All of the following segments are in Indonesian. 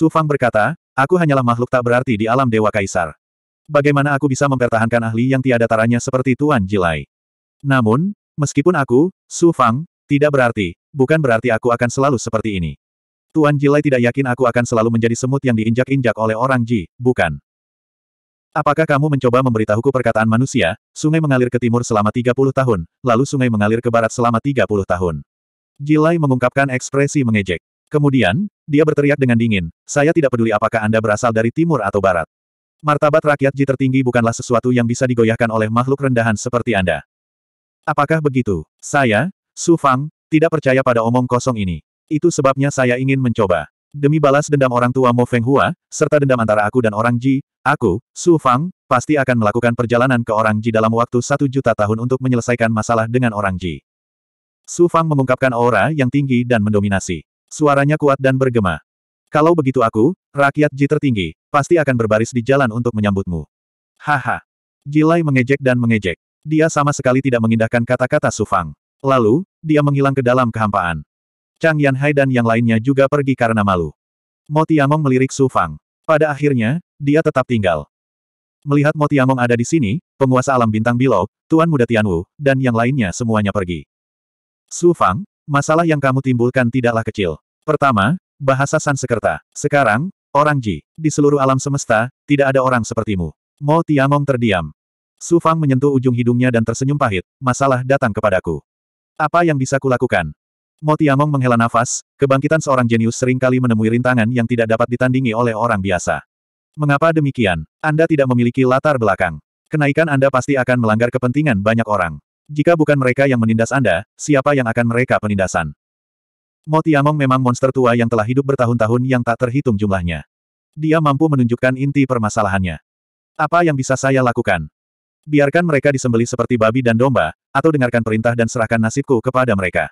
Su Fang berkata, aku hanyalah makhluk tak berarti di alam Dewa Kaisar. Bagaimana aku bisa mempertahankan ahli yang tiada taranya seperti Tuan Jilai? Namun, meskipun aku, Su Fang, tidak berarti, bukan berarti aku akan selalu seperti ini. Tuan Jilai tidak yakin aku akan selalu menjadi semut yang diinjak-injak oleh orang Ji, bukan? Apakah kamu mencoba memberitahuku perkataan manusia, sungai mengalir ke timur selama 30 tahun, lalu sungai mengalir ke barat selama 30 tahun. Jilai mengungkapkan ekspresi mengejek. Kemudian, dia berteriak dengan dingin, saya tidak peduli apakah Anda berasal dari timur atau barat. Martabat rakyat Ji tertinggi bukanlah sesuatu yang bisa digoyahkan oleh makhluk rendahan seperti Anda. Apakah begitu? Saya, Su Fang, tidak percaya pada omong kosong ini. Itu sebabnya saya ingin mencoba. Demi balas dendam orang tua Mo Feng Hua, serta dendam antara aku dan orang Ji, aku, Su Fang, pasti akan melakukan perjalanan ke orang Ji dalam waktu satu juta tahun untuk menyelesaikan masalah dengan orang Ji. Su Fang mengungkapkan aura yang tinggi dan mendominasi. Suaranya kuat dan bergema. Kalau begitu aku, rakyat Ji tertinggi, pasti akan berbaris di jalan untuk menyambutmu. Haha. Jilai mengejek dan mengejek. Dia sama sekali tidak mengindahkan kata-kata Sufang. Lalu, dia menghilang ke dalam kehampaan. Chang Hai dan yang lainnya juga pergi karena malu. Mo Tiangong melirik Sufang. Pada akhirnya, dia tetap tinggal. Melihat Mo Tiangong ada di sini, penguasa alam bintang Bilok, Tuan Muda Tianwu, dan yang lainnya semuanya pergi. Su Fang, masalah yang kamu timbulkan tidaklah kecil. Pertama, bahasa Sansekerta. Sekarang, orang Ji, di seluruh alam semesta, tidak ada orang sepertimu. Mo Tiamong terdiam. Su Fang menyentuh ujung hidungnya dan tersenyum pahit, masalah datang kepadaku. Apa yang bisa kulakukan? Mo Tiamong menghela nafas, kebangkitan seorang jenius seringkali menemui rintangan yang tidak dapat ditandingi oleh orang biasa. Mengapa demikian? Anda tidak memiliki latar belakang. Kenaikan Anda pasti akan melanggar kepentingan banyak orang. Jika bukan mereka yang menindas Anda, siapa yang akan mereka penindasan? Tiamong memang monster tua yang telah hidup bertahun-tahun yang tak terhitung jumlahnya. Dia mampu menunjukkan inti permasalahannya. Apa yang bisa saya lakukan? Biarkan mereka disembelih seperti babi dan domba, atau dengarkan perintah dan serahkan nasibku kepada mereka.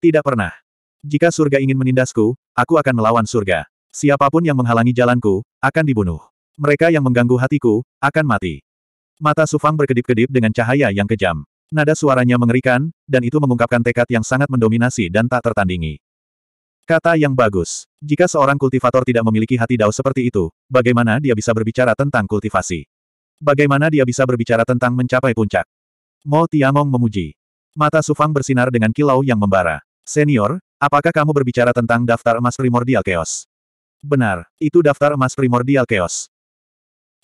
Tidak pernah. Jika surga ingin menindasku, aku akan melawan surga. Siapapun yang menghalangi jalanku, akan dibunuh. Mereka yang mengganggu hatiku, akan mati. Mata Sufang berkedip-kedip dengan cahaya yang kejam. Nada suaranya mengerikan, dan itu mengungkapkan tekad yang sangat mendominasi dan tak tertandingi. Kata yang bagus. Jika seorang kultivator tidak memiliki hati dao seperti itu, bagaimana dia bisa berbicara tentang kultivasi? Bagaimana dia bisa berbicara tentang mencapai puncak? Mo Tiamong memuji. Mata Sufang bersinar dengan kilau yang membara. Senior, apakah kamu berbicara tentang daftar emas primordial chaos? Benar, itu daftar emas primordial chaos.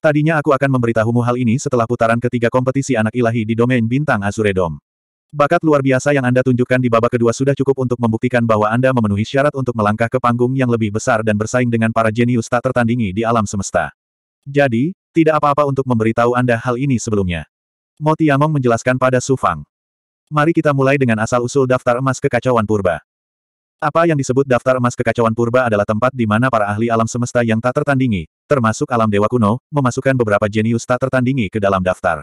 Tadinya aku akan memberitahumu hal ini setelah putaran ketiga kompetisi anak ilahi di domain bintang Azure Bakat luar biasa yang Anda tunjukkan di babak kedua sudah cukup untuk membuktikan bahwa Anda memenuhi syarat untuk melangkah ke panggung yang lebih besar dan bersaing dengan para jenius tak tertandingi di alam semesta. Jadi, tidak apa-apa untuk memberitahu Anda hal ini sebelumnya. Moti Among menjelaskan pada Su Fang. Mari kita mulai dengan asal-usul daftar emas kekacauan purba. Apa yang disebut daftar emas kekacauan purba adalah tempat di mana para ahli alam semesta yang tak tertandingi, termasuk alam dewa kuno, memasukkan beberapa jenius tak tertandingi ke dalam daftar.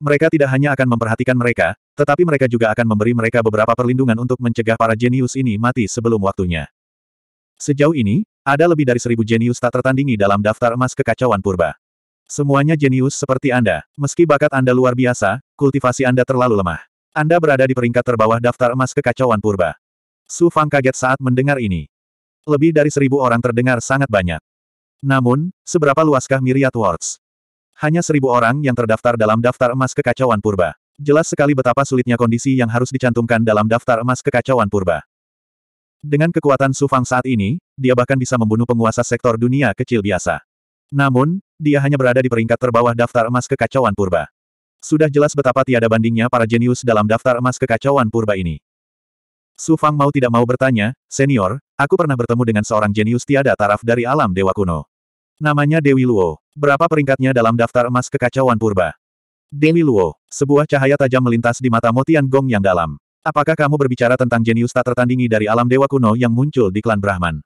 Mereka tidak hanya akan memperhatikan mereka, tetapi mereka juga akan memberi mereka beberapa perlindungan untuk mencegah para jenius ini mati sebelum waktunya. Sejauh ini, ada lebih dari seribu jenius tak tertandingi dalam daftar emas kekacauan purba. Semuanya jenius seperti Anda, meski bakat Anda luar biasa, kultivasi Anda terlalu lemah. Anda berada di peringkat terbawah daftar emas kekacauan purba. Su Fang kaget saat mendengar ini. Lebih dari seribu orang terdengar sangat banyak. Namun, seberapa luaskah Myriad Words? Hanya seribu orang yang terdaftar dalam daftar emas kekacauan purba. Jelas sekali betapa sulitnya kondisi yang harus dicantumkan dalam daftar emas kekacauan purba. Dengan kekuatan Su Fang saat ini, dia bahkan bisa membunuh penguasa sektor dunia kecil biasa. Namun, dia hanya berada di peringkat terbawah daftar emas kekacauan purba. Sudah jelas betapa tiada bandingnya para jenius dalam daftar emas kekacauan purba ini. Su Fang mau tidak mau bertanya, Senior, aku pernah bertemu dengan seorang jenius tiada taraf dari alam dewa kuno. Namanya Dewi Luo. Berapa peringkatnya dalam daftar emas kekacauan purba? Dewi Luo, sebuah cahaya tajam melintas di mata Motian Gong yang dalam. Apakah kamu berbicara tentang jenius tak tertandingi dari alam dewa kuno yang muncul di klan Brahman?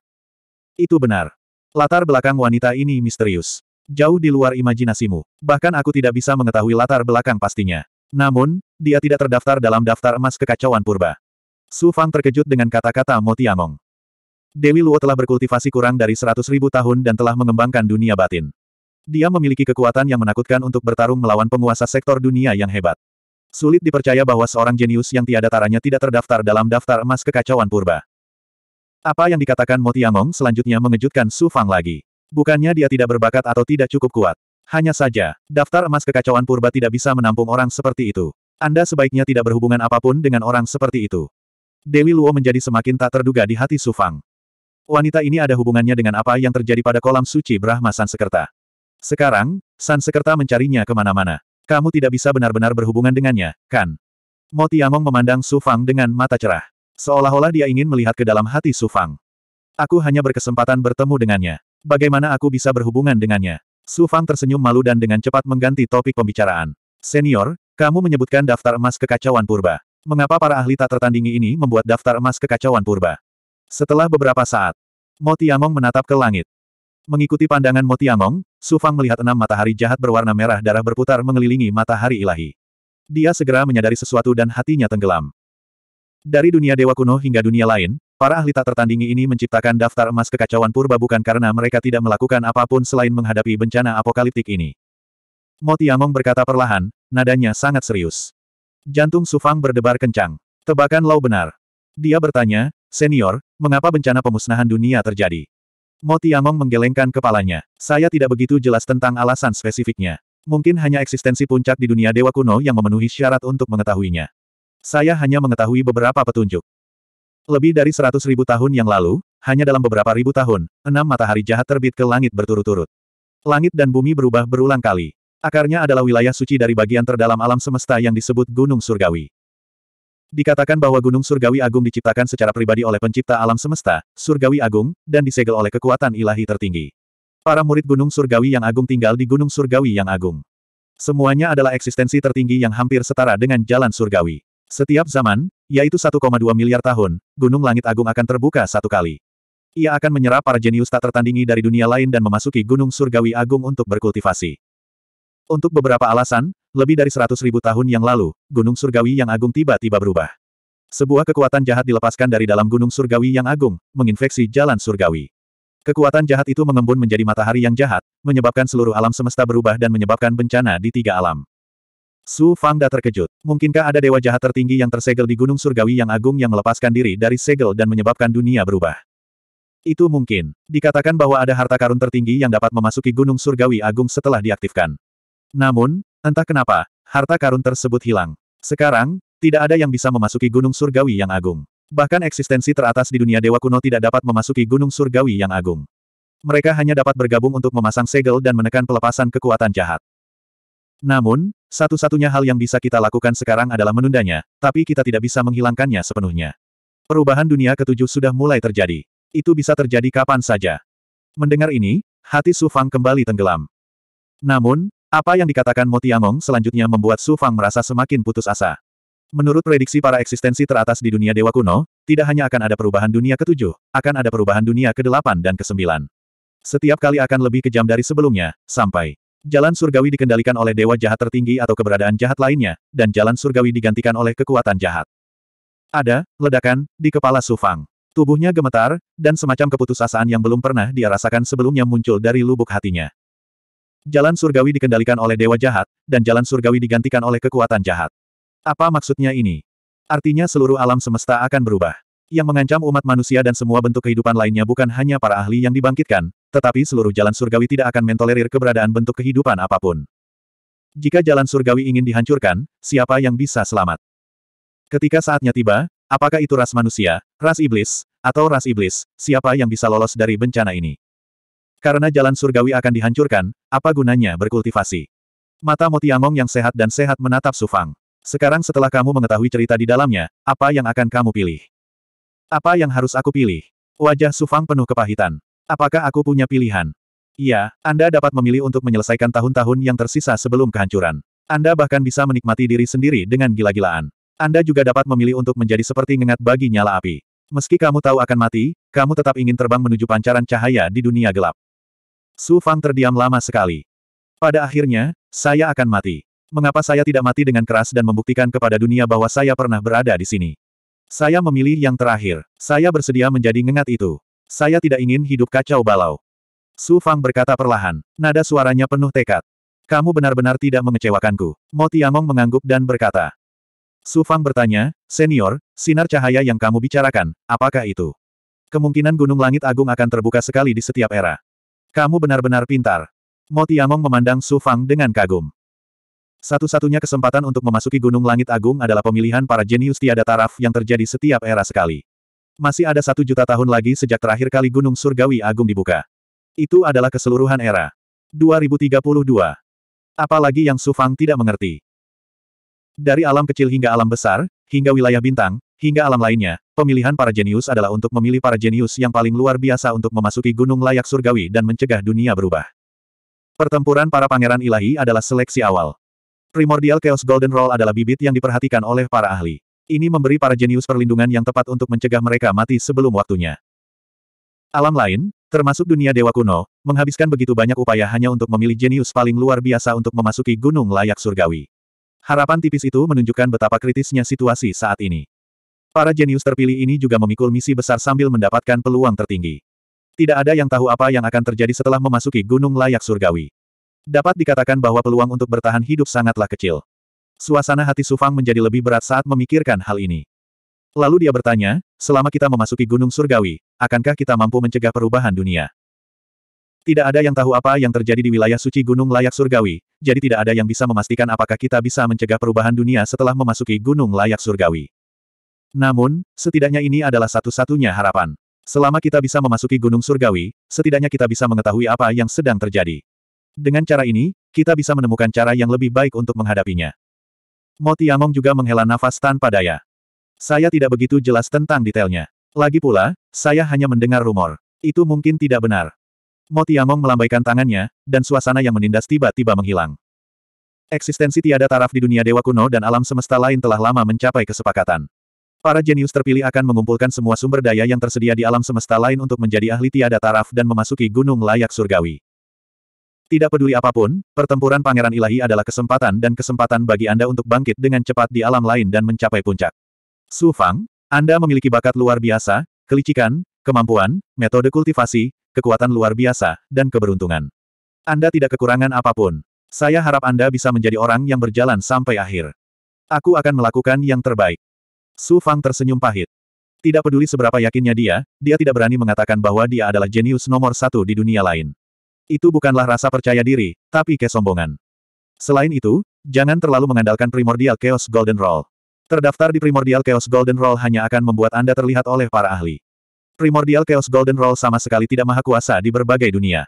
Itu benar. Latar belakang wanita ini misterius. Jauh di luar imajinasimu. Bahkan aku tidak bisa mengetahui latar belakang pastinya. Namun, dia tidak terdaftar dalam daftar emas kekacauan purba. Su Fang terkejut dengan kata-kata Mo Among. Dewi Luo telah berkultivasi kurang dari seratus ribu tahun dan telah mengembangkan dunia batin. Dia memiliki kekuatan yang menakutkan untuk bertarung melawan penguasa sektor dunia yang hebat. Sulit dipercaya bahwa seorang jenius yang tiada taranya tidak terdaftar dalam daftar emas kekacauan purba. Apa yang dikatakan Mo Tiamong selanjutnya mengejutkan Su Fang lagi. Bukannya dia tidak berbakat atau tidak cukup kuat. Hanya saja, daftar emas kekacauan purba tidak bisa menampung orang seperti itu. Anda sebaiknya tidak berhubungan apapun dengan orang seperti itu. Dewi Luo menjadi semakin tak terduga di hati Sufang. Wanita ini ada hubungannya dengan apa yang terjadi pada kolam suci Brahma Sansekerta. Sekarang, Sansekerta mencarinya kemana-mana. Kamu tidak bisa benar-benar berhubungan dengannya, kan? Mo Among memandang Fang dengan mata cerah. Seolah-olah dia ingin melihat ke dalam hati Su Fang. Aku hanya berkesempatan bertemu dengannya. Bagaimana aku bisa berhubungan dengannya? Su Fang tersenyum malu dan dengan cepat mengganti topik pembicaraan. Senior, kamu menyebutkan daftar emas kekacauan purba. Mengapa para ahli tak tertandingi ini membuat daftar emas kekacauan purba? Setelah beberapa saat, Motiamong menatap ke langit. Mengikuti pandangan Motiamong, Sufang melihat enam matahari jahat berwarna merah darah berputar mengelilingi matahari ilahi. Dia segera menyadari sesuatu dan hatinya tenggelam. Dari dunia dewa kuno hingga dunia lain, para ahli tak tertandingi ini menciptakan daftar emas kekacauan purba bukan karena mereka tidak melakukan apapun selain menghadapi bencana apokaliptik ini. Motiamong berkata perlahan, nadanya sangat serius. Jantung Sufang berdebar kencang. Tebakan Lau benar. Dia bertanya, Senior, mengapa bencana pemusnahan dunia terjadi? Mo Tiangong menggelengkan kepalanya. Saya tidak begitu jelas tentang alasan spesifiknya. Mungkin hanya eksistensi puncak di dunia dewa kuno yang memenuhi syarat untuk mengetahuinya. Saya hanya mengetahui beberapa petunjuk. Lebih dari seratus ribu tahun yang lalu, hanya dalam beberapa ribu tahun, enam matahari jahat terbit ke langit berturut-turut. Langit dan bumi berubah berulang kali. Akarnya adalah wilayah suci dari bagian terdalam alam semesta yang disebut Gunung Surgawi. Dikatakan bahwa Gunung Surgawi Agung diciptakan secara pribadi oleh pencipta alam semesta, Surgawi Agung, dan disegel oleh kekuatan ilahi tertinggi. Para murid Gunung Surgawi yang agung tinggal di Gunung Surgawi yang agung. Semuanya adalah eksistensi tertinggi yang hampir setara dengan jalan surgawi. Setiap zaman, yaitu 1,2 miliar tahun, Gunung Langit Agung akan terbuka satu kali. Ia akan menyerap para jenius tak tertandingi dari dunia lain dan memasuki Gunung Surgawi Agung untuk berkultivasi. Untuk beberapa alasan, lebih dari seratus ribu tahun yang lalu, Gunung Surgawi yang Agung tiba-tiba berubah. Sebuah kekuatan jahat dilepaskan dari dalam Gunung Surgawi yang Agung, menginfeksi jalan Surgawi. Kekuatan jahat itu mengembun menjadi matahari yang jahat, menyebabkan seluruh alam semesta berubah dan menyebabkan bencana di tiga alam. Su Fangda terkejut. Mungkinkah ada dewa jahat tertinggi yang tersegel di Gunung Surgawi yang Agung yang melepaskan diri dari segel dan menyebabkan dunia berubah? Itu mungkin. Dikatakan bahwa ada harta karun tertinggi yang dapat memasuki Gunung Surgawi Agung setelah diaktifkan. Namun, entah kenapa, harta karun tersebut hilang. Sekarang, tidak ada yang bisa memasuki gunung surgawi yang agung. Bahkan eksistensi teratas di dunia dewa kuno tidak dapat memasuki gunung surgawi yang agung. Mereka hanya dapat bergabung untuk memasang segel dan menekan pelepasan kekuatan jahat. Namun, satu-satunya hal yang bisa kita lakukan sekarang adalah menundanya, tapi kita tidak bisa menghilangkannya sepenuhnya. Perubahan dunia ketujuh sudah mulai terjadi. Itu bisa terjadi kapan saja. Mendengar ini, hati Su Fang kembali tenggelam. Namun, apa yang dikatakan Mo Tiangong selanjutnya membuat Su Fang merasa semakin putus asa. Menurut prediksi para eksistensi teratas di dunia dewa kuno, tidak hanya akan ada perubahan dunia ketujuh, akan ada perubahan dunia ke-8 dan ke-9. Setiap kali akan lebih kejam dari sebelumnya, sampai jalan surgawi dikendalikan oleh dewa jahat tertinggi atau keberadaan jahat lainnya, dan jalan surgawi digantikan oleh kekuatan jahat. Ada ledakan di kepala Su Fang. Tubuhnya gemetar, dan semacam keputusasaan yang belum pernah dia rasakan sebelumnya muncul dari lubuk hatinya. Jalan surgawi dikendalikan oleh dewa jahat, dan jalan surgawi digantikan oleh kekuatan jahat. Apa maksudnya ini? Artinya seluruh alam semesta akan berubah. Yang mengancam umat manusia dan semua bentuk kehidupan lainnya bukan hanya para ahli yang dibangkitkan, tetapi seluruh jalan surgawi tidak akan mentolerir keberadaan bentuk kehidupan apapun. Jika jalan surgawi ingin dihancurkan, siapa yang bisa selamat? Ketika saatnya tiba, apakah itu ras manusia, ras iblis, atau ras iblis, siapa yang bisa lolos dari bencana ini? Karena jalan surgawi akan dihancurkan, apa gunanya berkultivasi? Mata Motiamong yang sehat dan sehat menatap Sufang. Sekarang setelah kamu mengetahui cerita di dalamnya, apa yang akan kamu pilih? Apa yang harus aku pilih? Wajah Sufang penuh kepahitan. Apakah aku punya pilihan? Iya, Anda dapat memilih untuk menyelesaikan tahun-tahun yang tersisa sebelum kehancuran. Anda bahkan bisa menikmati diri sendiri dengan gila-gilaan. Anda juga dapat memilih untuk menjadi seperti ngengat bagi nyala api. Meski kamu tahu akan mati, kamu tetap ingin terbang menuju pancaran cahaya di dunia gelap. Su Fang terdiam lama sekali. Pada akhirnya, saya akan mati. Mengapa saya tidak mati dengan keras dan membuktikan kepada dunia bahwa saya pernah berada di sini? Saya memilih yang terakhir. Saya bersedia menjadi ngengat itu. Saya tidak ingin hidup kacau balau. Su Fang berkata perlahan. Nada suaranya penuh tekad. Kamu benar-benar tidak mengecewakanku. Mo Tiamong mengangguk dan berkata. Su Fang bertanya, Senior, sinar cahaya yang kamu bicarakan, apakah itu? Kemungkinan Gunung Langit Agung akan terbuka sekali di setiap era. Kamu benar-benar pintar. Mo Tiangong memandang Su Fang dengan kagum. Satu-satunya kesempatan untuk memasuki Gunung Langit Agung adalah pemilihan para jenius tiada taraf yang terjadi setiap era sekali. Masih ada satu juta tahun lagi sejak terakhir kali Gunung Surgawi Agung dibuka. Itu adalah keseluruhan era. 2032. Apalagi yang Su Fang tidak mengerti. Dari alam kecil hingga alam besar, hingga wilayah bintang, hingga alam lainnya, Pemilihan para jenius adalah untuk memilih para jenius yang paling luar biasa untuk memasuki gunung layak surgawi dan mencegah dunia berubah. Pertempuran para pangeran ilahi adalah seleksi awal. Primordial Chaos Golden Roll adalah bibit yang diperhatikan oleh para ahli. Ini memberi para jenius perlindungan yang tepat untuk mencegah mereka mati sebelum waktunya. Alam lain, termasuk dunia dewa kuno, menghabiskan begitu banyak upaya hanya untuk memilih jenius paling luar biasa untuk memasuki gunung layak surgawi. Harapan tipis itu menunjukkan betapa kritisnya situasi saat ini. Para jenius terpilih ini juga memikul misi besar sambil mendapatkan peluang tertinggi. Tidak ada yang tahu apa yang akan terjadi setelah memasuki gunung layak surgawi. Dapat dikatakan bahwa peluang untuk bertahan hidup sangatlah kecil. Suasana hati Sufang menjadi lebih berat saat memikirkan hal ini. Lalu dia bertanya, selama kita memasuki gunung surgawi, akankah kita mampu mencegah perubahan dunia? Tidak ada yang tahu apa yang terjadi di wilayah suci gunung layak surgawi, jadi tidak ada yang bisa memastikan apakah kita bisa mencegah perubahan dunia setelah memasuki gunung layak surgawi. Namun, setidaknya ini adalah satu-satunya harapan. Selama kita bisa memasuki Gunung Surgawi, setidaknya kita bisa mengetahui apa yang sedang terjadi. Dengan cara ini, kita bisa menemukan cara yang lebih baik untuk menghadapinya. Moti Tiangong juga menghela nafas tanpa daya. Saya tidak begitu jelas tentang detailnya. Lagi pula, saya hanya mendengar rumor. Itu mungkin tidak benar. Moti Tiangong melambaikan tangannya, dan suasana yang menindas tiba-tiba menghilang. Eksistensi tiada taraf di dunia dewa kuno dan alam semesta lain telah lama mencapai kesepakatan. Para jenius terpilih akan mengumpulkan semua sumber daya yang tersedia di alam semesta lain untuk menjadi ahli tiada taraf dan memasuki gunung layak surgawi. Tidak peduli apapun, pertempuran Pangeran Ilahi adalah kesempatan dan kesempatan bagi Anda untuk bangkit dengan cepat di alam lain dan mencapai puncak. Su Fang, Anda memiliki bakat luar biasa, kelicikan, kemampuan, metode kultivasi, kekuatan luar biasa, dan keberuntungan. Anda tidak kekurangan apapun. Saya harap Anda bisa menjadi orang yang berjalan sampai akhir. Aku akan melakukan yang terbaik. Su Fang tersenyum pahit. Tidak peduli seberapa yakinnya dia, dia tidak berani mengatakan bahwa dia adalah jenius nomor satu di dunia lain. Itu bukanlah rasa percaya diri, tapi kesombongan. Selain itu, jangan terlalu mengandalkan primordial chaos golden roll. Terdaftar di primordial chaos golden roll hanya akan membuat Anda terlihat oleh para ahli. Primordial chaos golden roll sama sekali tidak maha kuasa di berbagai dunia.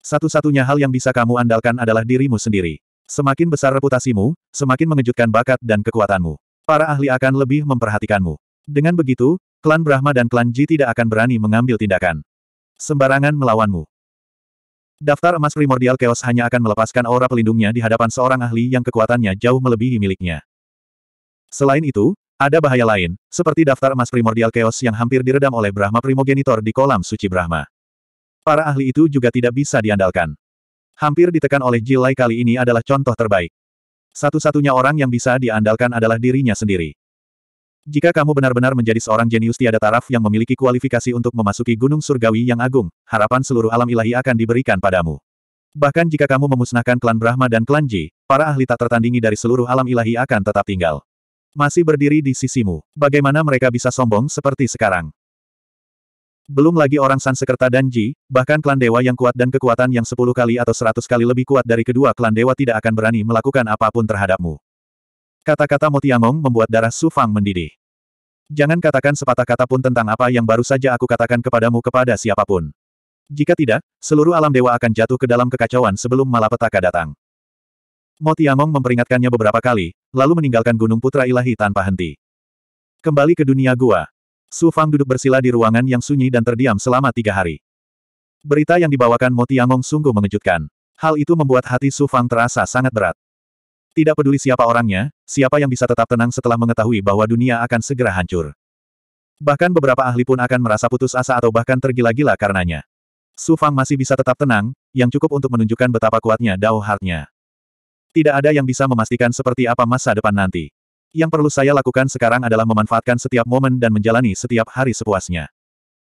Satu-satunya hal yang bisa kamu andalkan adalah dirimu sendiri. Semakin besar reputasimu, semakin mengejutkan bakat dan kekuatanmu para ahli akan lebih memperhatikanmu. Dengan begitu, klan Brahma dan klan Ji tidak akan berani mengambil tindakan. Sembarangan melawanmu. Daftar emas primordial chaos hanya akan melepaskan aura pelindungnya di hadapan seorang ahli yang kekuatannya jauh melebihi miliknya. Selain itu, ada bahaya lain, seperti daftar emas primordial chaos yang hampir diredam oleh Brahma Primogenitor di kolam suci Brahma. Para ahli itu juga tidak bisa diandalkan. Hampir ditekan oleh Jilai kali ini adalah contoh terbaik. Satu-satunya orang yang bisa diandalkan adalah dirinya sendiri. Jika kamu benar-benar menjadi seorang jenius tiada taraf yang memiliki kualifikasi untuk memasuki gunung surgawi yang agung, harapan seluruh alam ilahi akan diberikan padamu. Bahkan jika kamu memusnahkan klan Brahma dan klan Ji, para ahli tak tertandingi dari seluruh alam ilahi akan tetap tinggal. Masih berdiri di sisimu. Bagaimana mereka bisa sombong seperti sekarang? Belum lagi orang Sansekerta dan Ji, bahkan klan dewa yang kuat dan kekuatan yang sepuluh kali atau seratus kali lebih kuat dari kedua klan dewa tidak akan berani melakukan apapun terhadapmu. Kata-kata Motiangong membuat darah Su Fang mendidih. Jangan katakan sepatah kata pun tentang apa yang baru saja aku katakan kepadamu kepada siapapun. Jika tidak, seluruh alam dewa akan jatuh ke dalam kekacauan sebelum malapetaka datang. Among memperingatkannya beberapa kali, lalu meninggalkan Gunung Putra Ilahi tanpa henti. Kembali ke dunia gua. Su Fang duduk bersila di ruangan yang sunyi dan terdiam selama tiga hari. Berita yang dibawakan Mo Tiangong sungguh mengejutkan. Hal itu membuat hati Su Fang terasa sangat berat. Tidak peduli siapa orangnya, siapa yang bisa tetap tenang setelah mengetahui bahwa dunia akan segera hancur. Bahkan beberapa ahli pun akan merasa putus asa atau bahkan tergila-gila karenanya. Su Fang masih bisa tetap tenang, yang cukup untuk menunjukkan betapa kuatnya Dao Heart-nya. Tidak ada yang bisa memastikan seperti apa masa depan nanti. Yang perlu saya lakukan sekarang adalah memanfaatkan setiap momen dan menjalani setiap hari sepuasnya.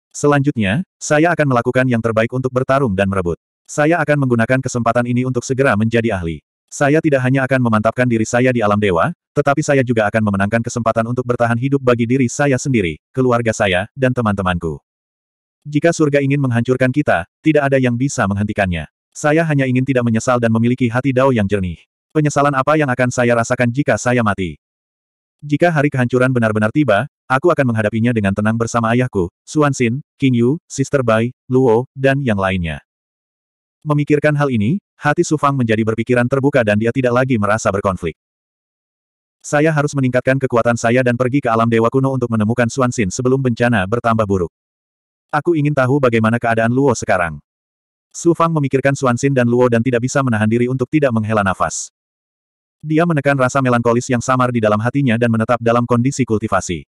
Selanjutnya, saya akan melakukan yang terbaik untuk bertarung dan merebut. Saya akan menggunakan kesempatan ini untuk segera menjadi ahli. Saya tidak hanya akan memantapkan diri saya di alam dewa, tetapi saya juga akan memenangkan kesempatan untuk bertahan hidup bagi diri saya sendiri, keluarga saya, dan teman-temanku. Jika surga ingin menghancurkan kita, tidak ada yang bisa menghentikannya. Saya hanya ingin tidak menyesal dan memiliki hati dao yang jernih. Penyesalan apa yang akan saya rasakan jika saya mati? Jika hari kehancuran benar-benar tiba, aku akan menghadapinya dengan tenang bersama ayahku, Suansin, Xin, King Yu, Sister Bai, Luo, dan yang lainnya. Memikirkan hal ini, hati Su Fang menjadi berpikiran terbuka dan dia tidak lagi merasa berkonflik. Saya harus meningkatkan kekuatan saya dan pergi ke alam dewa kuno untuk menemukan Suansin Xin sebelum bencana bertambah buruk. Aku ingin tahu bagaimana keadaan Luo sekarang. Su Fang memikirkan Suansin Xin dan Luo dan tidak bisa menahan diri untuk tidak menghela nafas. Dia menekan rasa melankolis yang samar di dalam hatinya dan menetap dalam kondisi kultivasi.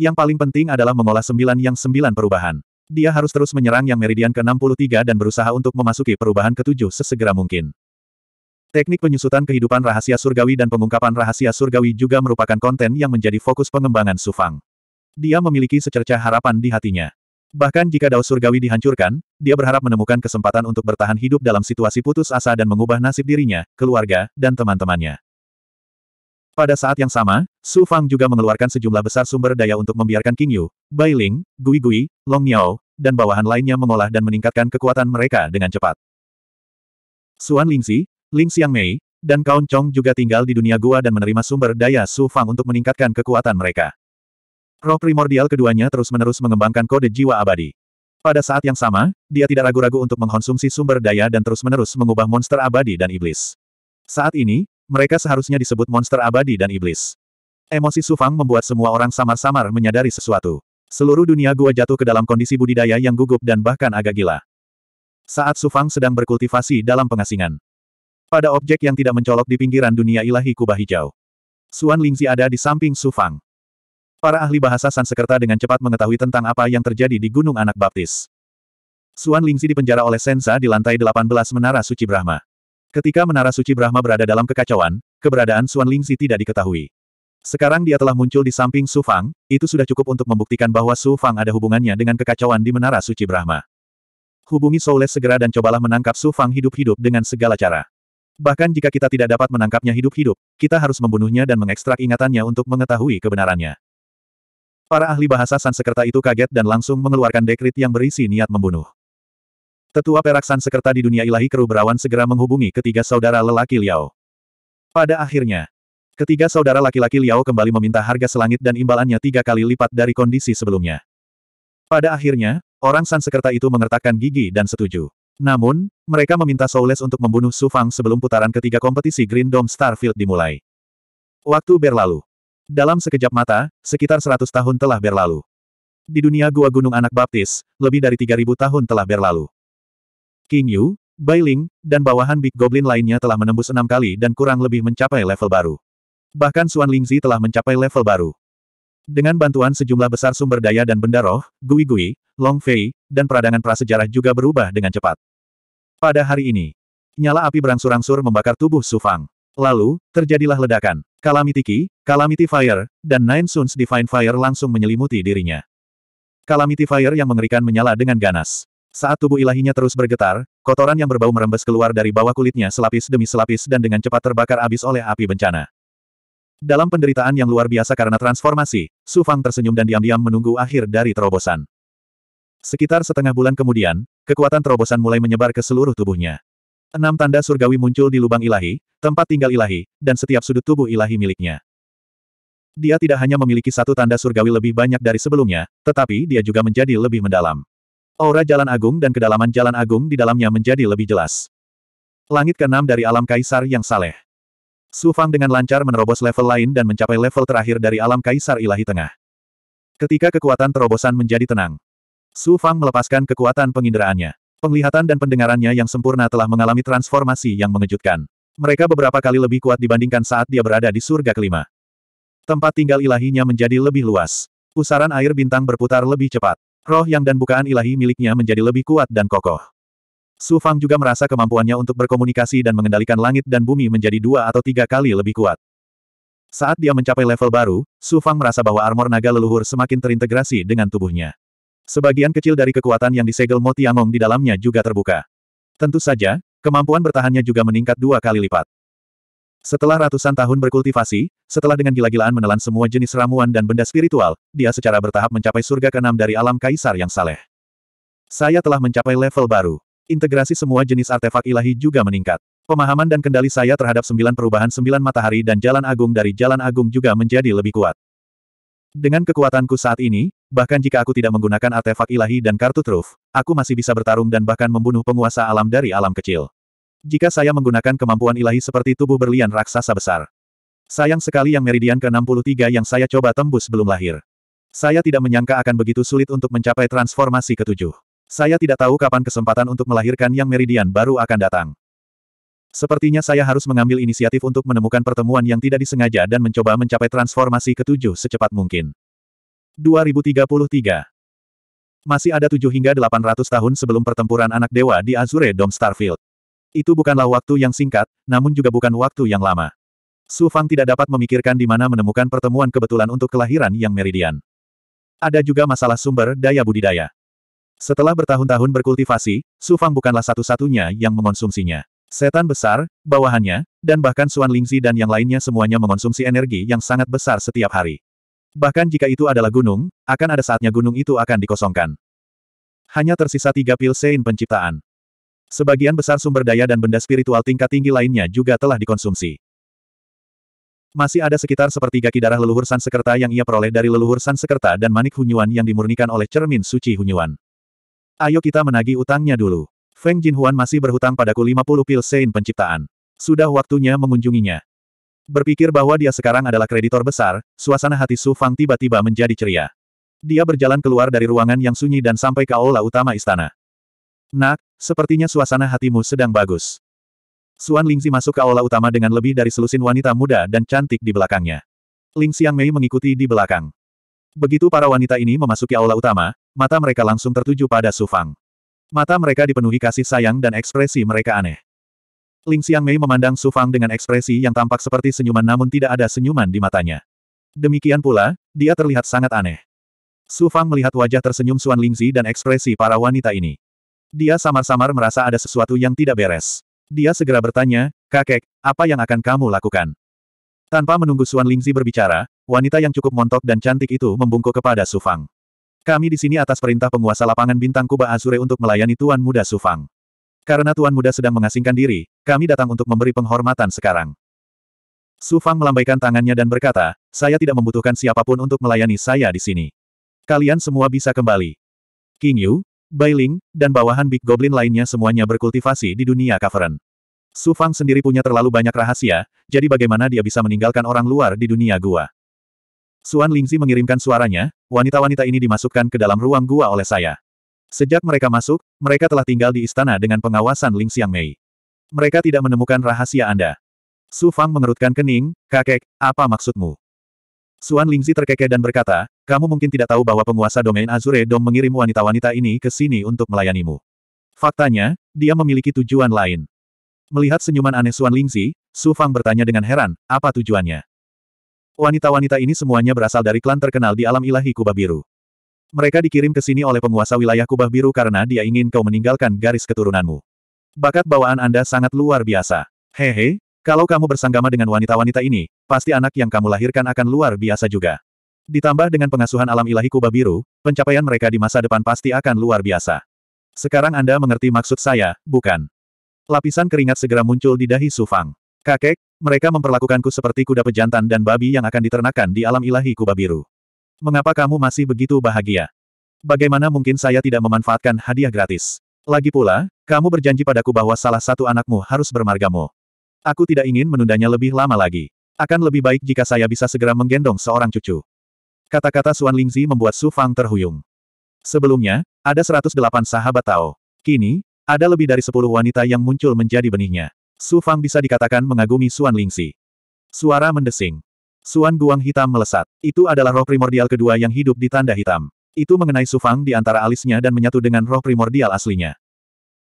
Yang paling penting adalah mengolah sembilan yang sembilan perubahan. Dia harus terus menyerang yang meridian ke-63 dan berusaha untuk memasuki perubahan ke-7 sesegera mungkin. Teknik penyusutan kehidupan rahasia surgawi dan pengungkapan rahasia surgawi juga merupakan konten yang menjadi fokus pengembangan Sufang. Dia memiliki secercah harapan di hatinya. Bahkan jika Dao Surgawi dihancurkan, dia berharap menemukan kesempatan untuk bertahan hidup dalam situasi putus asa dan mengubah nasib dirinya, keluarga, dan teman-temannya. Pada saat yang sama, Su Fang juga mengeluarkan sejumlah besar sumber daya untuk membiarkan King Yu, Bai Ling, Gui Gui, Long Miao, dan bawahan lainnya mengolah dan meningkatkan kekuatan mereka dengan cepat. Suan Lingxi, Ling Xiang Mei, dan Kaun Chong juga tinggal di dunia gua dan menerima sumber daya Su Fang untuk meningkatkan kekuatan mereka. Roh primordial keduanya terus-menerus mengembangkan kode jiwa abadi. Pada saat yang sama, dia tidak ragu-ragu untuk mengkonsumsi sumber daya dan terus-menerus mengubah monster abadi dan iblis. Saat ini, mereka seharusnya disebut monster abadi dan iblis. Emosi Sufang membuat semua orang samar-samar menyadari sesuatu. Seluruh dunia gua jatuh ke dalam kondisi budidaya yang gugup dan bahkan agak gila. Saat Sufang sedang berkultivasi dalam pengasingan. Pada objek yang tidak mencolok di pinggiran dunia ilahi kubah hijau. Suan Lingzi ada di samping Sufang. Para ahli bahasa Sansekerta dengan cepat mengetahui tentang apa yang terjadi di Gunung Anak Baptis. Suan Lingzi dipenjara oleh Sensa di lantai 18 Menara Suci Brahma. Ketika Menara Suci Brahma berada dalam kekacauan, keberadaan Suan Lingzi tidak diketahui. Sekarang dia telah muncul di samping Su Fang, itu sudah cukup untuk membuktikan bahwa Su Fang ada hubungannya dengan kekacauan di Menara Suci Brahma. Hubungi Soules segera dan cobalah menangkap Su Fang hidup-hidup dengan segala cara. Bahkan jika kita tidak dapat menangkapnya hidup-hidup, kita harus membunuhnya dan mengekstrak ingatannya untuk mengetahui kebenarannya. Para ahli bahasa Sansekerta itu kaget dan langsung mengeluarkan dekrit yang berisi niat membunuh. Tetua perak Sansekerta di dunia ilahi keru berawan segera menghubungi ketiga saudara lelaki Liao. Pada akhirnya, ketiga saudara laki-laki Liao kembali meminta harga selangit dan imbalannya tiga kali lipat dari kondisi sebelumnya. Pada akhirnya, orang Sansekerta itu mengertakkan gigi dan setuju. Namun, mereka meminta Soules untuk membunuh Sufang sebelum putaran ketiga kompetisi Green Dome Starfield dimulai. Waktu berlalu. Dalam sekejap mata, sekitar 100 tahun telah berlalu. Di dunia gua gunung anak baptis, lebih dari 3.000 tahun telah berlalu. King Yu, Bai Ling, dan bawahan Big Goblin lainnya telah menembus enam kali dan kurang lebih mencapai level baru. Bahkan Xuan Lingzi telah mencapai level baru. Dengan bantuan sejumlah besar sumber daya dan benda roh, Gui Gui, Long Fei, dan peradangan prasejarah juga berubah dengan cepat. Pada hari ini, nyala api berangsur-angsur membakar tubuh Su Fang. Lalu, terjadilah ledakan. Calamity Ki, Calamity Fire, dan Nine Suns Divine Fire langsung menyelimuti dirinya. Calamity Fire yang mengerikan menyala dengan ganas. Saat tubuh ilahinya terus bergetar, kotoran yang berbau merembes keluar dari bawah kulitnya selapis demi selapis dan dengan cepat terbakar abis oleh api bencana. Dalam penderitaan yang luar biasa karena transformasi, Su Fang tersenyum dan diam-diam menunggu akhir dari terobosan. Sekitar setengah bulan kemudian, kekuatan terobosan mulai menyebar ke seluruh tubuhnya. Enam tanda surgawi muncul di lubang ilahi, tempat tinggal ilahi, dan setiap sudut tubuh ilahi miliknya. Dia tidak hanya memiliki satu tanda surgawi lebih banyak dari sebelumnya, tetapi dia juga menjadi lebih mendalam. Aura Jalan Agung dan kedalaman Jalan Agung di dalamnya menjadi lebih jelas. Langit keenam dari alam kaisar yang saleh. Su Fang dengan lancar menerobos level lain dan mencapai level terakhir dari alam kaisar ilahi tengah. Ketika kekuatan terobosan menjadi tenang, Su Fang melepaskan kekuatan penginderaannya. Penglihatan dan pendengarannya yang sempurna telah mengalami transformasi yang mengejutkan. Mereka beberapa kali lebih kuat dibandingkan saat dia berada di surga kelima. Tempat tinggal ilahinya menjadi lebih luas. Pusaran air bintang berputar lebih cepat. Roh yang dan bukaan ilahi miliknya menjadi lebih kuat dan kokoh. Su Fang juga merasa kemampuannya untuk berkomunikasi dan mengendalikan langit dan bumi menjadi dua atau tiga kali lebih kuat. Saat dia mencapai level baru, Su Fang merasa bahwa armor naga leluhur semakin terintegrasi dengan tubuhnya. Sebagian kecil dari kekuatan yang disegel Mo Tiangong di dalamnya juga terbuka. Tentu saja, kemampuan bertahannya juga meningkat dua kali lipat. Setelah ratusan tahun berkultivasi, setelah dengan gila-gilaan menelan semua jenis ramuan dan benda spiritual, dia secara bertahap mencapai surga ke keenam dari alam kaisar yang saleh. Saya telah mencapai level baru. Integrasi semua jenis artefak ilahi juga meningkat. Pemahaman dan kendali saya terhadap sembilan perubahan sembilan matahari dan jalan agung dari jalan agung juga menjadi lebih kuat. Dengan kekuatanku saat ini, bahkan jika aku tidak menggunakan artefak ilahi dan kartu truf, aku masih bisa bertarung dan bahkan membunuh penguasa alam dari alam kecil. Jika saya menggunakan kemampuan ilahi seperti tubuh berlian raksasa besar. Sayang sekali yang meridian ke-63 yang saya coba tembus belum lahir. Saya tidak menyangka akan begitu sulit untuk mencapai transformasi ketujuh. Saya tidak tahu kapan kesempatan untuk melahirkan yang meridian baru akan datang. Sepertinya saya harus mengambil inisiatif untuk menemukan pertemuan yang tidak disengaja dan mencoba mencapai transformasi ketujuh secepat mungkin. 2033. Masih ada 7 hingga 800 tahun sebelum pertempuran anak dewa di Azure Dome Starfield. Itu bukanlah waktu yang singkat, namun juga bukan waktu yang lama. Su Fang tidak dapat memikirkan di mana menemukan pertemuan kebetulan untuk kelahiran yang meridian. Ada juga masalah sumber daya budidaya. Setelah bertahun-tahun berkultivasi, Su Fang bukanlah satu-satunya yang mengonsumsinya. Setan besar, bawahannya, dan bahkan Suan Lingzi dan yang lainnya semuanya mengonsumsi energi yang sangat besar setiap hari. Bahkan jika itu adalah gunung, akan ada saatnya gunung itu akan dikosongkan. Hanya tersisa tiga pil sein penciptaan. Sebagian besar sumber daya dan benda spiritual tingkat tinggi lainnya juga telah dikonsumsi. Masih ada sekitar sepertiga kidarah leluhur San yang ia peroleh dari leluhur San dan manik Hunyuan yang dimurnikan oleh cermin suci Hunyuan. Ayo kita menagih utangnya dulu. Feng Jinhuan masih berhutang padaku 50 pil sein penciptaan. Sudah waktunya mengunjunginya. Berpikir bahwa dia sekarang adalah kreditor besar, suasana hati Su Fang tiba-tiba menjadi ceria. Dia berjalan keluar dari ruangan yang sunyi dan sampai ke aula utama istana. Nak, sepertinya suasana hatimu sedang bagus. Suan Lingzi masuk ke aula utama dengan lebih dari selusin wanita muda dan cantik di belakangnya. Ling Xiang Mei mengikuti di belakang. Begitu para wanita ini memasuki aula utama, mata mereka langsung tertuju pada Su Fang. Mata mereka dipenuhi kasih sayang dan ekspresi mereka aneh. Ling Mei memandang Su Fang dengan ekspresi yang tampak seperti senyuman namun tidak ada senyuman di matanya. Demikian pula, dia terlihat sangat aneh. Su Fang melihat wajah tersenyum Suan Lingzi dan ekspresi para wanita ini. Dia samar-samar merasa ada sesuatu yang tidak beres. Dia segera bertanya, kakek, apa yang akan kamu lakukan? Tanpa menunggu Suan Lingzi berbicara, wanita yang cukup montok dan cantik itu membungkuk kepada Su Fang. Kami di sini atas perintah penguasa lapangan bintang Kuba Azure untuk melayani Tuan Muda Su Fang. Karena Tuan Muda sedang mengasingkan diri, kami datang untuk memberi penghormatan sekarang. Su Fang melambaikan tangannya dan berkata, saya tidak membutuhkan siapapun untuk melayani saya di sini. Kalian semua bisa kembali. King Yu, Bai Ling, dan bawahan Big Goblin lainnya semuanya berkultivasi di dunia Kaveren. Su Fang sendiri punya terlalu banyak rahasia, jadi bagaimana dia bisa meninggalkan orang luar di dunia gua. Suan Lingzi mengirimkan suaranya, wanita-wanita ini dimasukkan ke dalam ruang gua oleh saya. Sejak mereka masuk, mereka telah tinggal di istana dengan pengawasan Ling Xiang Mei. Mereka tidak menemukan rahasia Anda. Su Fang mengerutkan kening, kakek, apa maksudmu? Suan Lingzi terkekeh dan berkata, kamu mungkin tidak tahu bahwa penguasa domain Azure Dom mengirim wanita-wanita ini ke sini untuk melayanimu. Faktanya, dia memiliki tujuan lain. Melihat senyuman aneh Suan Lingzi, Su Fang bertanya dengan heran, apa tujuannya? Wanita-wanita ini semuanya berasal dari klan terkenal di alam ilahi Kuba Biru. Mereka dikirim ke sini oleh penguasa wilayah kubah biru karena dia ingin kau meninggalkan garis keturunanmu. Bakat bawaan Anda sangat luar biasa. Hehe, kalau kamu bersanggama dengan wanita-wanita ini, pasti anak yang kamu lahirkan akan luar biasa juga. Ditambah dengan pengasuhan alam ilahi kubah biru, pencapaian mereka di masa depan pasti akan luar biasa. Sekarang Anda mengerti maksud saya, bukan? Lapisan keringat segera muncul di dahi Sufang. Kakek, mereka memperlakukanku seperti kuda pejantan dan babi yang akan diternakan di alam ilahi kubah biru. Mengapa kamu masih begitu bahagia? Bagaimana mungkin saya tidak memanfaatkan hadiah gratis? Lagi pula, kamu berjanji padaku bahwa salah satu anakmu harus bermargamu. Aku tidak ingin menundanya lebih lama lagi. Akan lebih baik jika saya bisa segera menggendong seorang cucu. Kata-kata Suan Lingzi membuat Su Fang terhuyung. Sebelumnya, ada 108 sahabat Tao. Kini, ada lebih dari 10 wanita yang muncul menjadi benihnya. Su Fang bisa dikatakan mengagumi Suan Lingzi. Suara mendesing. Suan Guang hitam melesat. Itu adalah roh primordial kedua yang hidup di tanda hitam. Itu mengenai Su Fang di antara alisnya dan menyatu dengan roh primordial aslinya.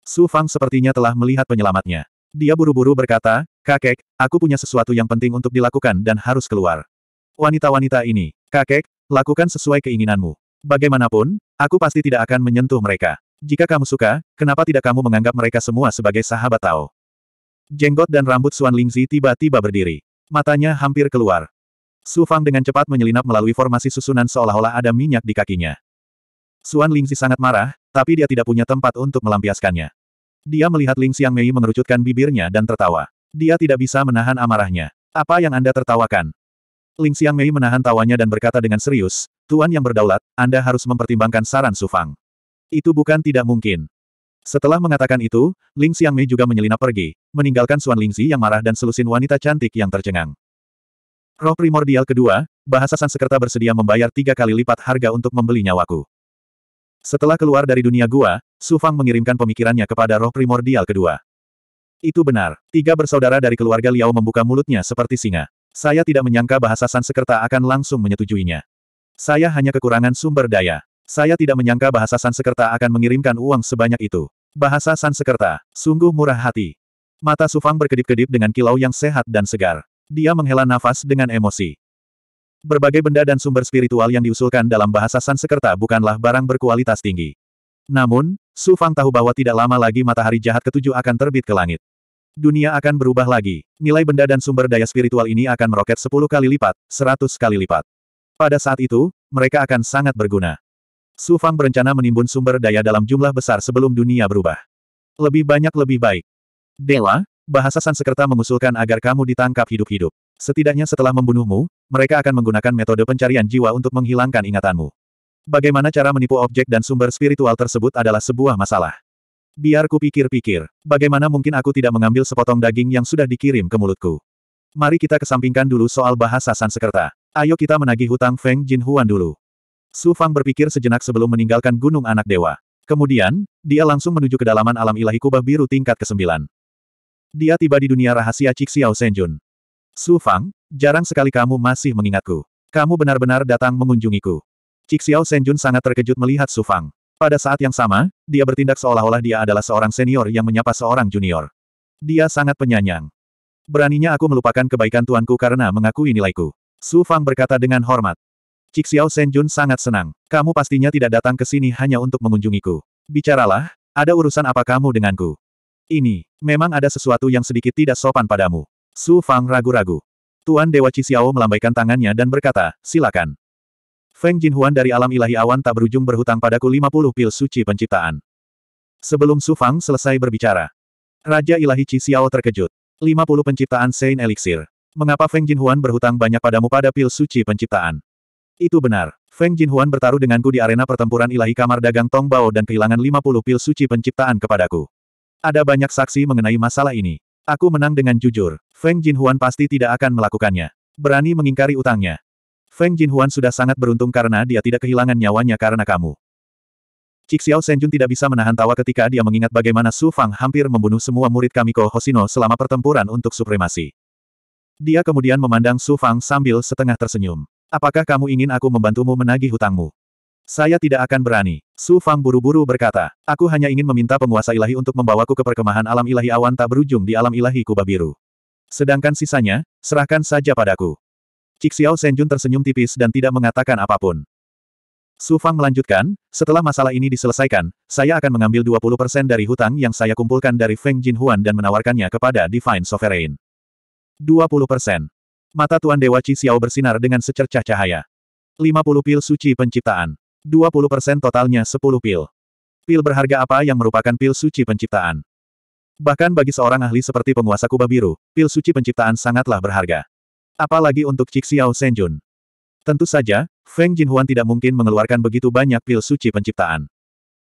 Su Fang sepertinya telah melihat penyelamatnya. Dia buru-buru berkata, Kakek, aku punya sesuatu yang penting untuk dilakukan dan harus keluar. Wanita-wanita ini, kakek, lakukan sesuai keinginanmu. Bagaimanapun, aku pasti tidak akan menyentuh mereka. Jika kamu suka, kenapa tidak kamu menganggap mereka semua sebagai sahabat Tao? Jenggot dan rambut Suan Lingzi tiba-tiba berdiri. Matanya hampir keluar. Su Fang dengan cepat menyelinap melalui formasi susunan seolah-olah ada minyak di kakinya. Suan Lingxi sangat marah, tapi dia tidak punya tempat untuk melampiaskannya. Dia melihat Ling Xiang Mei mengerucutkan bibirnya dan tertawa. Dia tidak bisa menahan amarahnya. Apa yang Anda tertawakan? Ling Xiang Mei menahan tawanya dan berkata dengan serius, Tuan yang berdaulat, Anda harus mempertimbangkan saran Su Fang. Itu bukan tidak mungkin. Setelah mengatakan itu, Ling Xiang Mei juga menyelinap pergi, meninggalkan Suan Lingxi yang marah dan selusin wanita cantik yang tercengang. Roh primordial kedua, bahasa Sansekerta bersedia membayar tiga kali lipat harga untuk membeli nyawaku. Setelah keluar dari dunia gua, Su Fang mengirimkan pemikirannya kepada roh primordial kedua. Itu benar, tiga bersaudara dari keluarga Liao membuka mulutnya seperti singa. Saya tidak menyangka bahasa Sansekerta akan langsung menyetujuinya. Saya hanya kekurangan sumber daya. Saya tidak menyangka bahasa Sansekerta akan mengirimkan uang sebanyak itu. Bahasa Sansekerta, sungguh murah hati. Mata Sufang berkedip-kedip dengan kilau yang sehat dan segar. Dia menghela nafas dengan emosi. Berbagai benda dan sumber spiritual yang diusulkan dalam bahasa Sansekerta bukanlah barang berkualitas tinggi. Namun, Su Fang tahu bahwa tidak lama lagi matahari jahat ketujuh akan terbit ke langit. Dunia akan berubah lagi. Nilai benda dan sumber daya spiritual ini akan meroket sepuluh kali lipat, seratus kali lipat. Pada saat itu, mereka akan sangat berguna. Su Fang berencana menimbun sumber daya dalam jumlah besar sebelum dunia berubah. Lebih banyak lebih baik. Dela, Bahasa Sansekerta mengusulkan agar kamu ditangkap hidup-hidup. Setidaknya setelah membunuhmu, mereka akan menggunakan metode pencarian jiwa untuk menghilangkan ingatanmu. Bagaimana cara menipu objek dan sumber spiritual tersebut adalah sebuah masalah. Biar ku pikir-pikir, bagaimana mungkin aku tidak mengambil sepotong daging yang sudah dikirim ke mulutku. Mari kita kesampingkan dulu soal bahasa Sansekerta. Ayo kita menagih hutang Feng Jin Huan dulu. Su Fang berpikir sejenak sebelum meninggalkan Gunung Anak Dewa. Kemudian, dia langsung menuju kedalaman alam ilahi kubah biru tingkat ke-9 dia tiba di dunia rahasia Cik Xiao Senjun. Su Fang, jarang sekali kamu masih mengingatku. Kamu benar-benar datang mengunjungiku. Cik Xiao Senjun sangat terkejut melihat Su Fang. Pada saat yang sama, dia bertindak seolah-olah dia adalah seorang senior yang menyapa seorang junior. Dia sangat penyanyang. Beraninya aku melupakan kebaikan tuanku karena mengakui nilaiku. Su Fang berkata dengan hormat. Cik Xiao Senjun sangat senang. Kamu pastinya tidak datang ke sini hanya untuk mengunjungiku. Bicaralah, ada urusan apa kamu denganku? Ini, memang ada sesuatu yang sedikit tidak sopan padamu. Su Fang ragu-ragu. Tuan Dewa Cixiao melambaikan tangannya dan berkata, silakan. Feng Jinhuan dari alam ilahi awan tak berujung berhutang padaku 50 pil suci penciptaan. Sebelum Su Fang selesai berbicara, Raja Ilahi Cixiao terkejut. 50 penciptaan Sein Elixir. Mengapa Feng Jinhuan berhutang banyak padamu pada pil suci penciptaan? Itu benar. Feng Jinhuan bertaruh denganku di arena pertempuran ilahi kamar dagang Tongbao dan kehilangan 50 pil suci penciptaan kepadaku. Ada banyak saksi mengenai masalah ini. Aku menang dengan jujur. Feng Jinhuan pasti tidak akan melakukannya. Berani mengingkari utangnya. Feng Jinhuan sudah sangat beruntung karena dia tidak kehilangan nyawanya karena kamu. Xiao Senjun tidak bisa menahan tawa ketika dia mengingat bagaimana Su Fang hampir membunuh semua murid Kamiko Hosino selama pertempuran untuk supremasi. Dia kemudian memandang Su Fang sambil setengah tersenyum. Apakah kamu ingin aku membantumu menagih hutangmu? Saya tidak akan berani. Su Fang buru-buru berkata, aku hanya ingin meminta penguasa ilahi untuk membawaku ke perkemahan alam ilahi awan tak berujung di alam ilahi Kubah biru. Sedangkan sisanya, serahkan saja padaku. Cik Xiao Senjun tersenyum tipis dan tidak mengatakan apapun. Su Fang melanjutkan, setelah masalah ini diselesaikan, saya akan mengambil 20% dari hutang yang saya kumpulkan dari Feng Jin Huan dan menawarkannya kepada Divine Sovereign. 20%. Mata Tuan Dewa Cixiao bersinar dengan secercah cahaya. 50 pil suci penciptaan. 20% totalnya 10 pil. Pil berharga apa yang merupakan pil suci penciptaan. Bahkan bagi seorang ahli seperti penguasa kubah biru, pil suci penciptaan sangatlah berharga. Apalagi untuk Cixiao Senjun. Tentu saja, Feng Jinhuan tidak mungkin mengeluarkan begitu banyak pil suci penciptaan.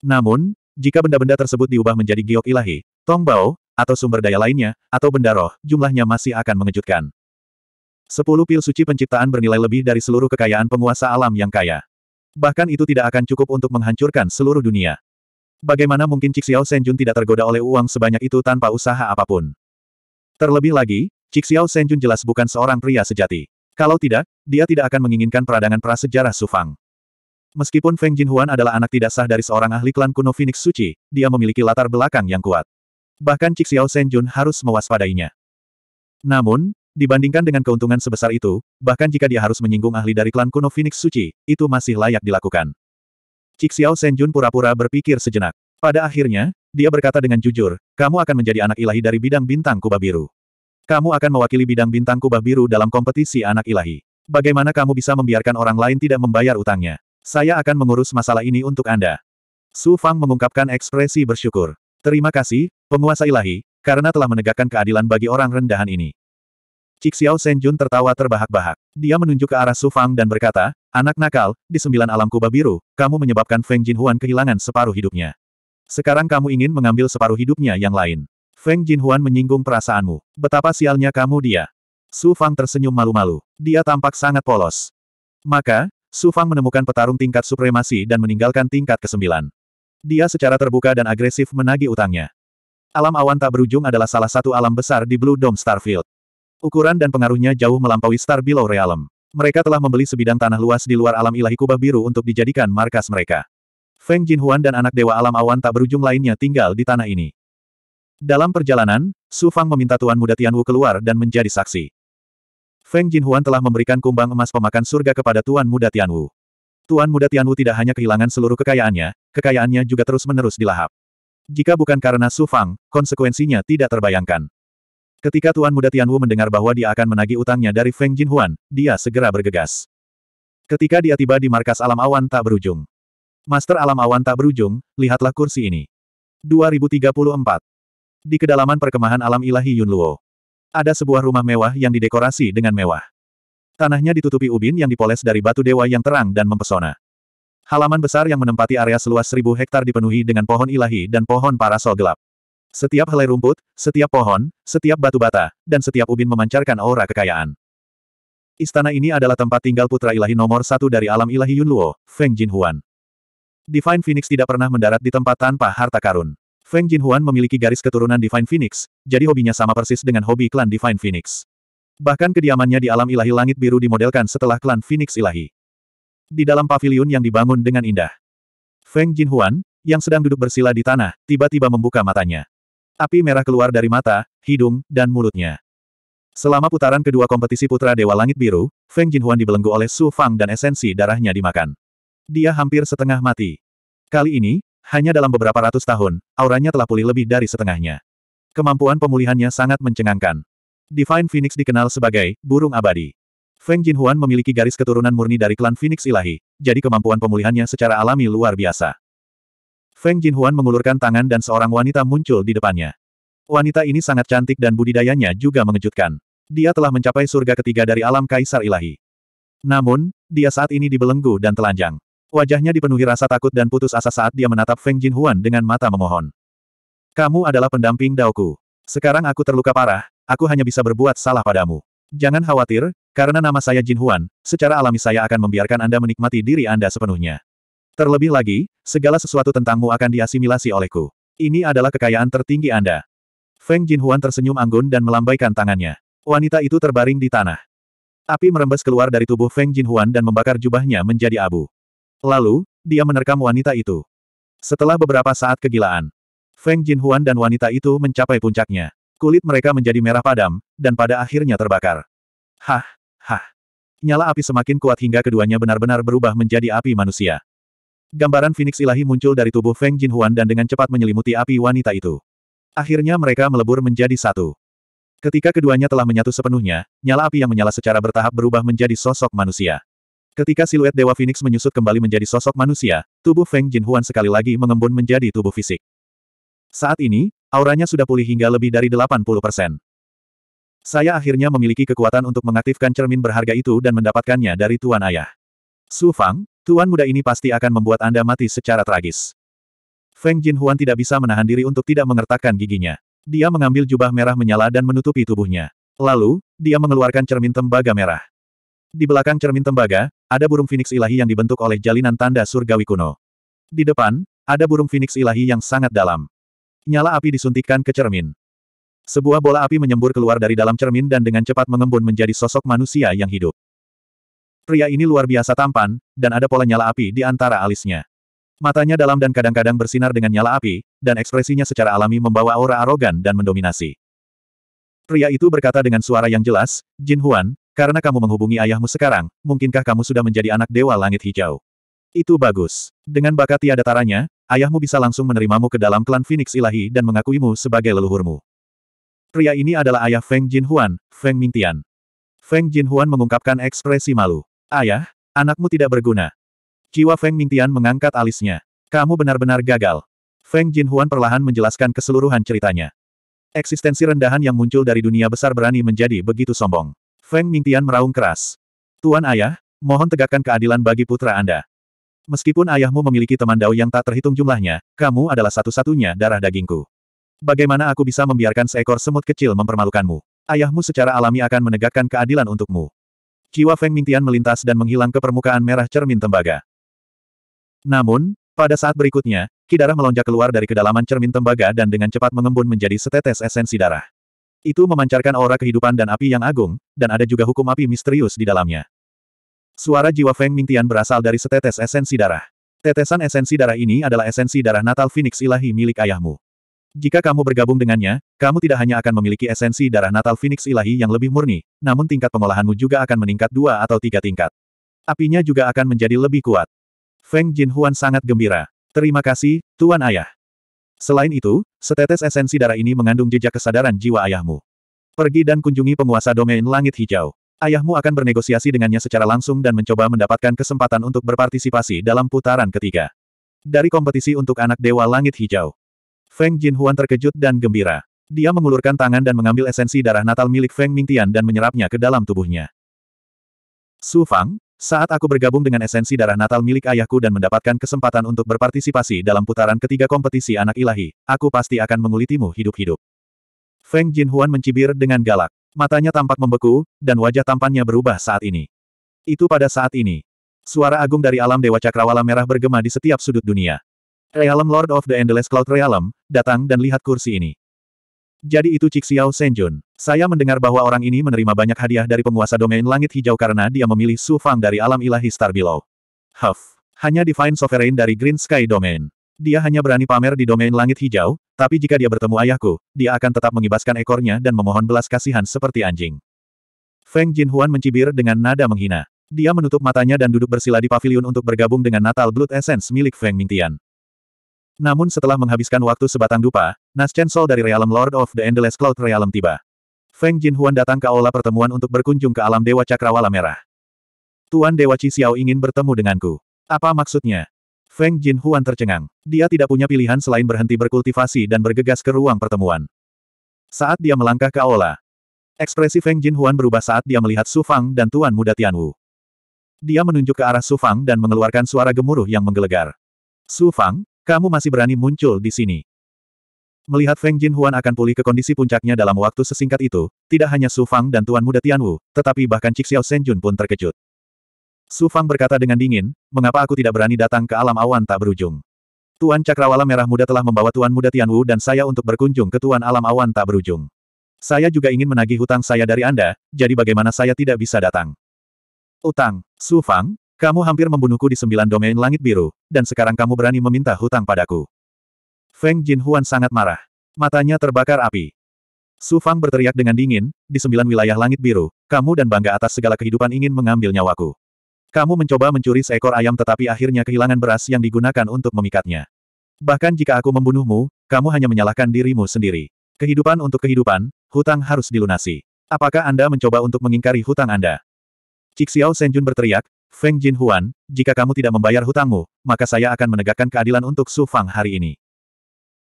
Namun, jika benda-benda tersebut diubah menjadi giok ilahi, tongbao, atau sumber daya lainnya, atau benda roh, jumlahnya masih akan mengejutkan. Sepuluh pil suci penciptaan bernilai lebih dari seluruh kekayaan penguasa alam yang kaya. Bahkan itu tidak akan cukup untuk menghancurkan seluruh dunia. Bagaimana mungkin Cixiao Senjun tidak tergoda oleh uang sebanyak itu tanpa usaha apapun? Terlebih lagi, Cixiao Senjun jelas bukan seorang pria sejati. Kalau tidak, dia tidak akan menginginkan peradangan prasejarah Sufang. Meskipun Feng Jinhuan adalah anak tidak sah dari seorang ahli klan kuno Phoenix Suci, dia memiliki latar belakang yang kuat. Bahkan Cixiao Senjun harus mewaspadainya. Namun, Dibandingkan dengan keuntungan sebesar itu, bahkan jika dia harus menyinggung ahli dari klan kuno Phoenix Suci, itu masih layak dilakukan. Cik Xiao Senjun pura-pura berpikir sejenak. Pada akhirnya, dia berkata dengan jujur, kamu akan menjadi anak ilahi dari bidang bintang Kubah biru. Kamu akan mewakili bidang bintang Kubah biru dalam kompetisi anak ilahi. Bagaimana kamu bisa membiarkan orang lain tidak membayar utangnya? Saya akan mengurus masalah ini untuk Anda. Su Fang mengungkapkan ekspresi bersyukur. Terima kasih, penguasa ilahi, karena telah menegakkan keadilan bagi orang rendahan ini. Xiao Senjun tertawa terbahak-bahak. Dia menunjuk ke arah Su Fang dan berkata, Anak nakal, di sembilan alam kuba biru, kamu menyebabkan Feng Jinhuan kehilangan separuh hidupnya. Sekarang kamu ingin mengambil separuh hidupnya yang lain. Feng Jinhuan menyinggung perasaanmu. Betapa sialnya kamu dia. Su Fang tersenyum malu-malu. Dia tampak sangat polos. Maka, Su Fang menemukan petarung tingkat supremasi dan meninggalkan tingkat kesembilan. Dia secara terbuka dan agresif menagih utangnya. Alam awan tak berujung adalah salah satu alam besar di Blue Dome Starfield. Ukuran dan pengaruhnya jauh melampaui Star Below Realm. Mereka telah membeli sebidang tanah luas di luar alam ilahi kubah biru untuk dijadikan markas mereka. Feng Jinhuan dan anak dewa alam awan tak berujung lainnya tinggal di tanah ini. Dalam perjalanan, Su Fang meminta Tuan Muda Tianwu keluar dan menjadi saksi. Feng Jinhuan telah memberikan kumbang emas pemakan surga kepada Tuan Muda Tianwu. Tuan Muda Tianwu tidak hanya kehilangan seluruh kekayaannya, kekayaannya juga terus-menerus dilahap. Jika bukan karena Su Fang, konsekuensinya tidak terbayangkan. Ketika Tuan Muda Tianwu mendengar bahwa dia akan menagih utangnya dari Feng Jinhuan, dia segera bergegas. Ketika dia tiba di markas alam awan tak berujung. Master alam awan tak berujung, lihatlah kursi ini. 2034. Di kedalaman perkemahan alam ilahi Yunluo. Ada sebuah rumah mewah yang didekorasi dengan mewah. Tanahnya ditutupi ubin yang dipoles dari batu dewa yang terang dan mempesona. Halaman besar yang menempati area seluas seribu hektar dipenuhi dengan pohon ilahi dan pohon parasol gelap. Setiap helai rumput, setiap pohon, setiap batu bata, dan setiap ubin memancarkan aura kekayaan. Istana ini adalah tempat tinggal putra ilahi nomor satu dari alam ilahi Yunluo, Feng Jinhuan. Divine Phoenix tidak pernah mendarat di tempat tanpa harta karun. Feng Jinhuan memiliki garis keturunan Divine Phoenix, jadi hobinya sama persis dengan hobi klan Divine Phoenix. Bahkan kediamannya di alam ilahi langit biru dimodelkan setelah klan Phoenix ilahi. Di dalam pavilion yang dibangun dengan indah. Feng Jinhuan, yang sedang duduk bersila di tanah, tiba-tiba membuka matanya. Api merah keluar dari mata, hidung, dan mulutnya. Selama putaran kedua kompetisi Putra Dewa Langit Biru, Feng Jinhuan dibelenggu oleh Su Fang dan esensi darahnya dimakan. Dia hampir setengah mati. Kali ini, hanya dalam beberapa ratus tahun, auranya telah pulih lebih dari setengahnya. Kemampuan pemulihannya sangat mencengangkan. Divine Phoenix dikenal sebagai burung abadi. Feng Jinhuan memiliki garis keturunan murni dari klan Phoenix Ilahi, jadi kemampuan pemulihannya secara alami luar biasa. Feng Jinhuan mengulurkan tangan dan seorang wanita muncul di depannya. Wanita ini sangat cantik dan budidayanya juga mengejutkan. Dia telah mencapai surga ketiga dari alam kaisar ilahi. Namun, dia saat ini dibelenggu dan telanjang. Wajahnya dipenuhi rasa takut dan putus asa saat dia menatap Feng Jinhuan dengan mata memohon. Kamu adalah pendamping Daoku. Sekarang aku terluka parah, aku hanya bisa berbuat salah padamu. Jangan khawatir, karena nama saya Jinhuan, secara alami saya akan membiarkan Anda menikmati diri Anda sepenuhnya. Terlebih lagi, segala sesuatu tentangmu akan diasimilasi olehku. Ini adalah kekayaan tertinggi Anda. Feng Jinhuan tersenyum anggun dan melambaikan tangannya. Wanita itu terbaring di tanah. Api merembes keluar dari tubuh Feng Jinhuan dan membakar jubahnya menjadi abu. Lalu, dia menerkam wanita itu. Setelah beberapa saat kegilaan, Feng Jinhuan dan wanita itu mencapai puncaknya. Kulit mereka menjadi merah padam, dan pada akhirnya terbakar. Hah, hah. Nyala api semakin kuat hingga keduanya benar-benar berubah menjadi api manusia. Gambaran Phoenix ilahi muncul dari tubuh Feng Jinhuan dan dengan cepat menyelimuti api wanita itu. Akhirnya mereka melebur menjadi satu. Ketika keduanya telah menyatu sepenuhnya, nyala api yang menyala secara bertahap berubah menjadi sosok manusia. Ketika siluet Dewa Phoenix menyusut kembali menjadi sosok manusia, tubuh Feng Jinhuan sekali lagi mengembun menjadi tubuh fisik. Saat ini, auranya sudah pulih hingga lebih dari 80 persen. Saya akhirnya memiliki kekuatan untuk mengaktifkan cermin berharga itu dan mendapatkannya dari Tuan Ayah. Su Fang, Tuan muda ini pasti akan membuat Anda mati secara tragis. Feng Jin Huan tidak bisa menahan diri untuk tidak mengertakkan giginya. Dia mengambil jubah merah menyala dan menutupi tubuhnya. Lalu, dia mengeluarkan cermin tembaga merah. Di belakang cermin tembaga, ada burung phoenix ilahi yang dibentuk oleh jalinan tanda surgawi kuno. Di depan, ada burung phoenix ilahi yang sangat dalam. Nyala api disuntikkan ke cermin. Sebuah bola api menyembur keluar dari dalam cermin dan dengan cepat mengembun menjadi sosok manusia yang hidup. Pria ini luar biasa tampan, dan ada pola nyala api di antara alisnya. Matanya dalam dan kadang-kadang bersinar dengan nyala api, dan ekspresinya secara alami membawa aura arogan dan mendominasi. Pria itu berkata dengan suara yang jelas, Jin Huan, karena kamu menghubungi ayahmu sekarang, mungkinkah kamu sudah menjadi anak dewa langit hijau? Itu bagus. Dengan bakat tiada taranya, ayahmu bisa langsung menerimamu ke dalam klan Phoenix Ilahi dan mengakuimu sebagai leluhurmu. Pria ini adalah ayah Feng Jin Huan, Feng Mingtian. Feng Jin Huan mengungkapkan ekspresi malu. Ayah, anakmu tidak berguna. Jiwa Feng Mingtian mengangkat alisnya. Kamu benar-benar gagal. Feng Jinhuan perlahan menjelaskan keseluruhan ceritanya. Eksistensi rendahan yang muncul dari dunia besar berani menjadi begitu sombong. Feng Mingtian meraung keras. Tuan ayah, mohon tegakkan keadilan bagi putra Anda. Meskipun ayahmu memiliki teman dao yang tak terhitung jumlahnya, kamu adalah satu-satunya darah dagingku. Bagaimana aku bisa membiarkan seekor semut kecil mempermalukanmu? Ayahmu secara alami akan menegakkan keadilan untukmu. Jiwa Feng Mingtian melintas dan menghilang ke permukaan merah cermin tembaga. Namun, pada saat berikutnya, darah melonjak keluar dari kedalaman cermin tembaga dan dengan cepat mengembun menjadi setetes esensi darah. Itu memancarkan aura kehidupan dan api yang agung, dan ada juga hukum api misterius di dalamnya. Suara jiwa Feng Mingtian berasal dari setetes esensi darah. Tetesan esensi darah ini adalah esensi darah natal Phoenix ilahi milik ayahmu. Jika kamu bergabung dengannya, kamu tidak hanya akan memiliki esensi darah natal Phoenix ilahi yang lebih murni, namun tingkat pengolahanmu juga akan meningkat dua atau tiga tingkat. Apinya juga akan menjadi lebih kuat. Feng Jinhuan sangat gembira. Terima kasih, Tuan Ayah. Selain itu, setetes esensi darah ini mengandung jejak kesadaran jiwa ayahmu. Pergi dan kunjungi penguasa domain langit hijau. Ayahmu akan bernegosiasi dengannya secara langsung dan mencoba mendapatkan kesempatan untuk berpartisipasi dalam putaran ketiga. Dari kompetisi untuk anak Dewa Langit Hijau. Feng Jinhuan terkejut dan gembira. Dia mengulurkan tangan dan mengambil esensi darah natal milik Feng Mingtian dan menyerapnya ke dalam tubuhnya. Su Fang, saat aku bergabung dengan esensi darah natal milik ayahku dan mendapatkan kesempatan untuk berpartisipasi dalam putaran ketiga kompetisi anak ilahi, aku pasti akan mengulitimu hidup-hidup. Feng Jinhuan mencibir dengan galak. Matanya tampak membeku, dan wajah tampannya berubah saat ini. Itu pada saat ini. Suara agung dari alam Dewa Cakrawala Merah bergema di setiap sudut dunia. Realm Lord of the Endless Cloud Realm, datang dan lihat kursi ini. Jadi itu Cixiao Senjun. Saya mendengar bahwa orang ini menerima banyak hadiah dari penguasa domain langit hijau karena dia memilih Su Fang dari alam ilahi Star Below. Huff. Hanya Divine Sovereign dari Green Sky Domain. Dia hanya berani pamer di domain langit hijau, tapi jika dia bertemu ayahku, dia akan tetap mengibaskan ekornya dan memohon belas kasihan seperti anjing. Feng Jin Huan mencibir dengan nada menghina. Dia menutup matanya dan duduk bersila di pavilion untuk bergabung dengan Natal Blood Essence milik Feng Mingtian. Namun setelah menghabiskan waktu sebatang dupa, Naschen Sol dari Realm Lord of the Endless Cloud Realm tiba. Feng jin huan datang ke aula pertemuan untuk berkunjung ke alam Dewa Cakrawala Merah. Tuan Dewa Xiao ingin bertemu denganku. Apa maksudnya? Feng jin huan tercengang. Dia tidak punya pilihan selain berhenti berkultivasi dan bergegas ke ruang pertemuan. Saat dia melangkah ke aula, ekspresi Feng jin huan berubah saat dia melihat Su Fang dan Tuan Muda Tianwu. Dia menunjuk ke arah Su Fang dan mengeluarkan suara gemuruh yang menggelegar. Su Fang, kamu masih berani muncul di sini. Melihat Feng Jin Huan akan pulih ke kondisi puncaknya dalam waktu sesingkat itu, tidak hanya Su Fang dan Tuan Muda Tianwu, tetapi bahkan Cixiao Xiao Senjun pun terkejut. Su Fang berkata dengan dingin, mengapa aku tidak berani datang ke alam awan tak berujung? Tuan Cakrawala Merah Muda telah membawa Tuan Muda Tianwu dan saya untuk berkunjung ke Tuan Alam Awan tak berujung. Saya juga ingin menagih hutang saya dari Anda, jadi bagaimana saya tidak bisa datang? Utang, Su Fang, kamu hampir membunuhku di sembilan domain langit biru, dan sekarang kamu berani meminta hutang padaku. Feng Jin Huan sangat marah. Matanya terbakar api. Su Fang berteriak dengan dingin, di sembilan wilayah langit biru, kamu dan bangga atas segala kehidupan ingin mengambil nyawaku. Kamu mencoba mencuri seekor ayam tetapi akhirnya kehilangan beras yang digunakan untuk memikatnya. Bahkan jika aku membunuhmu, kamu hanya menyalahkan dirimu sendiri. Kehidupan untuk kehidupan, hutang harus dilunasi. Apakah Anda mencoba untuk mengingkari hutang Anda? Cixiao Senjun berteriak, Feng Jinhuan, jika kamu tidak membayar hutangmu, maka saya akan menegakkan keadilan untuk Su Fang hari ini.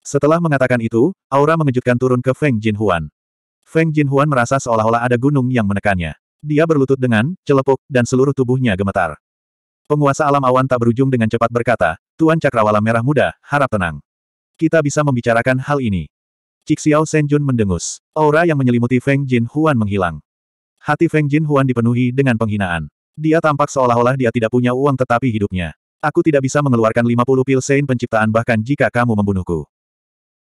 Setelah mengatakan itu, aura mengejutkan turun ke Feng Jinhuan. Feng Jinhuan merasa seolah-olah ada gunung yang menekannya. Dia berlutut dengan, celepuk, dan seluruh tubuhnya gemetar. Penguasa alam awan tak berujung dengan cepat berkata, Tuan Cakrawala Merah Muda, harap tenang. Kita bisa membicarakan hal ini. Cixiao Senjun mendengus. Aura yang menyelimuti Feng Jin Huan menghilang. Hati Feng Jin Huan dipenuhi dengan penghinaan. Dia tampak seolah-olah dia tidak punya uang tetapi hidupnya. Aku tidak bisa mengeluarkan 50 pil sein penciptaan bahkan jika kamu membunuhku.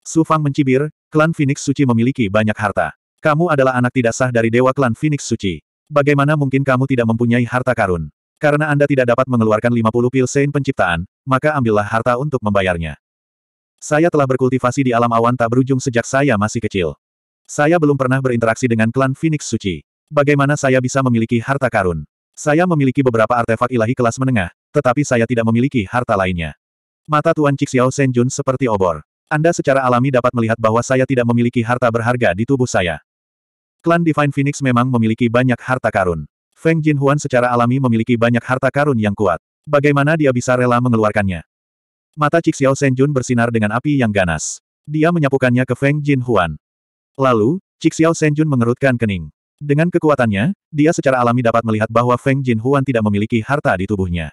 Su Fang mencibir, klan Phoenix Suci memiliki banyak harta. Kamu adalah anak tidak sah dari dewa klan Phoenix Suci. Bagaimana mungkin kamu tidak mempunyai harta karun? Karena Anda tidak dapat mengeluarkan 50 pil sein penciptaan, maka ambillah harta untuk membayarnya. Saya telah berkultivasi di alam awan tak berujung sejak saya masih kecil. Saya belum pernah berinteraksi dengan klan Phoenix Suci. Bagaimana saya bisa memiliki harta karun? Saya memiliki beberapa artefak ilahi kelas menengah, tetapi saya tidak memiliki harta lainnya. Mata Tuan Cixiao Senjun seperti obor. Anda secara alami dapat melihat bahwa saya tidak memiliki harta berharga di tubuh saya. Klan Divine Phoenix memang memiliki banyak harta karun. Feng Jin Huan secara alami memiliki banyak harta karun yang kuat. Bagaimana dia bisa rela mengeluarkannya? Mata Cixiao Senjun bersinar dengan api yang ganas. Dia menyapukannya ke Feng Jin Huan. Lalu, Cixiao Senjun mengerutkan kening. Dengan kekuatannya, dia secara alami dapat melihat bahwa Feng Jinhuan tidak memiliki harta di tubuhnya.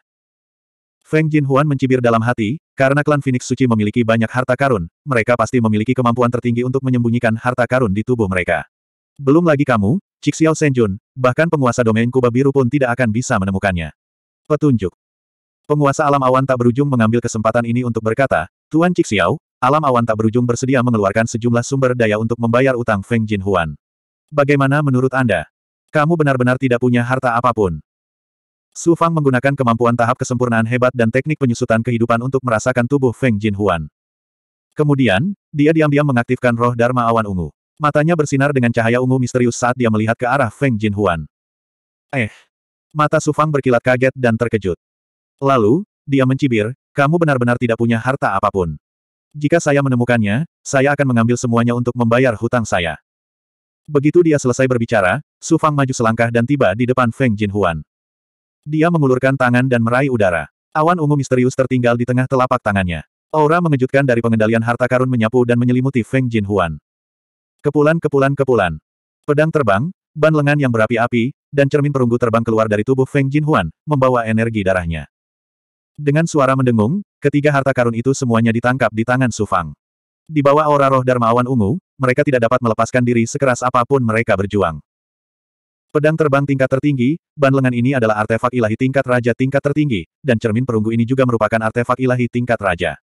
Feng Jinhuan mencibir dalam hati, karena klan Phoenix Suci memiliki banyak harta karun, mereka pasti memiliki kemampuan tertinggi untuk menyembunyikan harta karun di tubuh mereka. Belum lagi kamu, Cixiao Senjun, bahkan penguasa domain Kubah biru pun tidak akan bisa menemukannya. Petunjuk. Penguasa alam awan tak berujung mengambil kesempatan ini untuk berkata, Tuan Cixiao, alam awan tak berujung bersedia mengeluarkan sejumlah sumber daya untuk membayar utang Feng Jinhuan. Bagaimana menurut Anda? Kamu benar-benar tidak punya harta apapun. Su Fang menggunakan kemampuan tahap kesempurnaan hebat dan teknik penyusutan kehidupan untuk merasakan tubuh Feng Jin Huan. Kemudian, dia diam-diam mengaktifkan roh Dharma Awan Ungu. Matanya bersinar dengan cahaya ungu misterius saat dia melihat ke arah Feng Jin Huan. Eh! Mata Su Fang berkilat kaget dan terkejut. Lalu, dia mencibir, kamu benar-benar tidak punya harta apapun. Jika saya menemukannya, saya akan mengambil semuanya untuk membayar hutang saya. Begitu dia selesai berbicara, Su Fang maju selangkah dan tiba di depan Feng Jinhuan. Dia mengulurkan tangan dan meraih udara. Awan ungu misterius tertinggal di tengah telapak tangannya. Aura mengejutkan dari pengendalian harta karun menyapu dan menyelimuti Feng Jinhuan. Kepulan kepulan kepulan. Pedang terbang, ban lengan yang berapi-api, dan cermin perunggu terbang keluar dari tubuh Feng Jinhuan, membawa energi darahnya. Dengan suara mendengung, ketiga harta karun itu semuanya ditangkap di tangan Su Fang. Di bawah aura roh Dharma Awan Ungu, mereka tidak dapat melepaskan diri sekeras apapun mereka berjuang. Pedang terbang tingkat tertinggi, ban lengan ini adalah artefak ilahi tingkat raja tingkat tertinggi, dan cermin perunggu ini juga merupakan artefak ilahi tingkat raja.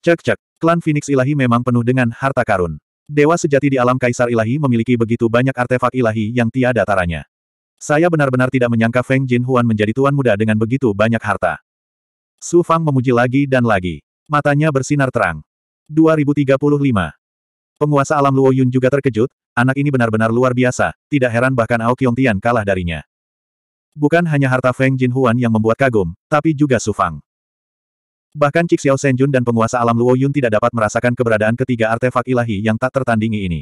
Cek-cek, klan Phoenix ilahi memang penuh dengan harta karun. Dewa sejati di alam kaisar ilahi memiliki begitu banyak artefak ilahi yang tiada taranya. Saya benar-benar tidak menyangka Feng Jin Huan menjadi tuan muda dengan begitu banyak harta. Su Fang memuji lagi dan lagi. Matanya bersinar terang. 2035. Penguasa alam Luo Yun juga terkejut, anak ini benar-benar luar biasa, tidak heran bahkan Ao Tian kalah darinya. Bukan hanya harta Feng Jin Huan yang membuat kagum, tapi juga Su Fang. Bahkan Cik Xiao Senjun dan penguasa alam Luo Yun tidak dapat merasakan keberadaan ketiga artefak ilahi yang tak tertandingi ini.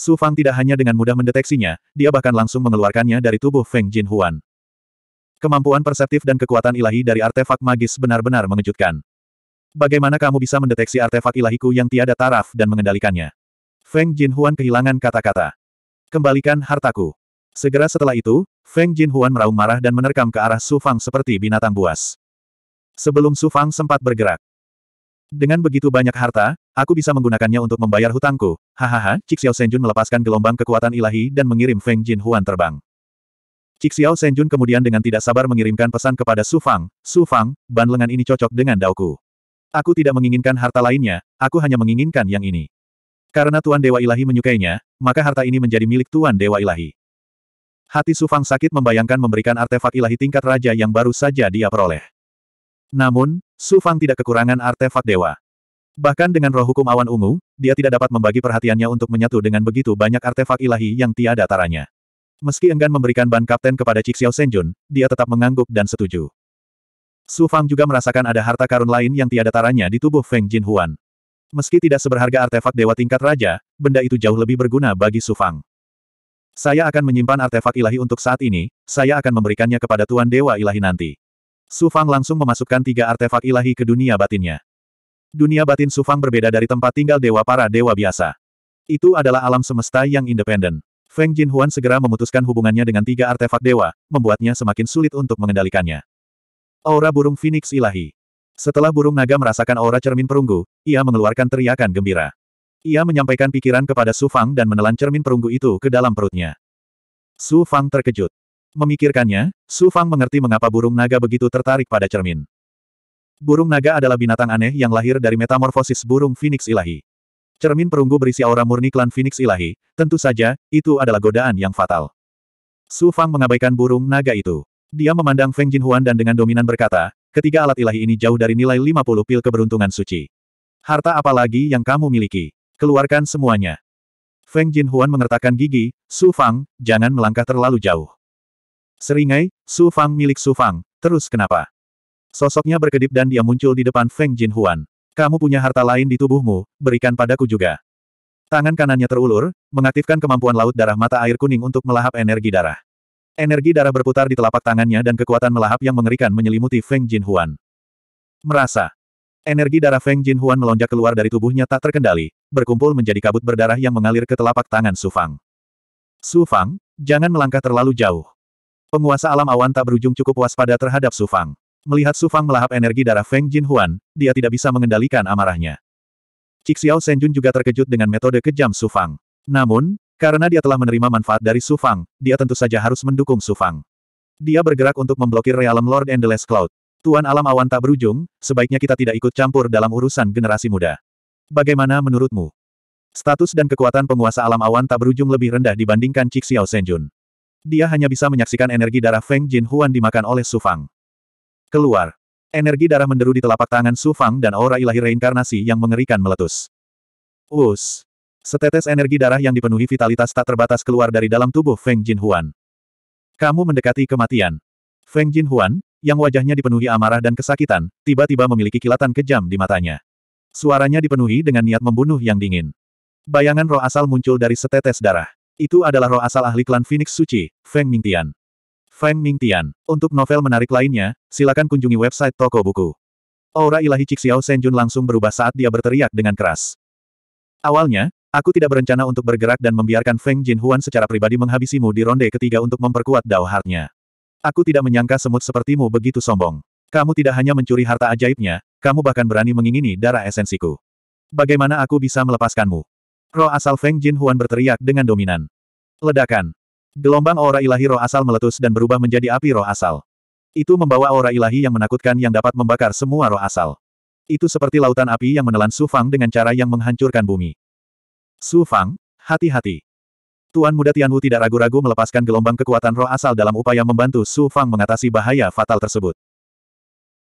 Su Fang tidak hanya dengan mudah mendeteksinya, dia bahkan langsung mengeluarkannya dari tubuh Feng Jin Huan. Kemampuan perseptif dan kekuatan ilahi dari artefak magis benar-benar mengejutkan. Bagaimana kamu bisa mendeteksi artefak ilahiku yang tiada taraf dan mengendalikannya? Feng Jinhuan kehilangan kata-kata. Kembalikan hartaku. Segera setelah itu, Feng Jinhuan meraung marah dan menerkam ke arah Su Fang seperti binatang buas. Sebelum Su Fang sempat bergerak. Dengan begitu banyak harta, aku bisa menggunakannya untuk membayar hutangku. Hahaha, Cik Xiao Senjun melepaskan gelombang kekuatan ilahi dan mengirim Feng Jinhuan terbang. Cik Xiao Senjun kemudian dengan tidak sabar mengirimkan pesan kepada Su Fang, Su Fang, ban lengan ini cocok dengan dauku. Aku tidak menginginkan harta lainnya, aku hanya menginginkan yang ini. Karena Tuan Dewa Ilahi menyukainya, maka harta ini menjadi milik Tuan Dewa Ilahi. Hati Sufang sakit membayangkan memberikan artefak ilahi tingkat raja yang baru saja dia peroleh. Namun, Sufang tidak kekurangan artefak dewa. Bahkan dengan roh hukum awan ungu, dia tidak dapat membagi perhatiannya untuk menyatu dengan begitu banyak artefak ilahi yang tiada taranya. Meski enggan memberikan ban kapten kepada Cik Senjun, dia tetap mengangguk dan setuju. Sufang juga merasakan ada harta karun lain yang tiada taranya di tubuh Feng Jin Huan. Meski tidak seberharga artefak dewa tingkat raja, benda itu jauh lebih berguna bagi Sufang. Saya akan menyimpan artefak ilahi untuk saat ini, saya akan memberikannya kepada Tuan Dewa Ilahi nanti. Sufang langsung memasukkan tiga artefak ilahi ke dunia batinnya. Dunia batin Sufang berbeda dari tempat tinggal dewa para dewa biasa. Itu adalah alam semesta yang independen. Feng Jin Huan segera memutuskan hubungannya dengan tiga artefak dewa, membuatnya semakin sulit untuk mengendalikannya. Aura burung Phoenix ilahi. Setelah burung naga merasakan aura cermin perunggu, ia mengeluarkan teriakan gembira. Ia menyampaikan pikiran kepada Su Fang dan menelan cermin perunggu itu ke dalam perutnya. Su Fang terkejut. Memikirkannya, Su Fang mengerti mengapa burung naga begitu tertarik pada cermin. Burung naga adalah binatang aneh yang lahir dari metamorfosis burung Phoenix ilahi. Cermin perunggu berisi aura murni klan Phoenix ilahi, tentu saja, itu adalah godaan yang fatal. Su Fang mengabaikan burung naga itu. Dia memandang Feng Jinhuan dan dengan dominan berkata, Ketiga alat ilahi ini jauh dari nilai 50 pil keberuntungan suci. Harta apa lagi yang kamu miliki? Keluarkan semuanya. Feng Jin Huan mengertakkan gigi, Su Fang, jangan melangkah terlalu jauh. Seringai, Su Fang milik Su Fang, terus kenapa? Sosoknya berkedip dan dia muncul di depan Feng Jin Huan. Kamu punya harta lain di tubuhmu, berikan padaku juga. Tangan kanannya terulur, mengaktifkan kemampuan laut darah mata air kuning untuk melahap energi darah. Energi darah berputar di telapak tangannya dan kekuatan melahap yang mengerikan menyelimuti Feng Jin Huan. Merasa. Energi darah Feng Jin Huan melonjak keluar dari tubuhnya tak terkendali, berkumpul menjadi kabut berdarah yang mengalir ke telapak tangan Su Fang. Su Fang, jangan melangkah terlalu jauh. Penguasa alam awan tak berujung cukup waspada terhadap Su Fang. Melihat Su Fang melahap energi darah Feng Jin Huan, dia tidak bisa mengendalikan amarahnya. Cixiao Senjun juga terkejut dengan metode kejam Su Fang. Namun, karena dia telah menerima manfaat dari Su Fang, dia tentu saja harus mendukung Su Fang. Dia bergerak untuk memblokir Realm Lord Endless Cloud. Tuan alam awan tak berujung, sebaiknya kita tidak ikut campur dalam urusan generasi muda. Bagaimana menurutmu? Status dan kekuatan penguasa alam awan tak berujung lebih rendah dibandingkan Cik Xiao Senjun. Dia hanya bisa menyaksikan energi darah Feng Jin Huan dimakan oleh Su Fang. Keluar. Energi darah menderu di telapak tangan Su Fang dan aura ilahi reinkarnasi yang mengerikan meletus. Us. Setetes energi darah yang dipenuhi vitalitas tak terbatas keluar dari dalam tubuh Feng Jin Huan. Kamu mendekati kematian. Feng Jin Huan, yang wajahnya dipenuhi amarah dan kesakitan, tiba-tiba memiliki kilatan kejam di matanya. Suaranya dipenuhi dengan niat membunuh yang dingin. Bayangan roh asal muncul dari setetes darah. Itu adalah roh asal ahli klan Phoenix Suci, Feng Mingtian. Feng Mingtian. Untuk novel menarik lainnya, silakan kunjungi website toko buku. Aura ilahi Cixiao Senjun langsung berubah saat dia berteriak dengan keras. Awalnya, Aku tidak berencana untuk bergerak dan membiarkan Feng Jin Huan secara pribadi menghabisimu di ronde ketiga untuk memperkuat dao Heart-nya. Aku tidak menyangka semut sepertimu begitu sombong. Kamu tidak hanya mencuri harta ajaibnya, kamu bahkan berani mengingini darah esensiku. Bagaimana aku bisa melepaskanmu? Roh asal Feng Jin Huan berteriak dengan dominan. Ledakan. Gelombang aura ilahi roh asal meletus dan berubah menjadi api roh asal. Itu membawa aura ilahi yang menakutkan yang dapat membakar semua roh asal. Itu seperti lautan api yang menelan Su Fang dengan cara yang menghancurkan bumi. Su Fang, hati-hati. Tuan muda Tianwu tidak ragu-ragu melepaskan gelombang kekuatan roh asal dalam upaya membantu Su Fang mengatasi bahaya fatal tersebut.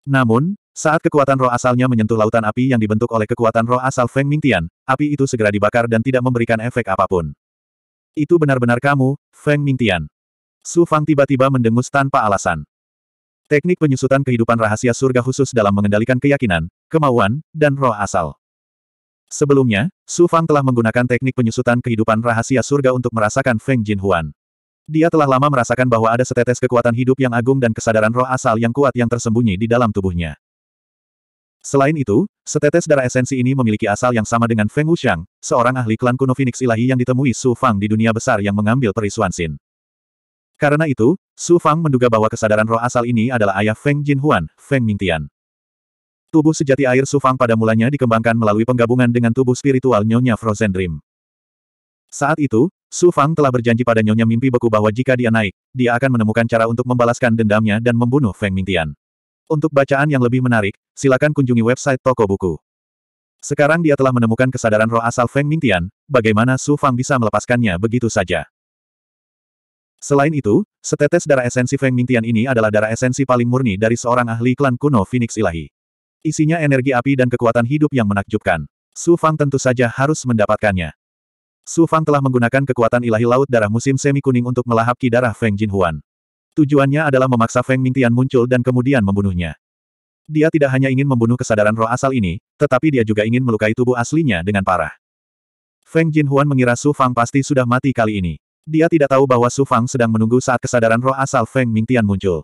Namun, saat kekuatan roh asalnya menyentuh lautan api yang dibentuk oleh kekuatan roh asal Feng Mingtian, api itu segera dibakar dan tidak memberikan efek apapun. Itu benar-benar kamu, Feng Mingtian. Su Fang tiba-tiba mendengus tanpa alasan. Teknik penyusutan kehidupan rahasia surga khusus dalam mengendalikan keyakinan, kemauan, dan roh asal. Sebelumnya, Su Fang telah menggunakan teknik penyusutan kehidupan rahasia surga untuk merasakan Feng Jin Huan. Dia telah lama merasakan bahwa ada setetes kekuatan hidup yang agung dan kesadaran roh asal yang kuat yang tersembunyi di dalam tubuhnya. Selain itu, setetes darah esensi ini memiliki asal yang sama dengan Feng Wuxiang, seorang ahli klan kuno Phoenix ilahi yang ditemui Su Fang di dunia besar yang mengambil perisuan Sin. Karena itu, Su Fang menduga bahwa kesadaran roh asal ini adalah ayah Feng Jin Huan, Feng Mingtian. Tubuh sejati air Sufang pada mulanya dikembangkan melalui penggabungan dengan tubuh spiritual Nyonya Frozen Dream. Saat itu, Sufang telah berjanji pada Nyonya Mimpi Beku bahwa jika dia naik, dia akan menemukan cara untuk membalaskan dendamnya dan membunuh Feng Mingtian. Untuk bacaan yang lebih menarik, silakan kunjungi website toko buku. Sekarang dia telah menemukan kesadaran roh asal Feng Mingtian, bagaimana Sufang bisa melepaskannya begitu saja. Selain itu, setetes darah esensi Feng Mingtian ini adalah darah esensi paling murni dari seorang ahli klan kuno Phoenix Ilahi. Isinya energi api dan kekuatan hidup yang menakjubkan. Su Fang tentu saja harus mendapatkannya. Su Fang telah menggunakan kekuatan ilahi laut darah musim semi kuning untuk melahap ki darah Feng Huan. Tujuannya adalah memaksa Feng Ming Tian muncul dan kemudian membunuhnya. Dia tidak hanya ingin membunuh kesadaran roh asal ini, tetapi dia juga ingin melukai tubuh aslinya dengan parah. Feng Jin Huan mengira Su Fang pasti sudah mati kali ini. Dia tidak tahu bahwa Su Fang sedang menunggu saat kesadaran roh asal Feng Ming Tian muncul.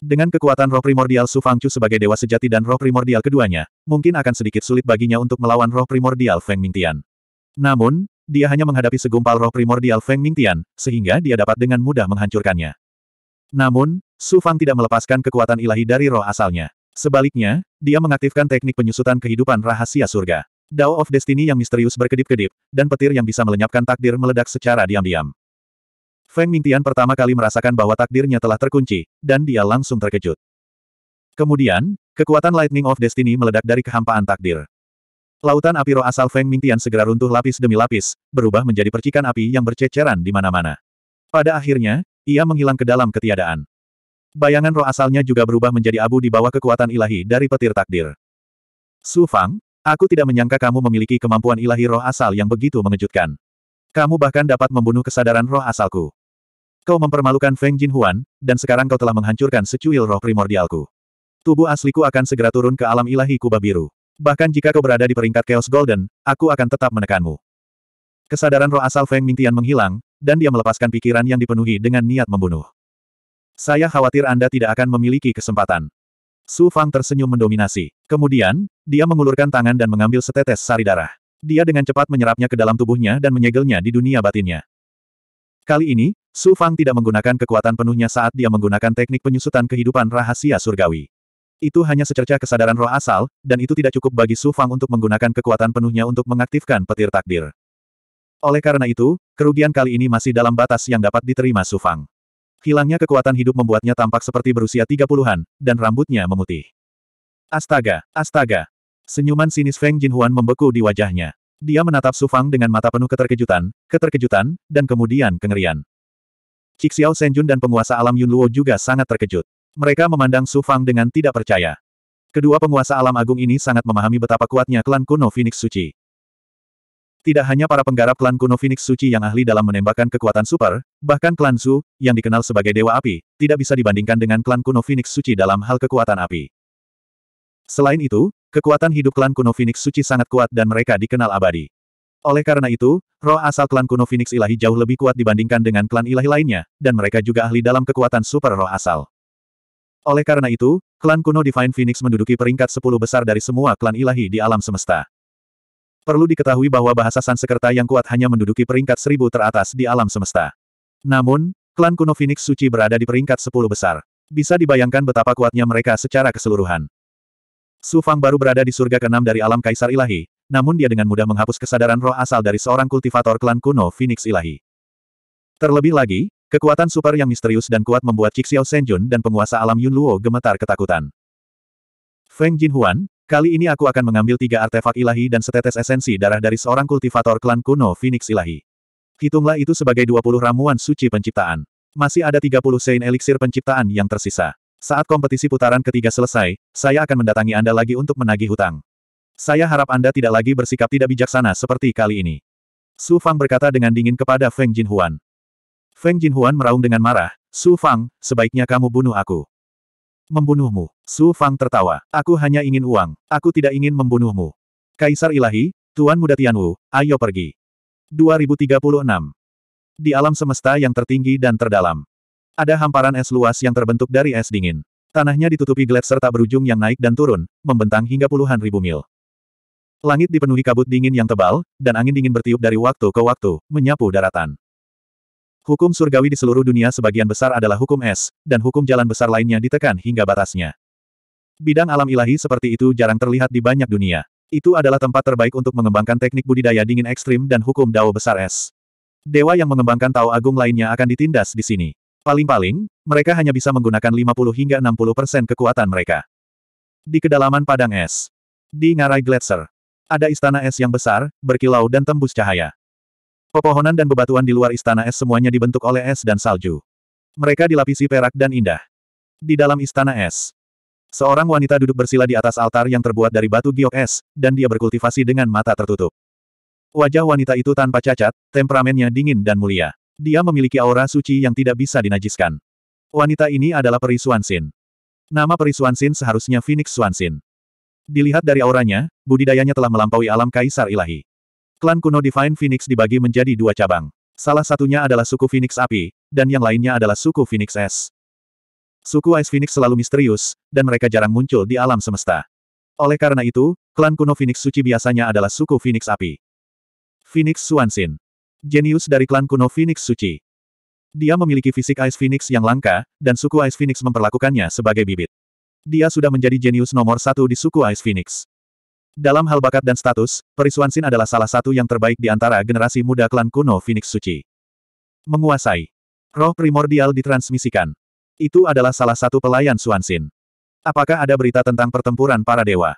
Dengan kekuatan roh primordial Su Fangchu sebagai dewa sejati dan roh primordial keduanya, mungkin akan sedikit sulit baginya untuk melawan roh primordial Feng Mingtian. Namun, dia hanya menghadapi segumpal roh primordial Feng Mingtian, sehingga dia dapat dengan mudah menghancurkannya. Namun, Su Fang tidak melepaskan kekuatan ilahi dari roh asalnya. Sebaliknya, dia mengaktifkan teknik penyusutan kehidupan rahasia surga. Dao of Destiny yang misterius berkedip-kedip, dan petir yang bisa melenyapkan takdir meledak secara diam-diam. Feng Mingtian pertama kali merasakan bahwa takdirnya telah terkunci, dan dia langsung terkejut. Kemudian, kekuatan Lightning of Destiny meledak dari kehampaan takdir. Lautan api roh asal Feng Mingtian segera runtuh lapis demi lapis, berubah menjadi percikan api yang berceceran di mana-mana. Pada akhirnya, ia menghilang ke dalam ketiadaan. Bayangan roh asalnya juga berubah menjadi abu di bawah kekuatan ilahi dari petir takdir. Su Fang, aku tidak menyangka kamu memiliki kemampuan ilahi roh asal yang begitu mengejutkan. Kamu bahkan dapat membunuh kesadaran roh asalku. Kau mempermalukan Feng Jin Huan, dan sekarang kau telah menghancurkan secuil roh primordialku. Tubuh asliku akan segera turun ke alam ilahi kuba biru. Bahkan jika kau berada di peringkat Chaos Golden, aku akan tetap menekanmu. Kesadaran roh asal Feng Mingtian menghilang, dan dia melepaskan pikiran yang dipenuhi dengan niat membunuh. Saya khawatir Anda tidak akan memiliki kesempatan. Su Fang tersenyum mendominasi. Kemudian, dia mengulurkan tangan dan mengambil setetes sari darah. Dia dengan cepat menyerapnya ke dalam tubuhnya dan menyegelnya di dunia batinnya. Kali ini, Su Fang tidak menggunakan kekuatan penuhnya saat dia menggunakan teknik penyusutan kehidupan rahasia surgawi. Itu hanya secercah kesadaran roh asal, dan itu tidak cukup bagi Su Fang untuk menggunakan kekuatan penuhnya untuk mengaktifkan petir takdir. Oleh karena itu, kerugian kali ini masih dalam batas yang dapat diterima Su Fang. Hilangnya kekuatan hidup membuatnya tampak seperti berusia tiga puluhan, dan rambutnya memutih. Astaga, astaga. Senyuman sinis Feng Jinhuan membeku di wajahnya. Dia menatap Su Fang dengan mata penuh keterkejutan, keterkejutan, dan kemudian kengerian. Xiao Senjun dan penguasa alam Yunluo juga sangat terkejut. Mereka memandang Su Fang dengan tidak percaya. Kedua penguasa alam agung ini sangat memahami betapa kuatnya klan kuno Phoenix Suci. Tidak hanya para penggarap klan kuno Phoenix Suci yang ahli dalam menembakkan kekuatan super, bahkan klan Su, yang dikenal sebagai Dewa Api, tidak bisa dibandingkan dengan klan kuno Phoenix Suci dalam hal kekuatan api. Selain itu, kekuatan hidup klan kuno Phoenix Suci sangat kuat dan mereka dikenal abadi. Oleh karena itu, roh asal klan kuno Phoenix ilahi jauh lebih kuat dibandingkan dengan klan ilahi lainnya, dan mereka juga ahli dalam kekuatan super roh asal. Oleh karena itu, klan kuno Divine Phoenix menduduki peringkat 10 besar dari semua klan ilahi di alam semesta. Perlu diketahui bahwa bahasa Sansekerta yang kuat hanya menduduki peringkat 1000 teratas di alam semesta. Namun, klan kuno Phoenix suci berada di peringkat 10 besar. Bisa dibayangkan betapa kuatnya mereka secara keseluruhan. Su Fang baru berada di surga keenam dari alam kaisar ilahi, namun dia dengan mudah menghapus kesadaran roh asal dari seorang kultivator klan kuno Phoenix Ilahi. Terlebih lagi, kekuatan super yang misterius dan kuat membuat Cixiao Senjun dan penguasa alam Yunluo gemetar ketakutan. Feng Jinhuan, kali ini aku akan mengambil tiga artefak ilahi dan setetes esensi darah dari seorang kultivator klan kuno Phoenix Ilahi. Hitunglah itu sebagai 20 ramuan suci penciptaan. Masih ada 30 sein eliksir penciptaan yang tersisa. Saat kompetisi putaran ketiga selesai, saya akan mendatangi Anda lagi untuk menagih hutang. Saya harap Anda tidak lagi bersikap tidak bijaksana seperti kali ini. Su Fang berkata dengan dingin kepada Feng Jinhuan. Feng Jinhuan meraung dengan marah, Su Fang, sebaiknya kamu bunuh aku. Membunuhmu. Su Fang tertawa. Aku hanya ingin uang. Aku tidak ingin membunuhmu. Kaisar Ilahi, Tuan Muda Tianwu, ayo pergi. 2036. Di alam semesta yang tertinggi dan terdalam. Ada hamparan es luas yang terbentuk dari es dingin. Tanahnya ditutupi gletser tak berujung yang naik dan turun, membentang hingga puluhan ribu mil. Langit dipenuhi kabut dingin yang tebal, dan angin dingin bertiup dari waktu ke waktu, menyapu daratan. Hukum surgawi di seluruh dunia sebagian besar adalah hukum es, dan hukum jalan besar lainnya ditekan hingga batasnya. Bidang alam ilahi seperti itu jarang terlihat di banyak dunia. Itu adalah tempat terbaik untuk mengembangkan teknik budidaya dingin ekstrim dan hukum dao besar es. Dewa yang mengembangkan Tao Agung lainnya akan ditindas di sini. Paling-paling, mereka hanya bisa menggunakan 50 hingga 60 persen kekuatan mereka. Di kedalaman padang es. Di ngarai gletser. Ada istana es yang besar, berkilau dan tembus cahaya. Pepohonan dan bebatuan di luar istana es semuanya dibentuk oleh es dan salju. Mereka dilapisi perak dan indah. Di dalam istana es, seorang wanita duduk bersila di atas altar yang terbuat dari batu giok es, dan dia berkultivasi dengan mata tertutup. Wajah wanita itu tanpa cacat, temperamennya dingin dan mulia. Dia memiliki aura suci yang tidak bisa dinajiskan. Wanita ini adalah Peri Suansin. Nama Peri Suansin seharusnya Phoenix Suansin. Dilihat dari auranya, budidayanya telah melampaui alam kaisar ilahi. Klan kuno Divine Phoenix dibagi menjadi dua cabang. Salah satunya adalah suku Phoenix Api, dan yang lainnya adalah suku Phoenix Es. Suku Ice Phoenix selalu misterius, dan mereka jarang muncul di alam semesta. Oleh karena itu, klan kuno Phoenix Suci biasanya adalah suku Phoenix Api. Phoenix Suansin. Jenius dari klan kuno Phoenix Suci. Dia memiliki fisik Ice Phoenix yang langka, dan suku Ice Phoenix memperlakukannya sebagai bibit. Dia sudah menjadi jenius nomor satu di suku Ice Phoenix. Dalam hal bakat dan status, Perisuan Sin adalah salah satu yang terbaik di antara generasi muda klan kuno Phoenix Suci. Menguasai. Roh primordial ditransmisikan. Itu adalah salah satu pelayan Suan Sin. Apakah ada berita tentang pertempuran para dewa?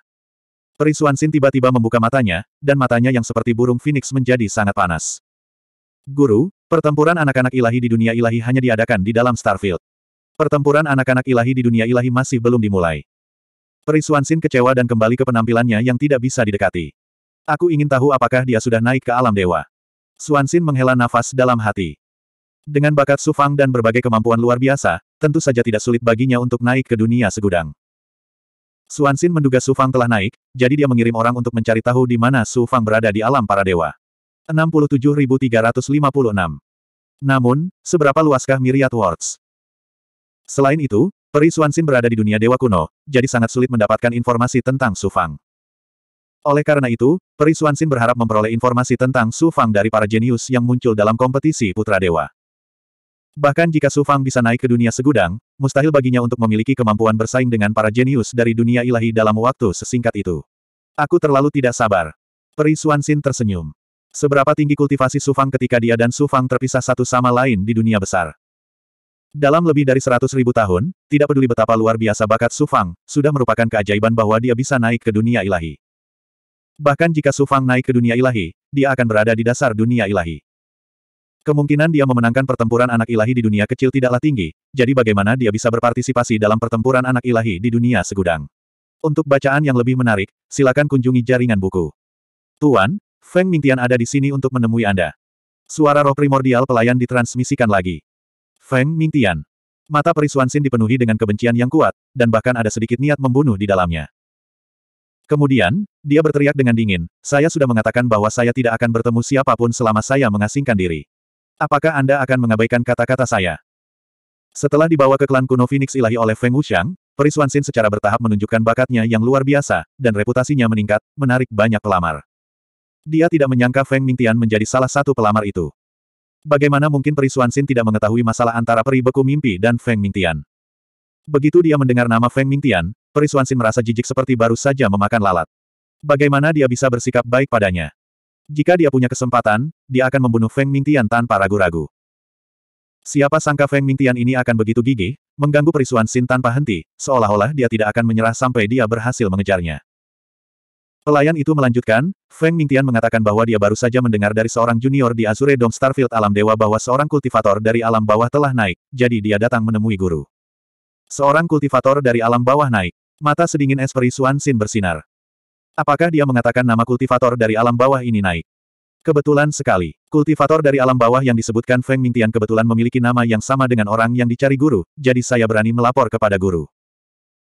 Perisuan Sin tiba-tiba membuka matanya, dan matanya yang seperti burung Phoenix menjadi sangat panas. Guru, pertempuran anak-anak ilahi di dunia ilahi hanya diadakan di dalam Starfield. Pertempuran anak-anak ilahi di dunia ilahi masih belum dimulai. Perisuan Sin kecewa dan kembali ke penampilannya yang tidak bisa didekati. Aku ingin tahu apakah dia sudah naik ke alam dewa. Suan Sin menghela nafas dalam hati. Dengan bakat Sufang dan berbagai kemampuan luar biasa, tentu saja tidak sulit baginya untuk naik ke dunia segudang. Suan Sin menduga Sufang telah naik, jadi dia mengirim orang untuk mencari tahu di mana Sufang berada di alam para dewa. 67356. Namun, seberapa luaskah Myriad Words? Selain itu, Peri Suansin berada di dunia dewa kuno, jadi sangat sulit mendapatkan informasi tentang Su Fang. Oleh karena itu, Peri Suansin berharap memperoleh informasi tentang Su Fang dari para jenius yang muncul dalam kompetisi Putra Dewa. Bahkan jika Su Fang bisa naik ke dunia segudang, mustahil baginya untuk memiliki kemampuan bersaing dengan para jenius dari dunia ilahi dalam waktu sesingkat itu. Aku terlalu tidak sabar. Peri Suansin tersenyum. Seberapa tinggi kultivasi Sufang ketika dia dan Sufang terpisah satu sama lain di dunia besar. Dalam lebih dari seratus ribu tahun, tidak peduli betapa luar biasa bakat Sufang, sudah merupakan keajaiban bahwa dia bisa naik ke dunia ilahi. Bahkan jika Sufang naik ke dunia ilahi, dia akan berada di dasar dunia ilahi. Kemungkinan dia memenangkan pertempuran anak ilahi di dunia kecil tidaklah tinggi, jadi bagaimana dia bisa berpartisipasi dalam pertempuran anak ilahi di dunia segudang. Untuk bacaan yang lebih menarik, silakan kunjungi jaringan buku. Tuan, Feng Mingtian ada di sini untuk menemui Anda. Suara roh primordial pelayan ditransmisikan lagi. Feng Mingtian. Mata Perisuan Xin dipenuhi dengan kebencian yang kuat, dan bahkan ada sedikit niat membunuh di dalamnya. Kemudian, dia berteriak dengan dingin, saya sudah mengatakan bahwa saya tidak akan bertemu siapapun selama saya mengasingkan diri. Apakah Anda akan mengabaikan kata-kata saya? Setelah dibawa ke klan kuno Phoenix Ilahi oleh Feng Wuxiang, Perisuan Sin secara bertahap menunjukkan bakatnya yang luar biasa, dan reputasinya meningkat, menarik banyak pelamar. Dia tidak menyangka Feng Mingtian menjadi salah satu pelamar itu. Bagaimana mungkin Peri Xuanxin tidak mengetahui masalah antara Peri Beku Mimpi dan Feng Mingtian? Begitu dia mendengar nama Feng Mingtian, Peri Xuanxin merasa jijik seperti baru saja memakan lalat. Bagaimana dia bisa bersikap baik padanya? Jika dia punya kesempatan, dia akan membunuh Feng Mingtian tanpa ragu-ragu. Siapa sangka Feng Mingtian ini akan begitu gigih, mengganggu Peri Xuanxin tanpa henti, seolah-olah dia tidak akan menyerah sampai dia berhasil mengejarnya. Pelayan itu melanjutkan, Feng Mingtian mengatakan bahwa dia baru saja mendengar dari seorang junior di Azure Dome Starfield Alam Dewa bahwa seorang kultivator dari alam bawah telah naik, jadi dia datang menemui guru. Seorang kultivator dari alam bawah naik. Mata sedingin es peri Xuan Xin bersinar. Apakah dia mengatakan nama kultivator dari alam bawah ini naik? Kebetulan sekali, kultivator dari alam bawah yang disebutkan Feng Mingtian kebetulan memiliki nama yang sama dengan orang yang dicari guru, jadi saya berani melapor kepada guru.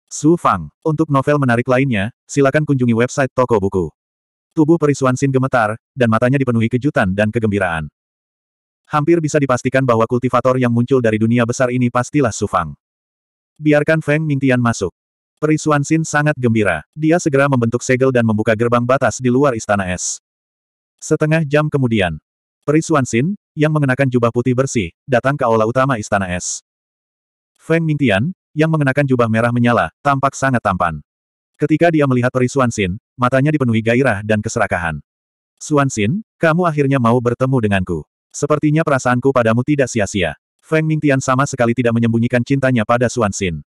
Su Fang. Untuk novel menarik lainnya, silakan kunjungi website toko buku. Tubuh perisuan Sin gemetar, dan matanya dipenuhi kejutan dan kegembiraan. Hampir bisa dipastikan bahwa kultivator yang muncul dari dunia besar ini pastilah Su Fang. Biarkan Feng Mingtian masuk. Perisuan Sin sangat gembira. Dia segera membentuk segel dan membuka gerbang batas di luar istana es. Setengah jam kemudian, Perisuan Sin, yang mengenakan jubah putih bersih, datang ke aula utama istana es. Feng Mingtian, yang mengenakan jubah merah menyala, tampak sangat tampan. Ketika dia melihat peri Suansin, matanya dipenuhi gairah dan keserakahan. Suansin, kamu akhirnya mau bertemu denganku. Sepertinya perasaanku padamu tidak sia-sia. Feng Mingtian sama sekali tidak menyembunyikan cintanya pada Suansin.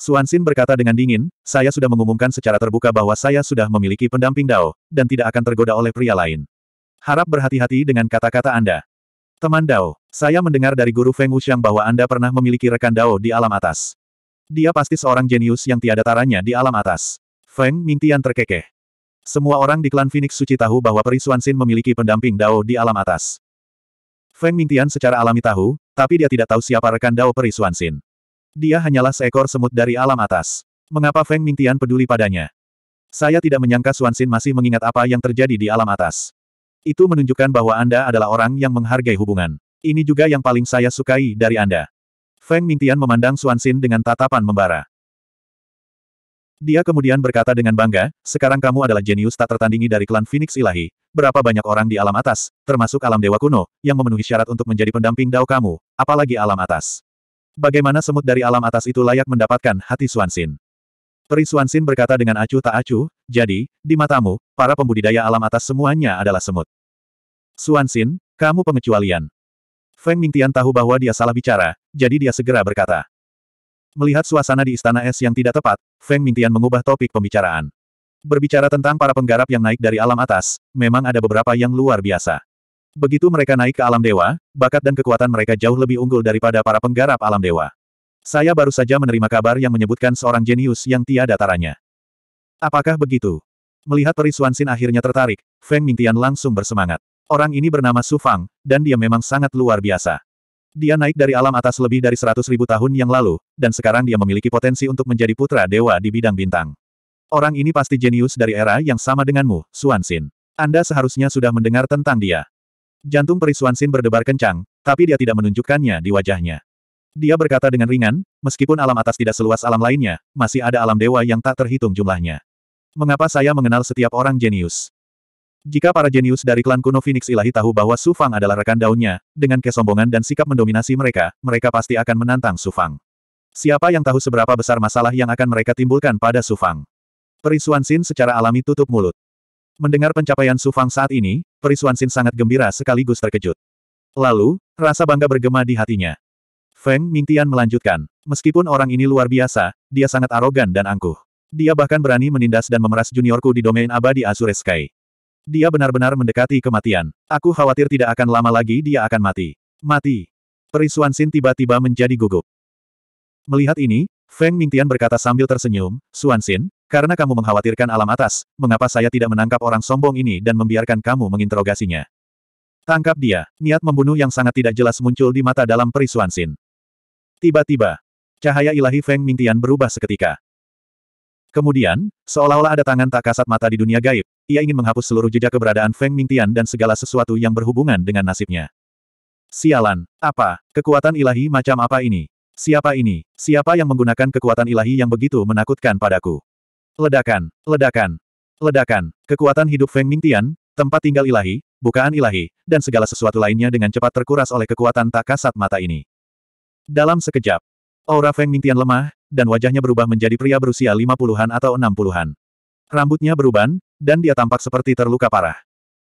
Suansin berkata dengan dingin, saya sudah mengumumkan secara terbuka bahwa saya sudah memiliki pendamping Dao, dan tidak akan tergoda oleh pria lain. Harap berhati-hati dengan kata-kata Anda. Teman Dao, saya mendengar dari guru Feng Wuxiang bahwa Anda pernah memiliki rekan Dao di alam atas. Dia pasti seorang jenius yang tiada taranya di alam atas. Feng Mingtian terkekeh. Semua orang di klan Phoenix Suci tahu bahwa Perisuan Sin memiliki pendamping Dao di alam atas. Feng Mingtian secara alami tahu, tapi dia tidak tahu siapa rekan Dao Perisuan Sin. Dia hanyalah seekor semut dari alam atas. Mengapa Feng Mingtian peduli padanya? Saya tidak menyangka Suan Sin masih mengingat apa yang terjadi di alam atas. Itu menunjukkan bahwa Anda adalah orang yang menghargai hubungan. Ini juga yang paling saya sukai dari Anda. Feng Mingtian memandang Xin dengan tatapan membara. Dia kemudian berkata dengan bangga, sekarang kamu adalah jenius tak tertandingi dari klan Phoenix Ilahi. Berapa banyak orang di alam atas, termasuk alam dewa kuno, yang memenuhi syarat untuk menjadi pendamping dao kamu, apalagi alam atas. Bagaimana semut dari alam atas itu layak mendapatkan hati Xuanxin? Peri Xin berkata dengan acuh tak acuh, jadi, di matamu, para pembudidaya alam atas semuanya adalah semut. Xin, kamu pengecualian. Feng Mingtian tahu bahwa dia salah bicara, jadi dia segera berkata. Melihat suasana di istana es yang tidak tepat, Feng Mingtian mengubah topik pembicaraan. Berbicara tentang para penggarap yang naik dari alam atas, memang ada beberapa yang luar biasa. Begitu mereka naik ke alam dewa, bakat dan kekuatan mereka jauh lebih unggul daripada para penggarap alam dewa. Saya baru saja menerima kabar yang menyebutkan seorang jenius yang tiada taranya. Apakah begitu? Melihat Peri Xuanxin akhirnya tertarik, Feng Mingtian langsung bersemangat. Orang ini bernama Su Fang, dan dia memang sangat luar biasa. Dia naik dari alam atas lebih dari seratus ribu tahun yang lalu, dan sekarang dia memiliki potensi untuk menjadi putra dewa di bidang bintang. Orang ini pasti jenius dari era yang sama denganmu, Suan Xin. Anda seharusnya sudah mendengar tentang dia. Jantung peri Suan Xin berdebar kencang, tapi dia tidak menunjukkannya di wajahnya. Dia berkata dengan ringan, meskipun alam atas tidak seluas alam lainnya, masih ada alam dewa yang tak terhitung jumlahnya. Mengapa saya mengenal setiap orang jenius? Jika para jenius dari klan kuno Phoenix Ilahi tahu bahwa Su Fang adalah rekan daunnya, dengan kesombongan dan sikap mendominasi mereka, mereka pasti akan menantang Su Fang. Siapa yang tahu seberapa besar masalah yang akan mereka timbulkan pada Su Fang? Perisuan Sin secara alami tutup mulut. Mendengar pencapaian Su Fang saat ini, Perisuan Sin sangat gembira sekaligus terkejut. Lalu, rasa bangga bergema di hatinya. Feng Mingtian melanjutkan, meskipun orang ini luar biasa, dia sangat arogan dan angkuh. Dia bahkan berani menindas dan memeras juniorku di domain abadi Azure Sky. Dia benar-benar mendekati kematian. Aku khawatir tidak akan lama lagi dia akan mati. Mati. Perisuan Sin tiba-tiba menjadi gugup. Melihat ini, Feng Mingtian berkata sambil tersenyum, Suan Sin, karena kamu mengkhawatirkan alam atas, mengapa saya tidak menangkap orang sombong ini dan membiarkan kamu menginterogasinya? Tangkap dia. Niat membunuh yang sangat tidak jelas muncul di mata dalam Perisuan Sin. Tiba-tiba, cahaya ilahi Feng Mingtian berubah seketika. Kemudian, seolah-olah ada tangan tak kasat mata di dunia gaib, ia ingin menghapus seluruh jejak keberadaan Feng Mingtian dan segala sesuatu yang berhubungan dengan nasibnya. Sialan, apa, kekuatan ilahi macam apa ini? Siapa ini? Siapa yang menggunakan kekuatan ilahi yang begitu menakutkan padaku? Ledakan, ledakan, ledakan. Kekuatan hidup Feng Mingtian, tempat tinggal ilahi, bukaan ilahi, dan segala sesuatu lainnya dengan cepat terkuras oleh kekuatan tak kasat mata ini. Dalam sekejap, Aura Feng Mingtian lemah, dan wajahnya berubah menjadi pria berusia lima puluhan atau enam puluhan. Rambutnya beruban, dan dia tampak seperti terluka parah.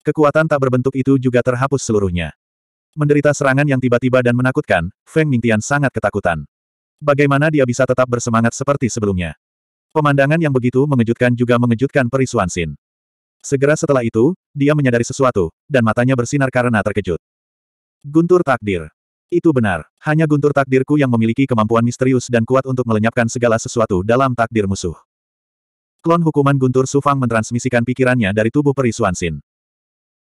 Kekuatan tak berbentuk itu juga terhapus seluruhnya. Menderita serangan yang tiba-tiba dan menakutkan, Feng Mingtian sangat ketakutan. Bagaimana dia bisa tetap bersemangat seperti sebelumnya? Pemandangan yang begitu mengejutkan juga mengejutkan perisuan Sin. Segera setelah itu, dia menyadari sesuatu, dan matanya bersinar karena terkejut. Guntur takdir. Itu benar. Hanya guntur takdirku yang memiliki kemampuan misterius dan kuat untuk melenyapkan segala sesuatu dalam takdir musuh. Klon hukuman guntur Sufang mentransmisikan pikirannya dari tubuh peri Suansin.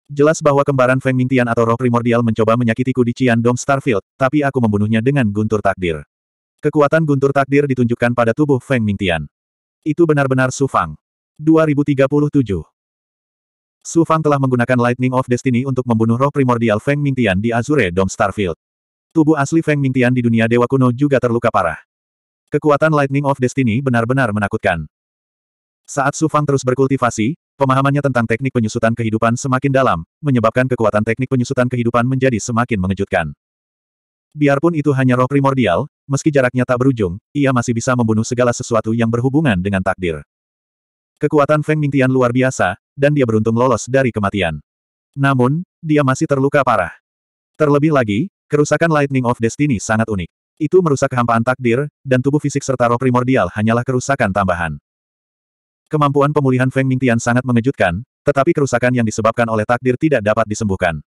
Jelas bahwa kembaran Feng Mingtian atau roh primordial mencoba menyakitiku di Cian Dong Starfield, tapi aku membunuhnya dengan guntur takdir. Kekuatan guntur takdir ditunjukkan pada tubuh Feng Mingtian. Itu benar-benar Sufang. 2037 Sufang telah menggunakan Lightning of Destiny untuk membunuh roh primordial Feng Mingtian di Azure Dome Starfield. Tubuh asli Feng Mingtian di dunia dewa kuno juga terluka parah. Kekuatan Lightning of Destiny benar-benar menakutkan. Saat Su Fang terus berkultivasi, pemahamannya tentang teknik penyusutan kehidupan semakin dalam, menyebabkan kekuatan teknik penyusutan kehidupan menjadi semakin mengejutkan. Biarpun itu hanya roh primordial, meski jaraknya tak berujung, ia masih bisa membunuh segala sesuatu yang berhubungan dengan takdir. Kekuatan Feng Mingtian luar biasa, dan dia beruntung lolos dari kematian. Namun, dia masih terluka parah. Terlebih lagi, Kerusakan Lightning of Destiny sangat unik. Itu merusak kehampaan takdir, dan tubuh fisik serta roh primordial hanyalah kerusakan tambahan. Kemampuan pemulihan Feng Mingtian sangat mengejutkan, tetapi kerusakan yang disebabkan oleh takdir tidak dapat disembuhkan.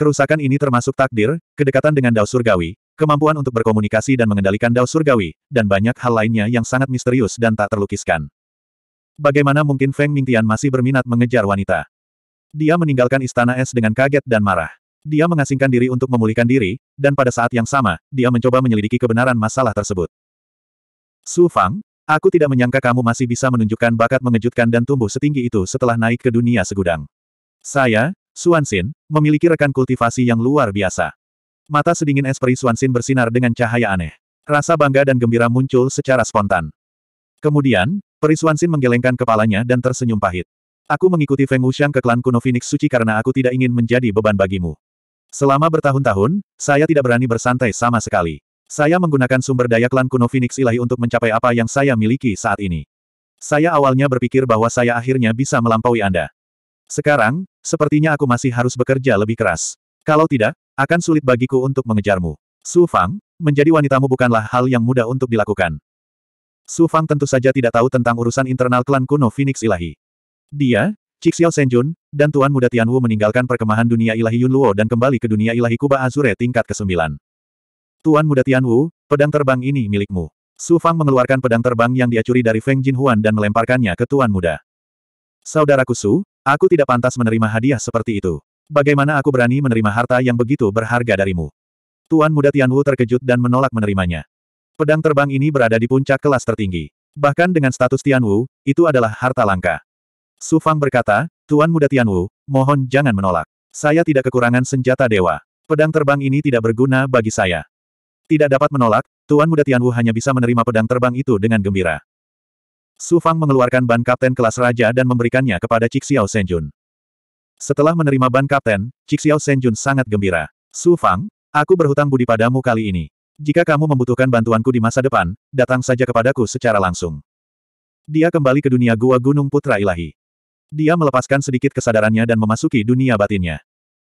Kerusakan ini termasuk takdir, kedekatan dengan Dao Surgawi, kemampuan untuk berkomunikasi dan mengendalikan Dao Surgawi, dan banyak hal lainnya yang sangat misterius dan tak terlukiskan. Bagaimana mungkin Feng Mingtian masih berminat mengejar wanita? Dia meninggalkan istana es dengan kaget dan marah. Dia mengasingkan diri untuk memulihkan diri, dan pada saat yang sama, dia mencoba menyelidiki kebenaran masalah tersebut. Su Fang, aku tidak menyangka kamu masih bisa menunjukkan bakat mengejutkan dan tumbuh setinggi itu setelah naik ke dunia segudang. Saya, Suansin, memiliki rekan kultivasi yang luar biasa. Mata sedingin es peri Suansin bersinar dengan cahaya aneh. Rasa bangga dan gembira muncul secara spontan. Kemudian, peri Suansin menggelengkan kepalanya dan tersenyum pahit. Aku mengikuti Feng Wuxiang ke klan kuno Phoenix Suci karena aku tidak ingin menjadi beban bagimu. Selama bertahun-tahun, saya tidak berani bersantai sama sekali. Saya menggunakan sumber daya klan kuno Phoenix Ilahi untuk mencapai apa yang saya miliki saat ini. Saya awalnya berpikir bahwa saya akhirnya bisa melampaui Anda. Sekarang, sepertinya aku masih harus bekerja lebih keras. Kalau tidak, akan sulit bagiku untuk mengejarmu. Su Fang, menjadi wanitamu bukanlah hal yang mudah untuk dilakukan. Su Fang tentu saja tidak tahu tentang urusan internal klan kuno Phoenix Ilahi. Dia, Cixiao Senjun, dan Tuan Muda Tianwu meninggalkan perkemahan dunia ilahi Yunluo dan kembali ke dunia ilahi Kuba Azure tingkat ke-9. Tuan Muda Tianwu, pedang terbang ini milikmu. Su Fang mengeluarkan pedang terbang yang diacuri dari Feng Jinhuan dan melemparkannya ke Tuan Muda. Saudaraku Su, aku tidak pantas menerima hadiah seperti itu. Bagaimana aku berani menerima harta yang begitu berharga darimu? Tuan Muda Tianwu terkejut dan menolak menerimanya. Pedang terbang ini berada di puncak kelas tertinggi. Bahkan dengan status Tianwu, itu adalah harta langka. Su Fang berkata, Tuan Muda Tianwu, mohon jangan menolak. Saya tidak kekurangan senjata dewa. Pedang terbang ini tidak berguna bagi saya. Tidak dapat menolak, Tuan Muda Tianwu hanya bisa menerima pedang terbang itu dengan gembira. Su Fang mengeluarkan ban kapten kelas raja dan memberikannya kepada Cik Xiao Senjun. Setelah menerima ban kapten, Cik Xiao Senjun sangat gembira. Su Fang, aku berhutang budi padamu kali ini. Jika kamu membutuhkan bantuanku di masa depan, datang saja kepadaku secara langsung. Dia kembali ke dunia gua Gunung Putra Ilahi. Dia melepaskan sedikit kesadarannya dan memasuki dunia batinnya.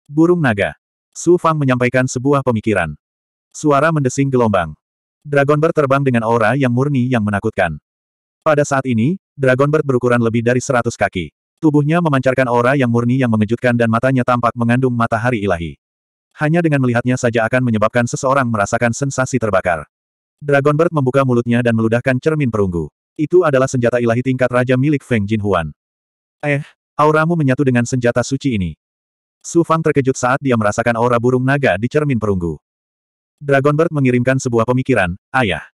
Burung naga. Su Fang menyampaikan sebuah pemikiran. Suara mendesing gelombang. Dragon Bird terbang dengan aura yang murni yang menakutkan. Pada saat ini, Dragon Bird berukuran lebih dari 100 kaki. Tubuhnya memancarkan aura yang murni yang mengejutkan dan matanya tampak mengandung matahari ilahi. Hanya dengan melihatnya saja akan menyebabkan seseorang merasakan sensasi terbakar. Dragon Bird membuka mulutnya dan meludahkan cermin perunggu. Itu adalah senjata ilahi tingkat raja milik Feng Jinhuan. Eh, auramu menyatu dengan senjata suci ini. Su Fang terkejut saat dia merasakan aura burung naga di cermin perunggu. Dragonbird mengirimkan sebuah pemikiran, ayah.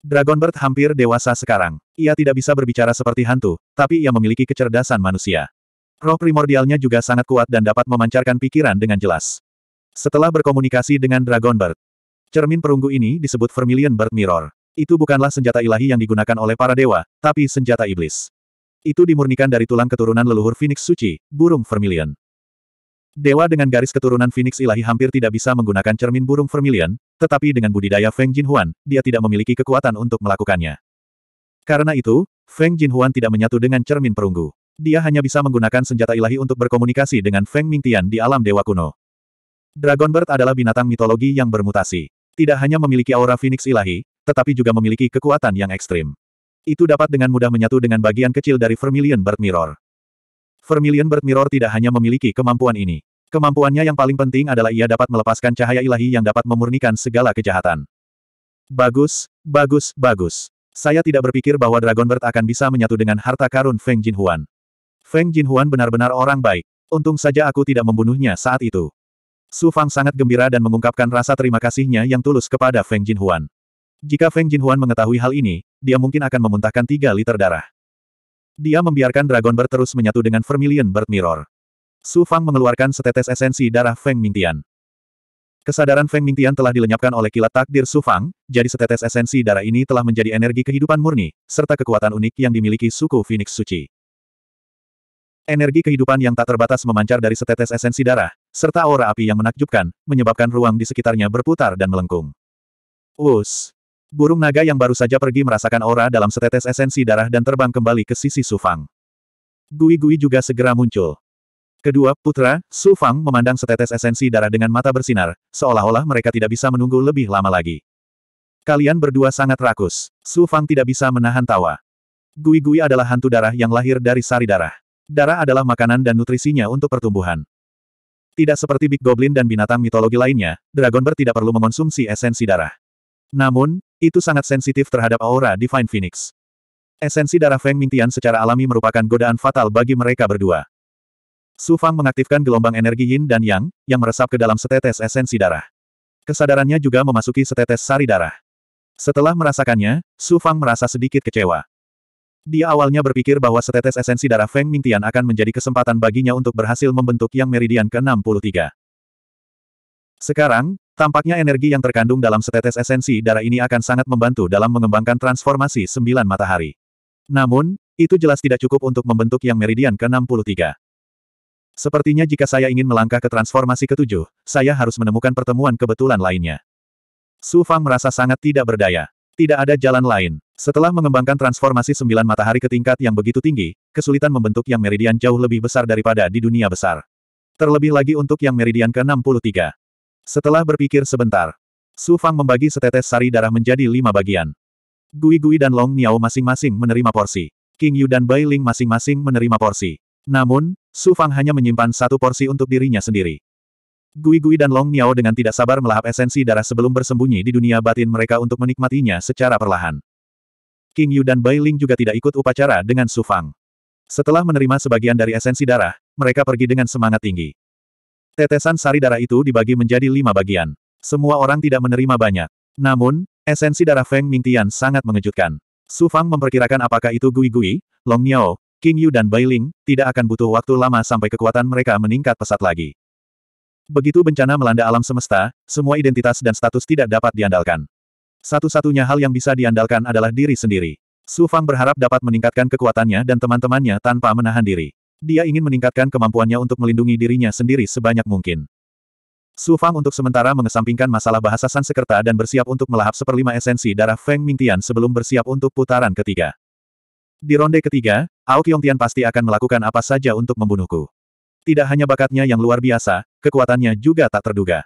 Dragonbird hampir dewasa sekarang. Ia tidak bisa berbicara seperti hantu, tapi ia memiliki kecerdasan manusia. Roh primordialnya juga sangat kuat dan dapat memancarkan pikiran dengan jelas. Setelah berkomunikasi dengan Dragonbird, cermin perunggu ini disebut Vermilion Bird Mirror. Itu bukanlah senjata ilahi yang digunakan oleh para dewa, tapi senjata iblis itu dimurnikan dari tulang keturunan leluhur Phoenix Suci, burung vermilion. Dewa dengan garis keturunan Phoenix ilahi hampir tidak bisa menggunakan cermin burung vermilion, tetapi dengan budidaya Feng Jin Huan, dia tidak memiliki kekuatan untuk melakukannya. Karena itu, Feng Jin Huan tidak menyatu dengan cermin perunggu. Dia hanya bisa menggunakan senjata ilahi untuk berkomunikasi dengan Feng Mingtian di alam dewa kuno. Dragon Bird adalah binatang mitologi yang bermutasi. Tidak hanya memiliki aura Phoenix ilahi, tetapi juga memiliki kekuatan yang ekstrim. Itu dapat dengan mudah menyatu dengan bagian kecil dari Vermilion Bird Mirror. Vermilion Bird Mirror tidak hanya memiliki kemampuan ini. Kemampuannya yang paling penting adalah ia dapat melepaskan cahaya ilahi yang dapat memurnikan segala kejahatan. Bagus, bagus, bagus. Saya tidak berpikir bahwa Dragon Bird akan bisa menyatu dengan harta karun Feng Jinhuan. Feng Jinhuan benar-benar orang baik. Untung saja aku tidak membunuhnya saat itu. Su Fang sangat gembira dan mengungkapkan rasa terima kasihnya yang tulus kepada Feng Jinhuan. Jika Feng Jinhuan mengetahui hal ini, dia mungkin akan memuntahkan tiga liter darah. Dia membiarkan Dragon Bird terus menyatu dengan Vermilion Bird Mirror. Su Fang mengeluarkan setetes esensi darah Feng Mingtian. Kesadaran Feng Mingtian telah dilenyapkan oleh kilat takdir Su Fang, jadi setetes esensi darah ini telah menjadi energi kehidupan murni, serta kekuatan unik yang dimiliki suku Phoenix Suci. Energi kehidupan yang tak terbatas memancar dari setetes esensi darah, serta aura api yang menakjubkan, menyebabkan ruang di sekitarnya berputar dan melengkung. Us. Burung naga yang baru saja pergi merasakan aura dalam setetes esensi darah dan terbang kembali ke sisi Sufang. Gui-gui juga segera muncul. Kedua, putra, Sufang memandang setetes esensi darah dengan mata bersinar, seolah-olah mereka tidak bisa menunggu lebih lama lagi. Kalian berdua sangat rakus. Sufang tidak bisa menahan tawa. Gui-gui adalah hantu darah yang lahir dari sari darah. Darah adalah makanan dan nutrisinya untuk pertumbuhan. Tidak seperti Big Goblin dan binatang mitologi lainnya, Dragon Bird tidak perlu mengonsumsi esensi darah. Namun, itu sangat sensitif terhadap aura Divine Phoenix. Esensi darah Feng Mingtian secara alami merupakan godaan fatal bagi mereka berdua. Su Fang mengaktifkan gelombang energi yin dan yang, yang meresap ke dalam setetes esensi darah. Kesadarannya juga memasuki setetes sari darah. Setelah merasakannya, Su Fang merasa sedikit kecewa. Dia awalnya berpikir bahwa setetes esensi darah Feng Mingtian akan menjadi kesempatan baginya untuk berhasil membentuk yang meridian ke-63. Sekarang, Tampaknya energi yang terkandung dalam setetes esensi darah ini akan sangat membantu dalam mengembangkan transformasi sembilan matahari. Namun, itu jelas tidak cukup untuk membentuk yang meridian ke-63. Sepertinya jika saya ingin melangkah ke transformasi ketujuh, saya harus menemukan pertemuan kebetulan lainnya. Su Fang merasa sangat tidak berdaya. Tidak ada jalan lain. Setelah mengembangkan transformasi sembilan matahari ke tingkat yang begitu tinggi, kesulitan membentuk yang meridian jauh lebih besar daripada di dunia besar. Terlebih lagi untuk yang meridian ke-63. Setelah berpikir sebentar, Su Fang membagi setetes sari darah menjadi lima bagian. Gui Gui dan Long Niao masing-masing menerima porsi. King Yu dan Bai Ling masing-masing menerima porsi. Namun, Su Fang hanya menyimpan satu porsi untuk dirinya sendiri. Gui Gui dan Long Niao dengan tidak sabar melahap esensi darah sebelum bersembunyi di dunia batin mereka untuk menikmatinya secara perlahan. King Yu dan Bai Ling juga tidak ikut upacara dengan Su Fang. Setelah menerima sebagian dari esensi darah, mereka pergi dengan semangat tinggi. Tetesan sari darah itu dibagi menjadi lima bagian. Semua orang tidak menerima banyak. Namun, esensi darah Feng Mingtian sangat mengejutkan. Su Fang memperkirakan apakah itu Gui Gui, Long Niao, King Yu dan Bai Ling, tidak akan butuh waktu lama sampai kekuatan mereka meningkat pesat lagi. Begitu bencana melanda alam semesta, semua identitas dan status tidak dapat diandalkan. Satu-satunya hal yang bisa diandalkan adalah diri sendiri. Su Fang berharap dapat meningkatkan kekuatannya dan teman-temannya tanpa menahan diri. Dia ingin meningkatkan kemampuannya untuk melindungi dirinya sendiri sebanyak mungkin. Su Fang untuk sementara mengesampingkan masalah bahasa Sansekerta dan bersiap untuk melahap seperlima esensi darah Feng Mingtian sebelum bersiap untuk putaran ketiga. Di ronde ketiga, Ao Tian pasti akan melakukan apa saja untuk membunuhku. Tidak hanya bakatnya yang luar biasa, kekuatannya juga tak terduga.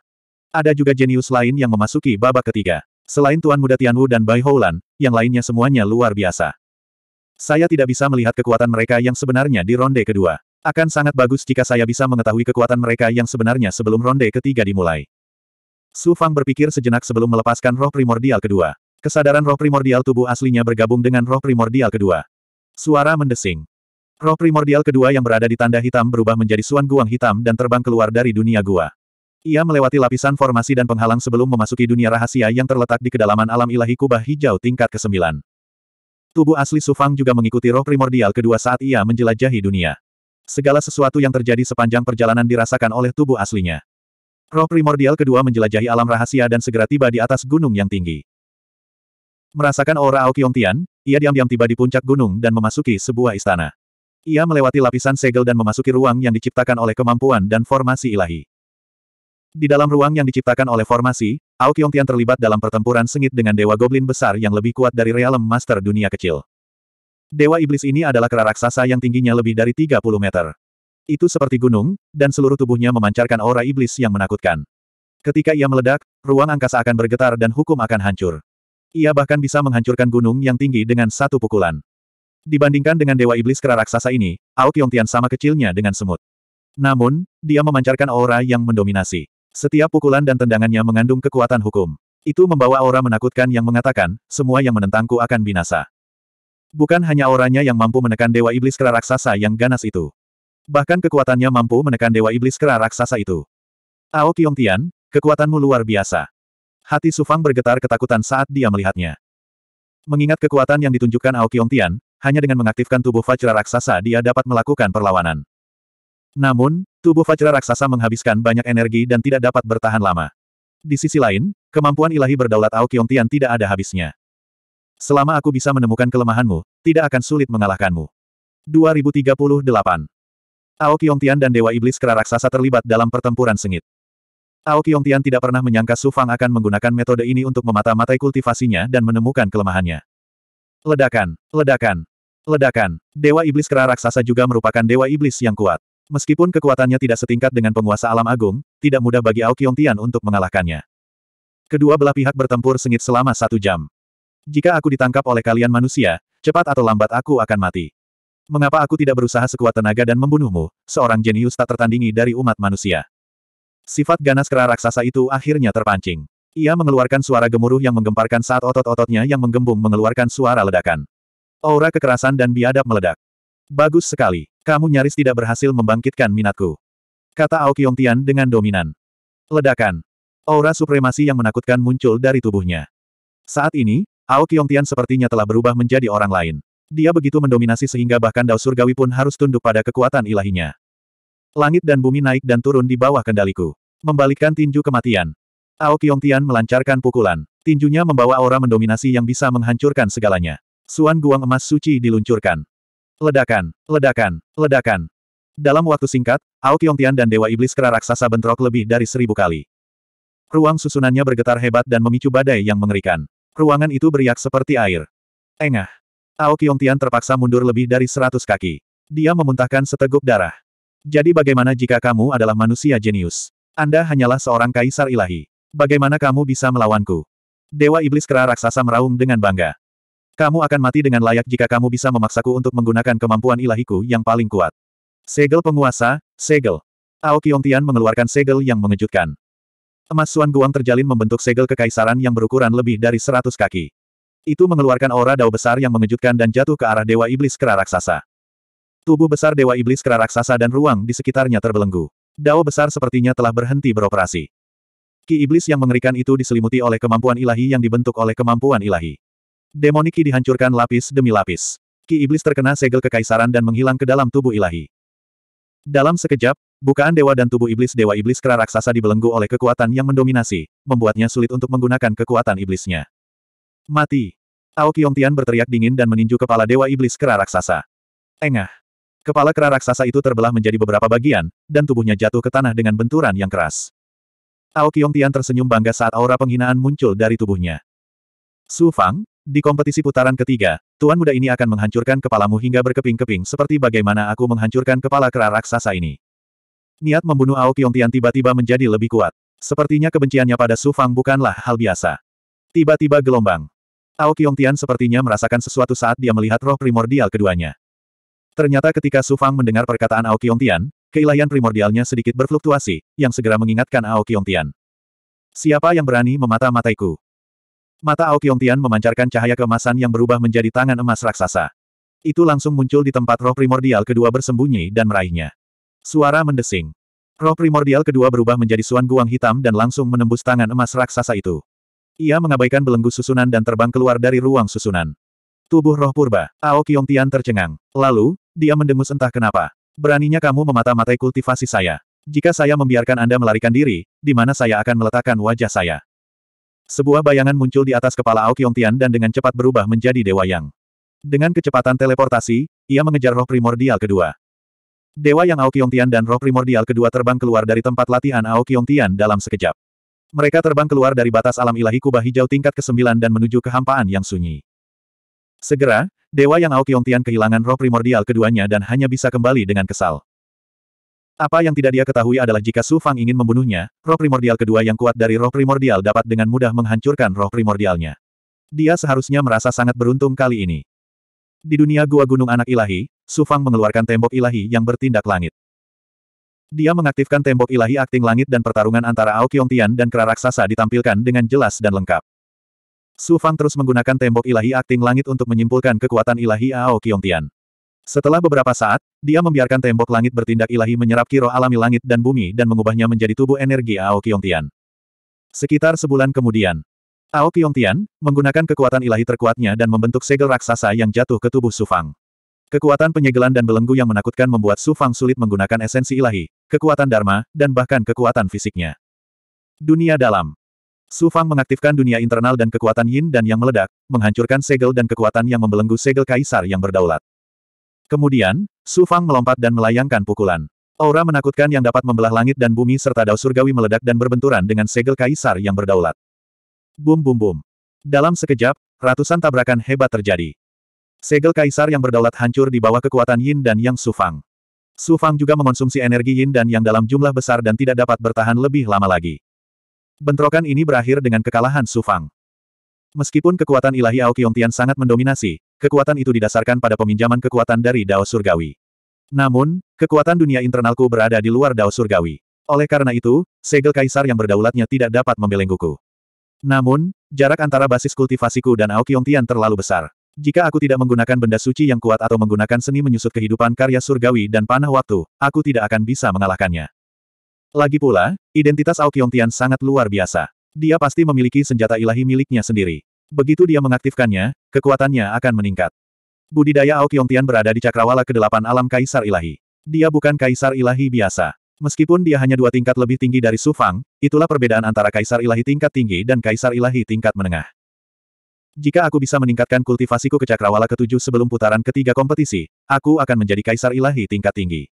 Ada juga jenius lain yang memasuki babak ketiga. Selain Tuan Muda Tianwu dan Bai Houlan, yang lainnya semuanya luar biasa. Saya tidak bisa melihat kekuatan mereka yang sebenarnya di ronde kedua. Akan sangat bagus jika saya bisa mengetahui kekuatan mereka yang sebenarnya sebelum ronde ketiga dimulai. Su Fang berpikir sejenak sebelum melepaskan roh primordial kedua. Kesadaran roh primordial tubuh aslinya bergabung dengan roh primordial kedua. Suara mendesing. Roh primordial kedua yang berada di tanda hitam berubah menjadi suan guang hitam dan terbang keluar dari dunia gua. Ia melewati lapisan formasi dan penghalang sebelum memasuki dunia rahasia yang terletak di kedalaman alam ilahi kubah hijau tingkat ke-9. Tubuh asli Sufang juga mengikuti roh primordial kedua saat ia menjelajahi dunia. Segala sesuatu yang terjadi sepanjang perjalanan dirasakan oleh tubuh aslinya. Roh primordial kedua menjelajahi alam rahasia dan segera tiba di atas gunung yang tinggi. Merasakan aura Aokiong Tian, ia diam-diam tiba di puncak gunung dan memasuki sebuah istana. Ia melewati lapisan segel dan memasuki ruang yang diciptakan oleh kemampuan dan formasi ilahi. Di dalam ruang yang diciptakan oleh formasi, Ao Tian terlibat dalam pertempuran sengit dengan Dewa Goblin besar yang lebih kuat dari Realm Master dunia kecil. Dewa Iblis ini adalah kera raksasa yang tingginya lebih dari 30 meter. Itu seperti gunung, dan seluruh tubuhnya memancarkan aura iblis yang menakutkan. Ketika ia meledak, ruang angkasa akan bergetar dan hukum akan hancur. Ia bahkan bisa menghancurkan gunung yang tinggi dengan satu pukulan. Dibandingkan dengan Dewa Iblis kera raksasa ini, Ao Tian sama kecilnya dengan semut. Namun, dia memancarkan aura yang mendominasi. Setiap pukulan dan tendangannya mengandung kekuatan hukum. Itu membawa aura menakutkan yang mengatakan, semua yang menentangku akan binasa. Bukan hanya auranya yang mampu menekan Dewa Iblis Kera Raksasa yang ganas itu. Bahkan kekuatannya mampu menekan Dewa Iblis Kera Raksasa itu. Ao Tian, kekuatanmu luar biasa. Hati Sufang bergetar ketakutan saat dia melihatnya. Mengingat kekuatan yang ditunjukkan Ao Tian, hanya dengan mengaktifkan tubuh Fajra Raksasa dia dapat melakukan perlawanan. Namun, tubuh Fajra Raksasa menghabiskan banyak energi dan tidak dapat bertahan lama. Di sisi lain, kemampuan ilahi berdaulat Ao Qiong Tian tidak ada habisnya. Selama aku bisa menemukan kelemahanmu, tidak akan sulit mengalahkanmu. 2038 Ao Qiong Tian dan Dewa Iblis Kera Raksasa terlibat dalam pertempuran sengit. Ao Qiong Tian tidak pernah menyangka Su Fang akan menggunakan metode ini untuk memata-matai kultivasinya dan menemukan kelemahannya. Ledakan, ledakan, ledakan. Dewa Iblis Kera Raksasa juga merupakan Dewa Iblis yang kuat. Meskipun kekuatannya tidak setingkat dengan penguasa alam agung, tidak mudah bagi Aokiong Tian untuk mengalahkannya. Kedua belah pihak bertempur sengit selama satu jam. Jika aku ditangkap oleh kalian manusia, cepat atau lambat aku akan mati. Mengapa aku tidak berusaha sekuat tenaga dan membunuhmu, seorang jenius tak tertandingi dari umat manusia? Sifat ganas kera raksasa itu akhirnya terpancing. Ia mengeluarkan suara gemuruh yang menggemparkan saat otot-ototnya yang menggembung mengeluarkan suara ledakan. Aura kekerasan dan biadab meledak. Bagus sekali. Kamu nyaris tidak berhasil membangkitkan minatku. Kata Ao Tian dengan dominan. Ledakan. Aura supremasi yang menakutkan muncul dari tubuhnya. Saat ini, Ao Tian sepertinya telah berubah menjadi orang lain. Dia begitu mendominasi sehingga bahkan Dao Surgawi pun harus tunduk pada kekuatan ilahinya. Langit dan bumi naik dan turun di bawah kendaliku. Membalikkan tinju kematian. Ao Tian melancarkan pukulan. Tinjunya membawa aura mendominasi yang bisa menghancurkan segalanya. Suan guang emas suci diluncurkan. Ledakan, ledakan, ledakan. Dalam waktu singkat, Ao Tian dan Dewa Iblis Kera Raksasa bentrok lebih dari seribu kali. Ruang susunannya bergetar hebat dan memicu badai yang mengerikan. Ruangan itu beriak seperti air. Engah. Ao Tian terpaksa mundur lebih dari seratus kaki. Dia memuntahkan seteguk darah. Jadi bagaimana jika kamu adalah manusia jenius? Anda hanyalah seorang kaisar ilahi. Bagaimana kamu bisa melawanku? Dewa Iblis Kera Raksasa meraung dengan bangga. Kamu akan mati dengan layak jika kamu bisa memaksaku untuk menggunakan kemampuan ilahiku yang paling kuat. Segel penguasa, segel. Ao Tian mengeluarkan segel yang mengejutkan. Emas Suan Guang terjalin membentuk segel kekaisaran yang berukuran lebih dari seratus kaki. Itu mengeluarkan aura dao besar yang mengejutkan dan jatuh ke arah Dewa Iblis Kera Raksasa. Tubuh besar Dewa Iblis Kera Raksasa dan ruang di sekitarnya terbelenggu. Dao besar sepertinya telah berhenti beroperasi. Ki iblis yang mengerikan itu diselimuti oleh kemampuan ilahi yang dibentuk oleh kemampuan ilahi. Demoniki dihancurkan lapis demi lapis. Ki Iblis terkena segel kekaisaran dan menghilang ke dalam tubuh ilahi. Dalam sekejap, bukaan dewa dan tubuh iblis dewa iblis kera raksasa dibelenggu oleh kekuatan yang mendominasi, membuatnya sulit untuk menggunakan kekuatan iblisnya. Mati! Tao Tian berteriak dingin dan meninju kepala dewa iblis kera raksasa. Engah! Kepala kera raksasa itu terbelah menjadi beberapa bagian, dan tubuhnya jatuh ke tanah dengan benturan yang keras. Tao Tian tersenyum bangga saat aura penghinaan muncul dari tubuhnya. Su Fang, di kompetisi putaran ketiga, Tuan Muda ini akan menghancurkan kepalamu hingga berkeping-keping seperti bagaimana aku menghancurkan kepala kera raksasa ini. Niat membunuh Ao Tian tiba-tiba menjadi lebih kuat. Sepertinya kebenciannya pada Su Fang bukanlah hal biasa. Tiba-tiba gelombang. Ao Tian sepertinya merasakan sesuatu saat dia melihat roh primordial keduanya. Ternyata ketika Su Fang mendengar perkataan Ao Tian, keilahian primordialnya sedikit berfluktuasi, yang segera mengingatkan Ao Tian. Siapa yang berani memata-mataiku? Mata Ao Tian memancarkan cahaya kemasan yang berubah menjadi tangan emas raksasa. Itu langsung muncul di tempat roh primordial kedua bersembunyi dan meraihnya. Suara mendesing. Roh primordial kedua berubah menjadi suan guang hitam dan langsung menembus tangan emas raksasa itu. Ia mengabaikan belenggu susunan dan terbang keluar dari ruang susunan. Tubuh roh purba, Ao Tian tercengang. Lalu, dia mendengus entah kenapa. Beraninya kamu memata-matai kultivasi saya. Jika saya membiarkan Anda melarikan diri, di mana saya akan meletakkan wajah saya? Sebuah bayangan muncul di atas kepala Ao Tian dan dengan cepat berubah menjadi Dewa Yang. Dengan kecepatan teleportasi, ia mengejar roh primordial kedua. Dewa Yang Ao Tian dan roh primordial kedua terbang keluar dari tempat latihan Ao Tian dalam sekejap. Mereka terbang keluar dari batas alam ilahi kubah hijau tingkat ke-9 dan menuju kehampaan yang sunyi. Segera, Dewa Yang Ao Tian kehilangan roh primordial keduanya dan hanya bisa kembali dengan kesal. Apa yang tidak dia ketahui adalah jika Su Fang ingin membunuhnya, roh primordial kedua yang kuat dari roh primordial dapat dengan mudah menghancurkan roh primordialnya. Dia seharusnya merasa sangat beruntung kali ini. Di dunia gua gunung anak ilahi, Su Fang mengeluarkan tembok ilahi yang bertindak langit. Dia mengaktifkan tembok ilahi akting langit dan pertarungan antara Ao Tian dan kera raksasa ditampilkan dengan jelas dan lengkap. Su Fang terus menggunakan tembok ilahi akting langit untuk menyimpulkan kekuatan ilahi Ao Tian. Setelah beberapa saat, dia membiarkan tembok langit bertindak ilahi menyerap kiro alami langit dan bumi dan mengubahnya menjadi tubuh energi Ao Tian. Sekitar sebulan kemudian, Ao Tian menggunakan kekuatan ilahi terkuatnya dan membentuk segel raksasa yang jatuh ke tubuh Sufang. Kekuatan penyegelan dan belenggu yang menakutkan membuat Sufang sulit menggunakan esensi ilahi, kekuatan dharma, dan bahkan kekuatan fisiknya. Dunia dalam Sufang mengaktifkan dunia internal dan kekuatan yin dan yang meledak, menghancurkan segel dan kekuatan yang membelenggu segel kaisar yang berdaulat. Kemudian, Su Fang melompat dan melayangkan pukulan. Aura menakutkan yang dapat membelah langit dan bumi serta dao surgawi meledak dan berbenturan dengan segel kaisar yang berdaulat. Bum bum bum. Dalam sekejap, ratusan tabrakan hebat terjadi. Segel kaisar yang berdaulat hancur di bawah kekuatan Yin dan Yang Su Fang. Su Fang juga mengonsumsi energi Yin dan Yang dalam jumlah besar dan tidak dapat bertahan lebih lama lagi. Bentrokan ini berakhir dengan kekalahan Su Fang. Meskipun kekuatan ilahi Ao Tian sangat mendominasi, Kekuatan itu didasarkan pada peminjaman kekuatan dari Dao Surgawi. Namun, kekuatan dunia internalku berada di luar Dao Surgawi. Oleh karena itu, segel kaisar yang berdaulatnya tidak dapat membelengguku. Namun, jarak antara basis kultivasiku dan Aokiong Tian terlalu besar. Jika aku tidak menggunakan benda suci yang kuat atau menggunakan seni menyusut kehidupan karya surgawi dan panah waktu, aku tidak akan bisa mengalahkannya. Lagi pula, identitas Aokiong Tian sangat luar biasa. Dia pasti memiliki senjata ilahi miliknya sendiri. Begitu dia mengaktifkannya, kekuatannya akan meningkat. Budidaya Tian berada di cakrawala ke-8 alam Kaisar Ilahi. Dia bukan Kaisar Ilahi biasa. Meskipun dia hanya dua tingkat lebih tinggi dari Sufang, itulah perbedaan antara Kaisar Ilahi tingkat tinggi dan Kaisar Ilahi tingkat menengah. Jika aku bisa meningkatkan kultivasiku ke cakrawala ke ketujuh sebelum putaran ketiga kompetisi, aku akan menjadi Kaisar Ilahi tingkat tinggi.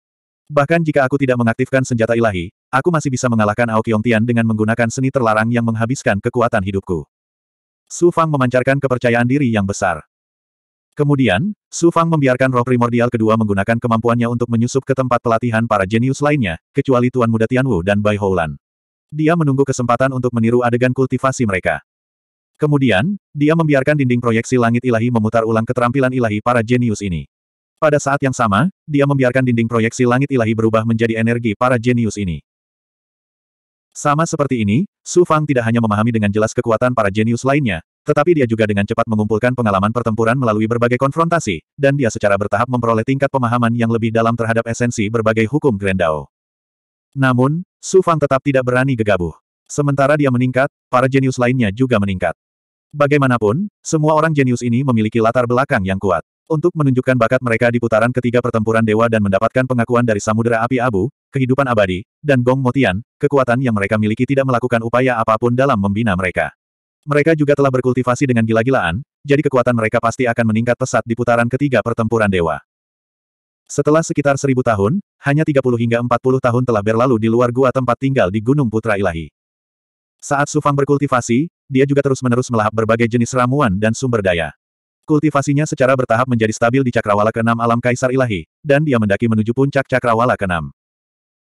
Bahkan jika aku tidak mengaktifkan senjata ilahi, aku masih bisa mengalahkan Tian dengan menggunakan seni terlarang yang menghabiskan kekuatan hidupku. Su Fang memancarkan kepercayaan diri yang besar. Kemudian, Su Fang membiarkan roh primordial kedua menggunakan kemampuannya untuk menyusup ke tempat pelatihan para jenius lainnya, kecuali Tuan Muda Tianwu dan Bai Houlan. Dia menunggu kesempatan untuk meniru adegan kultivasi mereka. Kemudian, dia membiarkan dinding proyeksi langit ilahi memutar ulang keterampilan ilahi para jenius ini. Pada saat yang sama, dia membiarkan dinding proyeksi langit ilahi berubah menjadi energi para jenius ini. Sama seperti ini, Su Fang tidak hanya memahami dengan jelas kekuatan para jenius lainnya, tetapi dia juga dengan cepat mengumpulkan pengalaman pertempuran melalui berbagai konfrontasi, dan dia secara bertahap memperoleh tingkat pemahaman yang lebih dalam terhadap esensi berbagai hukum Grendao. Namun, Su Fang tetap tidak berani gegabah. Sementara dia meningkat, para jenius lainnya juga meningkat. Bagaimanapun, semua orang jenius ini memiliki latar belakang yang kuat. Untuk menunjukkan bakat mereka di putaran ketiga pertempuran dewa dan mendapatkan pengakuan dari Samudera Api Abu, kehidupan abadi, dan Gong Motian, kekuatan yang mereka miliki tidak melakukan upaya apapun dalam membina mereka. Mereka juga telah berkultivasi dengan gila-gilaan, jadi kekuatan mereka pasti akan meningkat pesat di putaran ketiga pertempuran dewa. Setelah sekitar seribu tahun, hanya 30 hingga 40 tahun telah berlalu di luar gua tempat tinggal di Gunung Putra Ilahi. Saat Sufang berkultivasi, dia juga terus-menerus melahap berbagai jenis ramuan dan sumber daya. Kultivasinya secara bertahap menjadi stabil di cakrawala ke-6 alam Kaisar Ilahi, dan dia mendaki menuju puncak cakrawala ke-6.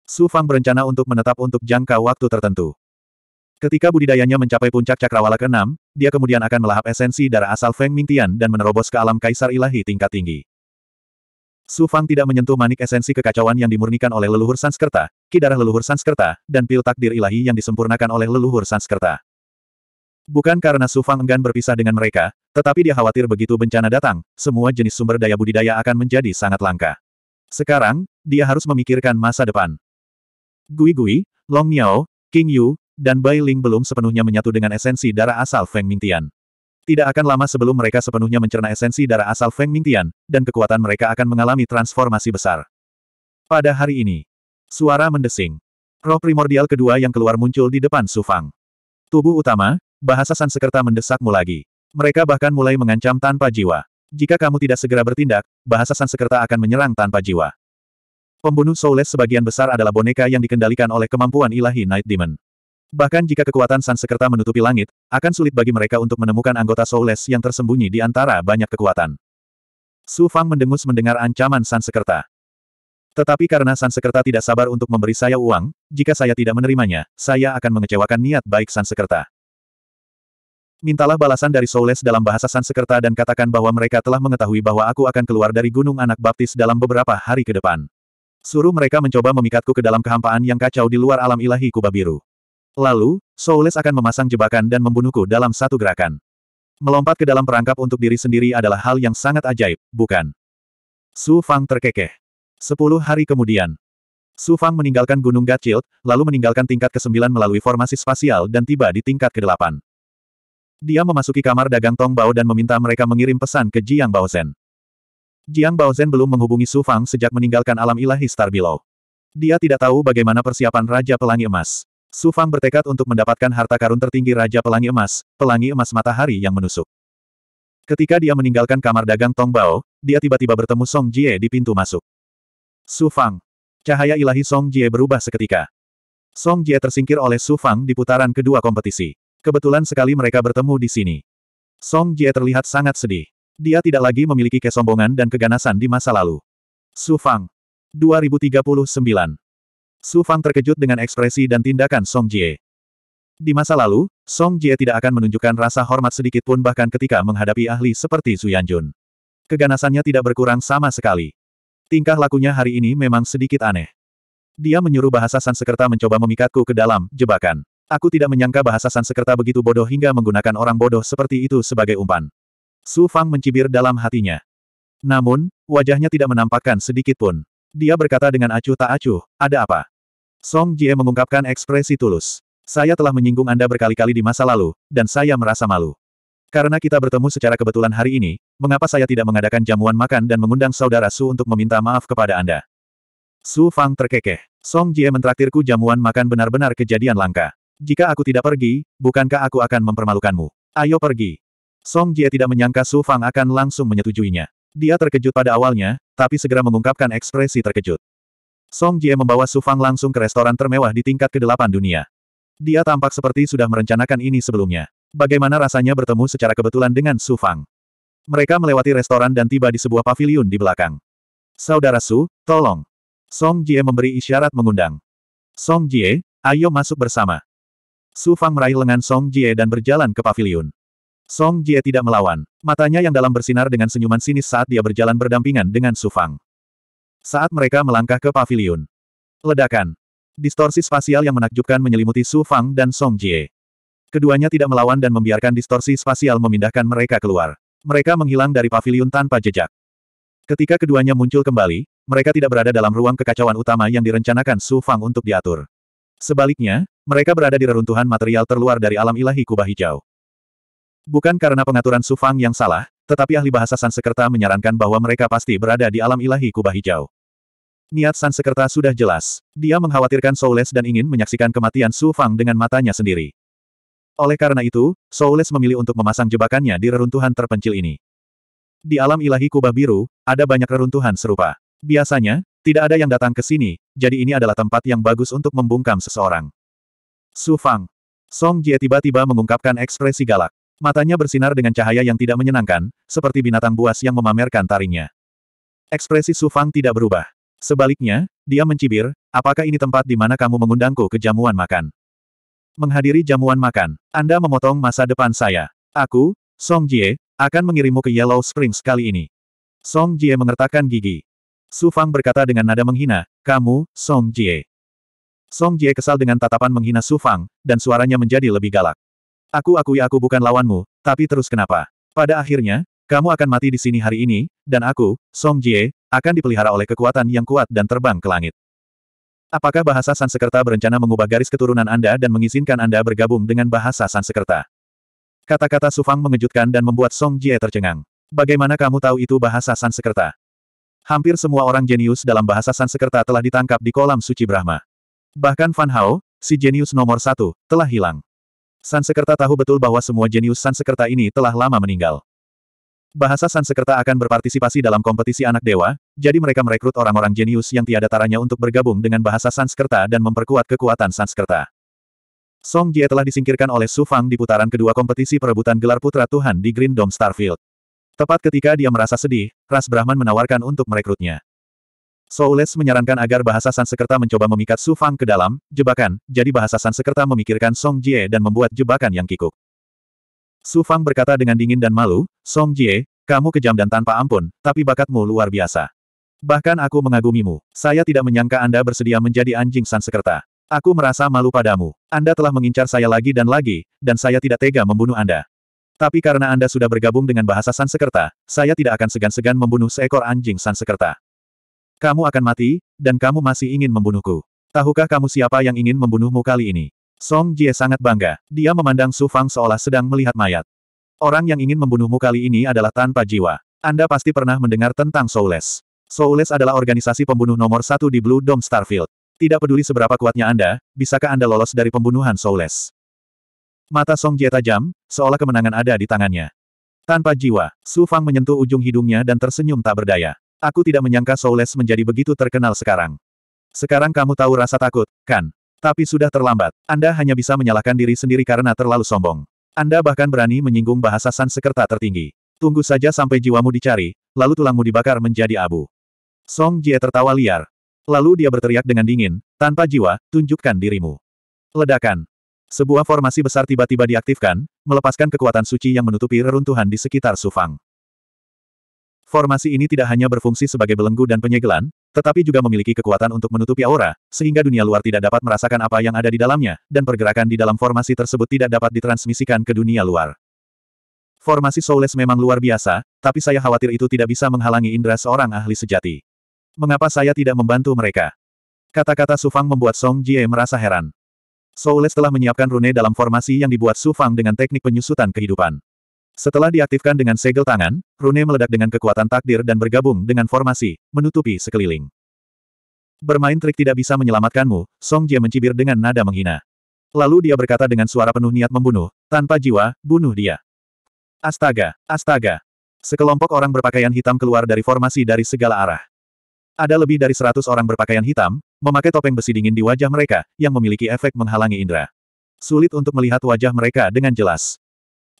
Su Fang berencana untuk menetap untuk jangka waktu tertentu. Ketika budidayanya mencapai puncak cakrawala ke-6, dia kemudian akan melahap esensi darah asal Feng Ming Tian dan menerobos ke alam kaisar ilahi tingkat tinggi. Su Fang tidak menyentuh manik esensi kekacauan yang dimurnikan oleh leluhur Sanskerta, ki darah leluhur Sanskerta, dan pil takdir ilahi yang disempurnakan oleh leluhur Sanskerta. Bukan karena Su Fang enggan berpisah dengan mereka, tetapi dia khawatir begitu bencana datang, semua jenis sumber daya budidaya akan menjadi sangat langka. Sekarang, dia harus memikirkan masa depan. Gui Gui, Long Miao, King Yu, dan Bai Ling belum sepenuhnya menyatu dengan esensi darah asal Feng Mingtian. Tidak akan lama sebelum mereka sepenuhnya mencerna esensi darah asal Feng Mingtian, dan kekuatan mereka akan mengalami transformasi besar. Pada hari ini, suara mendesing. Roh primordial kedua yang keluar muncul di depan Su Fang. Tubuh utama, bahasa Sansekerta mendesakmu lagi. Mereka bahkan mulai mengancam tanpa jiwa. Jika kamu tidak segera bertindak, bahasa Sansekerta akan menyerang tanpa jiwa. Pembunuh Soulless sebagian besar adalah boneka yang dikendalikan oleh kemampuan ilahi Night Demon. Bahkan jika kekuatan Sansekerta menutupi langit, akan sulit bagi mereka untuk menemukan anggota Soulless yang tersembunyi di antara banyak kekuatan. Su Fang mendengus mendengar ancaman Sansekerta. Tetapi karena Sansekerta tidak sabar untuk memberi saya uang, jika saya tidak menerimanya, saya akan mengecewakan niat baik Sansekerta. Mintalah balasan dari Soules dalam bahasa Sansekerta dan katakan bahwa mereka telah mengetahui bahwa aku akan keluar dari Gunung Anak Baptis dalam beberapa hari ke depan. Suruh mereka mencoba memikatku ke dalam kehampaan yang kacau di luar alam ilahi kubah biru. Lalu, Soules akan memasang jebakan dan membunuhku dalam satu gerakan. Melompat ke dalam perangkap untuk diri sendiri adalah hal yang sangat ajaib, bukan? Su Fang terkekeh. Sepuluh hari kemudian, Su Fang meninggalkan Gunung Gatchild, lalu meninggalkan tingkat ke-9 melalui formasi spasial dan tiba di tingkat ke-8. Dia memasuki kamar dagang Tong Bao dan meminta mereka mengirim pesan ke Jiang Baozen. Jiang Baozhen belum menghubungi Su Fang sejak meninggalkan alam ilahi Below. Dia tidak tahu bagaimana persiapan Raja Pelangi Emas. Su Fang bertekad untuk mendapatkan harta karun tertinggi Raja Pelangi Emas, Pelangi Emas Matahari yang menusuk. Ketika dia meninggalkan kamar dagang Tong Bao, dia tiba-tiba bertemu Song Jie di pintu masuk. Su Fang. Cahaya ilahi Song Jie berubah seketika. Song Jie tersingkir oleh Su Fang di putaran kedua kompetisi. Kebetulan sekali mereka bertemu di sini. Song Jie terlihat sangat sedih. Dia tidak lagi memiliki kesombongan dan keganasan di masa lalu. Su Fang. 2039. Su Fang terkejut dengan ekspresi dan tindakan Song Jie. Di masa lalu, Song Jie tidak akan menunjukkan rasa hormat sedikit pun bahkan ketika menghadapi ahli seperti Su Yanjun. Keganasannya tidak berkurang sama sekali. Tingkah lakunya hari ini memang sedikit aneh. Dia menyuruh bahasa Sansekerta mencoba memikatku ke dalam jebakan. Aku tidak menyangka bahasa Sansekerta begitu bodoh hingga menggunakan orang bodoh seperti itu sebagai umpan. Su Fang mencibir dalam hatinya. Namun, wajahnya tidak menampakkan sedikit pun. Dia berkata dengan acuh tak acuh, ada apa? Song Jie mengungkapkan ekspresi tulus. Saya telah menyinggung Anda berkali-kali di masa lalu, dan saya merasa malu. Karena kita bertemu secara kebetulan hari ini, mengapa saya tidak mengadakan jamuan makan dan mengundang saudara Su untuk meminta maaf kepada Anda? Su Fang terkekeh. Song Jie mentraktirku jamuan makan benar-benar kejadian langka. Jika aku tidak pergi, bukankah aku akan mempermalukanmu? Ayo pergi. Song Jie tidak menyangka Su Fang akan langsung menyetujuinya. Dia terkejut pada awalnya, tapi segera mengungkapkan ekspresi terkejut. Song Jie membawa Su Fang langsung ke restoran termewah di tingkat ke-8 dunia. Dia tampak seperti sudah merencanakan ini sebelumnya. Bagaimana rasanya bertemu secara kebetulan dengan Su Fang? Mereka melewati restoran dan tiba di sebuah paviliun di belakang. Saudara Su, tolong. Song Jie memberi isyarat mengundang. Song Jie, ayo masuk bersama. Su Fang meraih lengan Song Jie dan berjalan ke paviliun. Song Jie tidak melawan. Matanya yang dalam bersinar dengan senyuman sinis saat dia berjalan berdampingan dengan Su Fang. Saat mereka melangkah ke pavilion. Ledakan. Distorsi spasial yang menakjubkan menyelimuti Su Fang dan Song Jie. Keduanya tidak melawan dan membiarkan distorsi spasial memindahkan mereka keluar. Mereka menghilang dari pavilion tanpa jejak. Ketika keduanya muncul kembali, mereka tidak berada dalam ruang kekacauan utama yang direncanakan Su Fang untuk diatur. Sebaliknya, mereka berada di reruntuhan material terluar dari alam ilahi kubah hijau. Bukan karena pengaturan Sufang yang salah, tetapi ahli bahasa Sansekerta menyarankan bahwa mereka pasti berada di alam ilahi kubah hijau. Niat Sansekerta sudah jelas. Dia mengkhawatirkan Soules dan ingin menyaksikan kematian Sufang dengan matanya sendiri. Oleh karena itu, Soules memilih untuk memasang jebakannya di reruntuhan terpencil ini. Di alam ilahi kubah biru, ada banyak reruntuhan serupa. Biasanya, tidak ada yang datang ke sini, jadi ini adalah tempat yang bagus untuk membungkam seseorang. Su Fang. Song Jie tiba-tiba mengungkapkan ekspresi galak. Matanya bersinar dengan cahaya yang tidak menyenangkan, seperti binatang buas yang memamerkan taringnya. Ekspresi Su Fang tidak berubah. Sebaliknya, dia mencibir, apakah ini tempat di mana kamu mengundangku ke jamuan makan? Menghadiri jamuan makan, Anda memotong masa depan saya. Aku, Song Jie, akan mengirimmu ke Yellow Springs kali ini. Song Jie mengertakkan gigi. Su Fang berkata dengan nada menghina, kamu, Song Jie. Song Jie kesal dengan tatapan menghina Su Fang, dan suaranya menjadi lebih galak. Aku akui aku bukan lawanmu, tapi terus kenapa? Pada akhirnya, kamu akan mati di sini hari ini, dan aku, Song Jie, akan dipelihara oleh kekuatan yang kuat dan terbang ke langit. Apakah bahasa Sansekerta berencana mengubah garis keturunan Anda dan mengizinkan Anda bergabung dengan bahasa Sansekerta? Kata-kata Sufang mengejutkan dan membuat Song Jie tercengang. Bagaimana kamu tahu itu bahasa Sansekerta? Hampir semua orang jenius dalam bahasa Sansekerta telah ditangkap di kolam suci Brahma. Bahkan Fan Hao, si jenius nomor satu, telah hilang. Sansekerta tahu betul bahwa semua jenius Sansekerta ini telah lama meninggal. Bahasa Sansekerta akan berpartisipasi dalam kompetisi anak dewa, jadi mereka merekrut orang-orang jenius yang tiada taranya untuk bergabung dengan bahasa Sansekerta dan memperkuat kekuatan Sansekerta. Song Jie telah disingkirkan oleh Su Fang di putaran kedua kompetisi perebutan gelar putra Tuhan di Green Dome Starfield. Tepat ketika dia merasa sedih, Ras Brahman menawarkan untuk merekrutnya. Soules menyarankan agar bahasa Sansekerta mencoba memikat Su Fang ke dalam jebakan, jadi bahasa Sansekerta memikirkan Song Jie dan membuat jebakan yang kikuk. Su Fang berkata dengan dingin dan malu, Song Jie, kamu kejam dan tanpa ampun, tapi bakatmu luar biasa. Bahkan aku mengagumimu. Saya tidak menyangka Anda bersedia menjadi anjing Sansekerta. Aku merasa malu padamu. Anda telah mengincar saya lagi dan lagi, dan saya tidak tega membunuh Anda. Tapi karena Anda sudah bergabung dengan bahasa Sansekerta, saya tidak akan segan-segan membunuh seekor anjing Sansekerta. Kamu akan mati, dan kamu masih ingin membunuhku. Tahukah kamu siapa yang ingin membunuhmu kali ini? Song Jie sangat bangga. Dia memandang Su Fang seolah sedang melihat mayat. Orang yang ingin membunuhmu kali ini adalah tanpa jiwa. Anda pasti pernah mendengar tentang Soulless. Soulless adalah organisasi pembunuh nomor satu di Blue Dome Starfield. Tidak peduli seberapa kuatnya Anda, bisakah Anda lolos dari pembunuhan Soulless? Mata Song Jie tajam, seolah kemenangan ada di tangannya. Tanpa jiwa, Su Fang menyentuh ujung hidungnya dan tersenyum tak berdaya. Aku tidak menyangka Soules menjadi begitu terkenal sekarang. Sekarang kamu tahu rasa takut, kan? Tapi sudah terlambat. Anda hanya bisa menyalahkan diri sendiri karena terlalu sombong. Anda bahkan berani menyinggung bahasa Sansekerta tertinggi. Tunggu saja sampai jiwamu dicari, lalu tulangmu dibakar menjadi abu. Song Jie tertawa liar. Lalu dia berteriak dengan dingin, tanpa jiwa, tunjukkan dirimu. Ledakan. Sebuah formasi besar tiba-tiba diaktifkan, melepaskan kekuatan suci yang menutupi reruntuhan di sekitar Sufang. Formasi ini tidak hanya berfungsi sebagai belenggu dan penyegelan, tetapi juga memiliki kekuatan untuk menutupi aura, sehingga dunia luar tidak dapat merasakan apa yang ada di dalamnya, dan pergerakan di dalam formasi tersebut tidak dapat ditransmisikan ke dunia luar. Formasi Soulless memang luar biasa, tapi saya khawatir itu tidak bisa menghalangi indera seorang ahli sejati. Mengapa saya tidak membantu mereka? Kata-kata Sufang membuat Song Jie merasa heran. Soulless telah menyiapkan rune dalam formasi yang dibuat Sufang dengan teknik penyusutan kehidupan. Setelah diaktifkan dengan segel tangan, rune meledak dengan kekuatan takdir dan bergabung dengan formasi, menutupi sekeliling. Bermain trik tidak bisa menyelamatkanmu, Song Jie mencibir dengan nada menghina. Lalu dia berkata dengan suara penuh niat membunuh, tanpa jiwa, bunuh dia. Astaga, astaga. Sekelompok orang berpakaian hitam keluar dari formasi dari segala arah. Ada lebih dari seratus orang berpakaian hitam, memakai topeng besi dingin di wajah mereka, yang memiliki efek menghalangi indera. Sulit untuk melihat wajah mereka dengan jelas.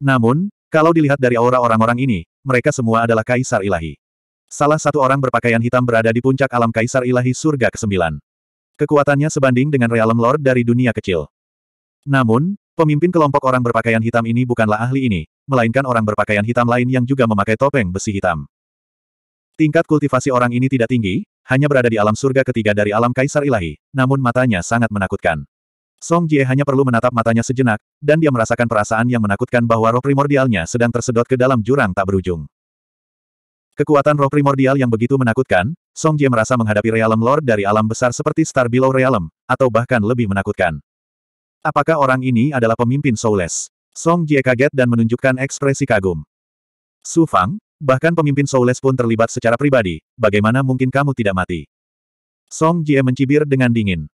Namun, kalau dilihat dari aura orang-orang ini, mereka semua adalah kaisar ilahi. Salah satu orang berpakaian hitam berada di puncak alam kaisar ilahi surga ke-9. Kekuatannya sebanding dengan realem lord dari dunia kecil. Namun, pemimpin kelompok orang berpakaian hitam ini bukanlah ahli ini, melainkan orang berpakaian hitam lain yang juga memakai topeng besi hitam. Tingkat kultivasi orang ini tidak tinggi, hanya berada di alam surga ketiga dari alam kaisar ilahi, namun matanya sangat menakutkan. Song Jie hanya perlu menatap matanya sejenak, dan dia merasakan perasaan yang menakutkan bahwa roh primordialnya sedang tersedot ke dalam jurang tak berujung. Kekuatan roh primordial yang begitu menakutkan, Song Jie merasa menghadapi realem Lord dari alam besar seperti Star Below Realm, atau bahkan lebih menakutkan. Apakah orang ini adalah pemimpin Soulless? Song Jie kaget dan menunjukkan ekspresi kagum. Su Fang, bahkan pemimpin Soulless pun terlibat secara pribadi, bagaimana mungkin kamu tidak mati? Song Jie mencibir dengan dingin.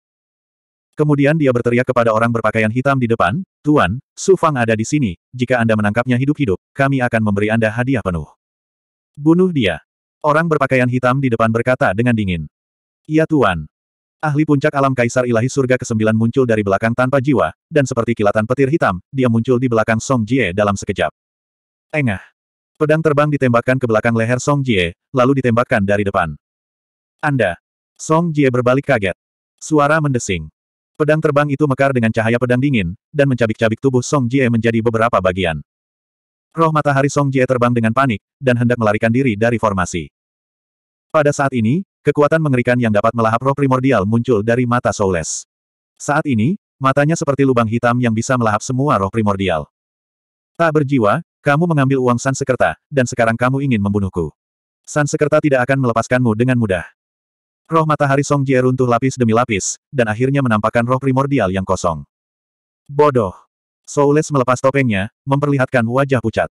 Kemudian dia berteriak kepada orang berpakaian hitam di depan, Tuan, Su Fang ada di sini, jika Anda menangkapnya hidup-hidup, kami akan memberi Anda hadiah penuh. Bunuh dia. Orang berpakaian hitam di depan berkata dengan dingin. Iya Tuan. Ahli puncak alam Kaisar Ilahi Surga ke-9 muncul dari belakang tanpa jiwa, dan seperti kilatan petir hitam, dia muncul di belakang Song Jie dalam sekejap. Engah. Pedang terbang ditembakkan ke belakang leher Song Jie, lalu ditembakkan dari depan. Anda. Song Jie berbalik kaget. Suara mendesing. Pedang terbang itu mekar dengan cahaya pedang dingin, dan mencabik-cabik tubuh Song Jie menjadi beberapa bagian. Roh matahari Song Jie terbang dengan panik, dan hendak melarikan diri dari formasi. Pada saat ini, kekuatan mengerikan yang dapat melahap roh primordial muncul dari mata Soules. Saat ini, matanya seperti lubang hitam yang bisa melahap semua roh primordial. Tak berjiwa, kamu mengambil uang Sansekerta, dan sekarang kamu ingin membunuhku. Sansekerta tidak akan melepaskanmu dengan mudah. Roh matahari Song Jie runtuh lapis demi lapis, dan akhirnya menampakkan roh primordial yang kosong. Bodoh! Soules melepas topengnya, memperlihatkan wajah pucat.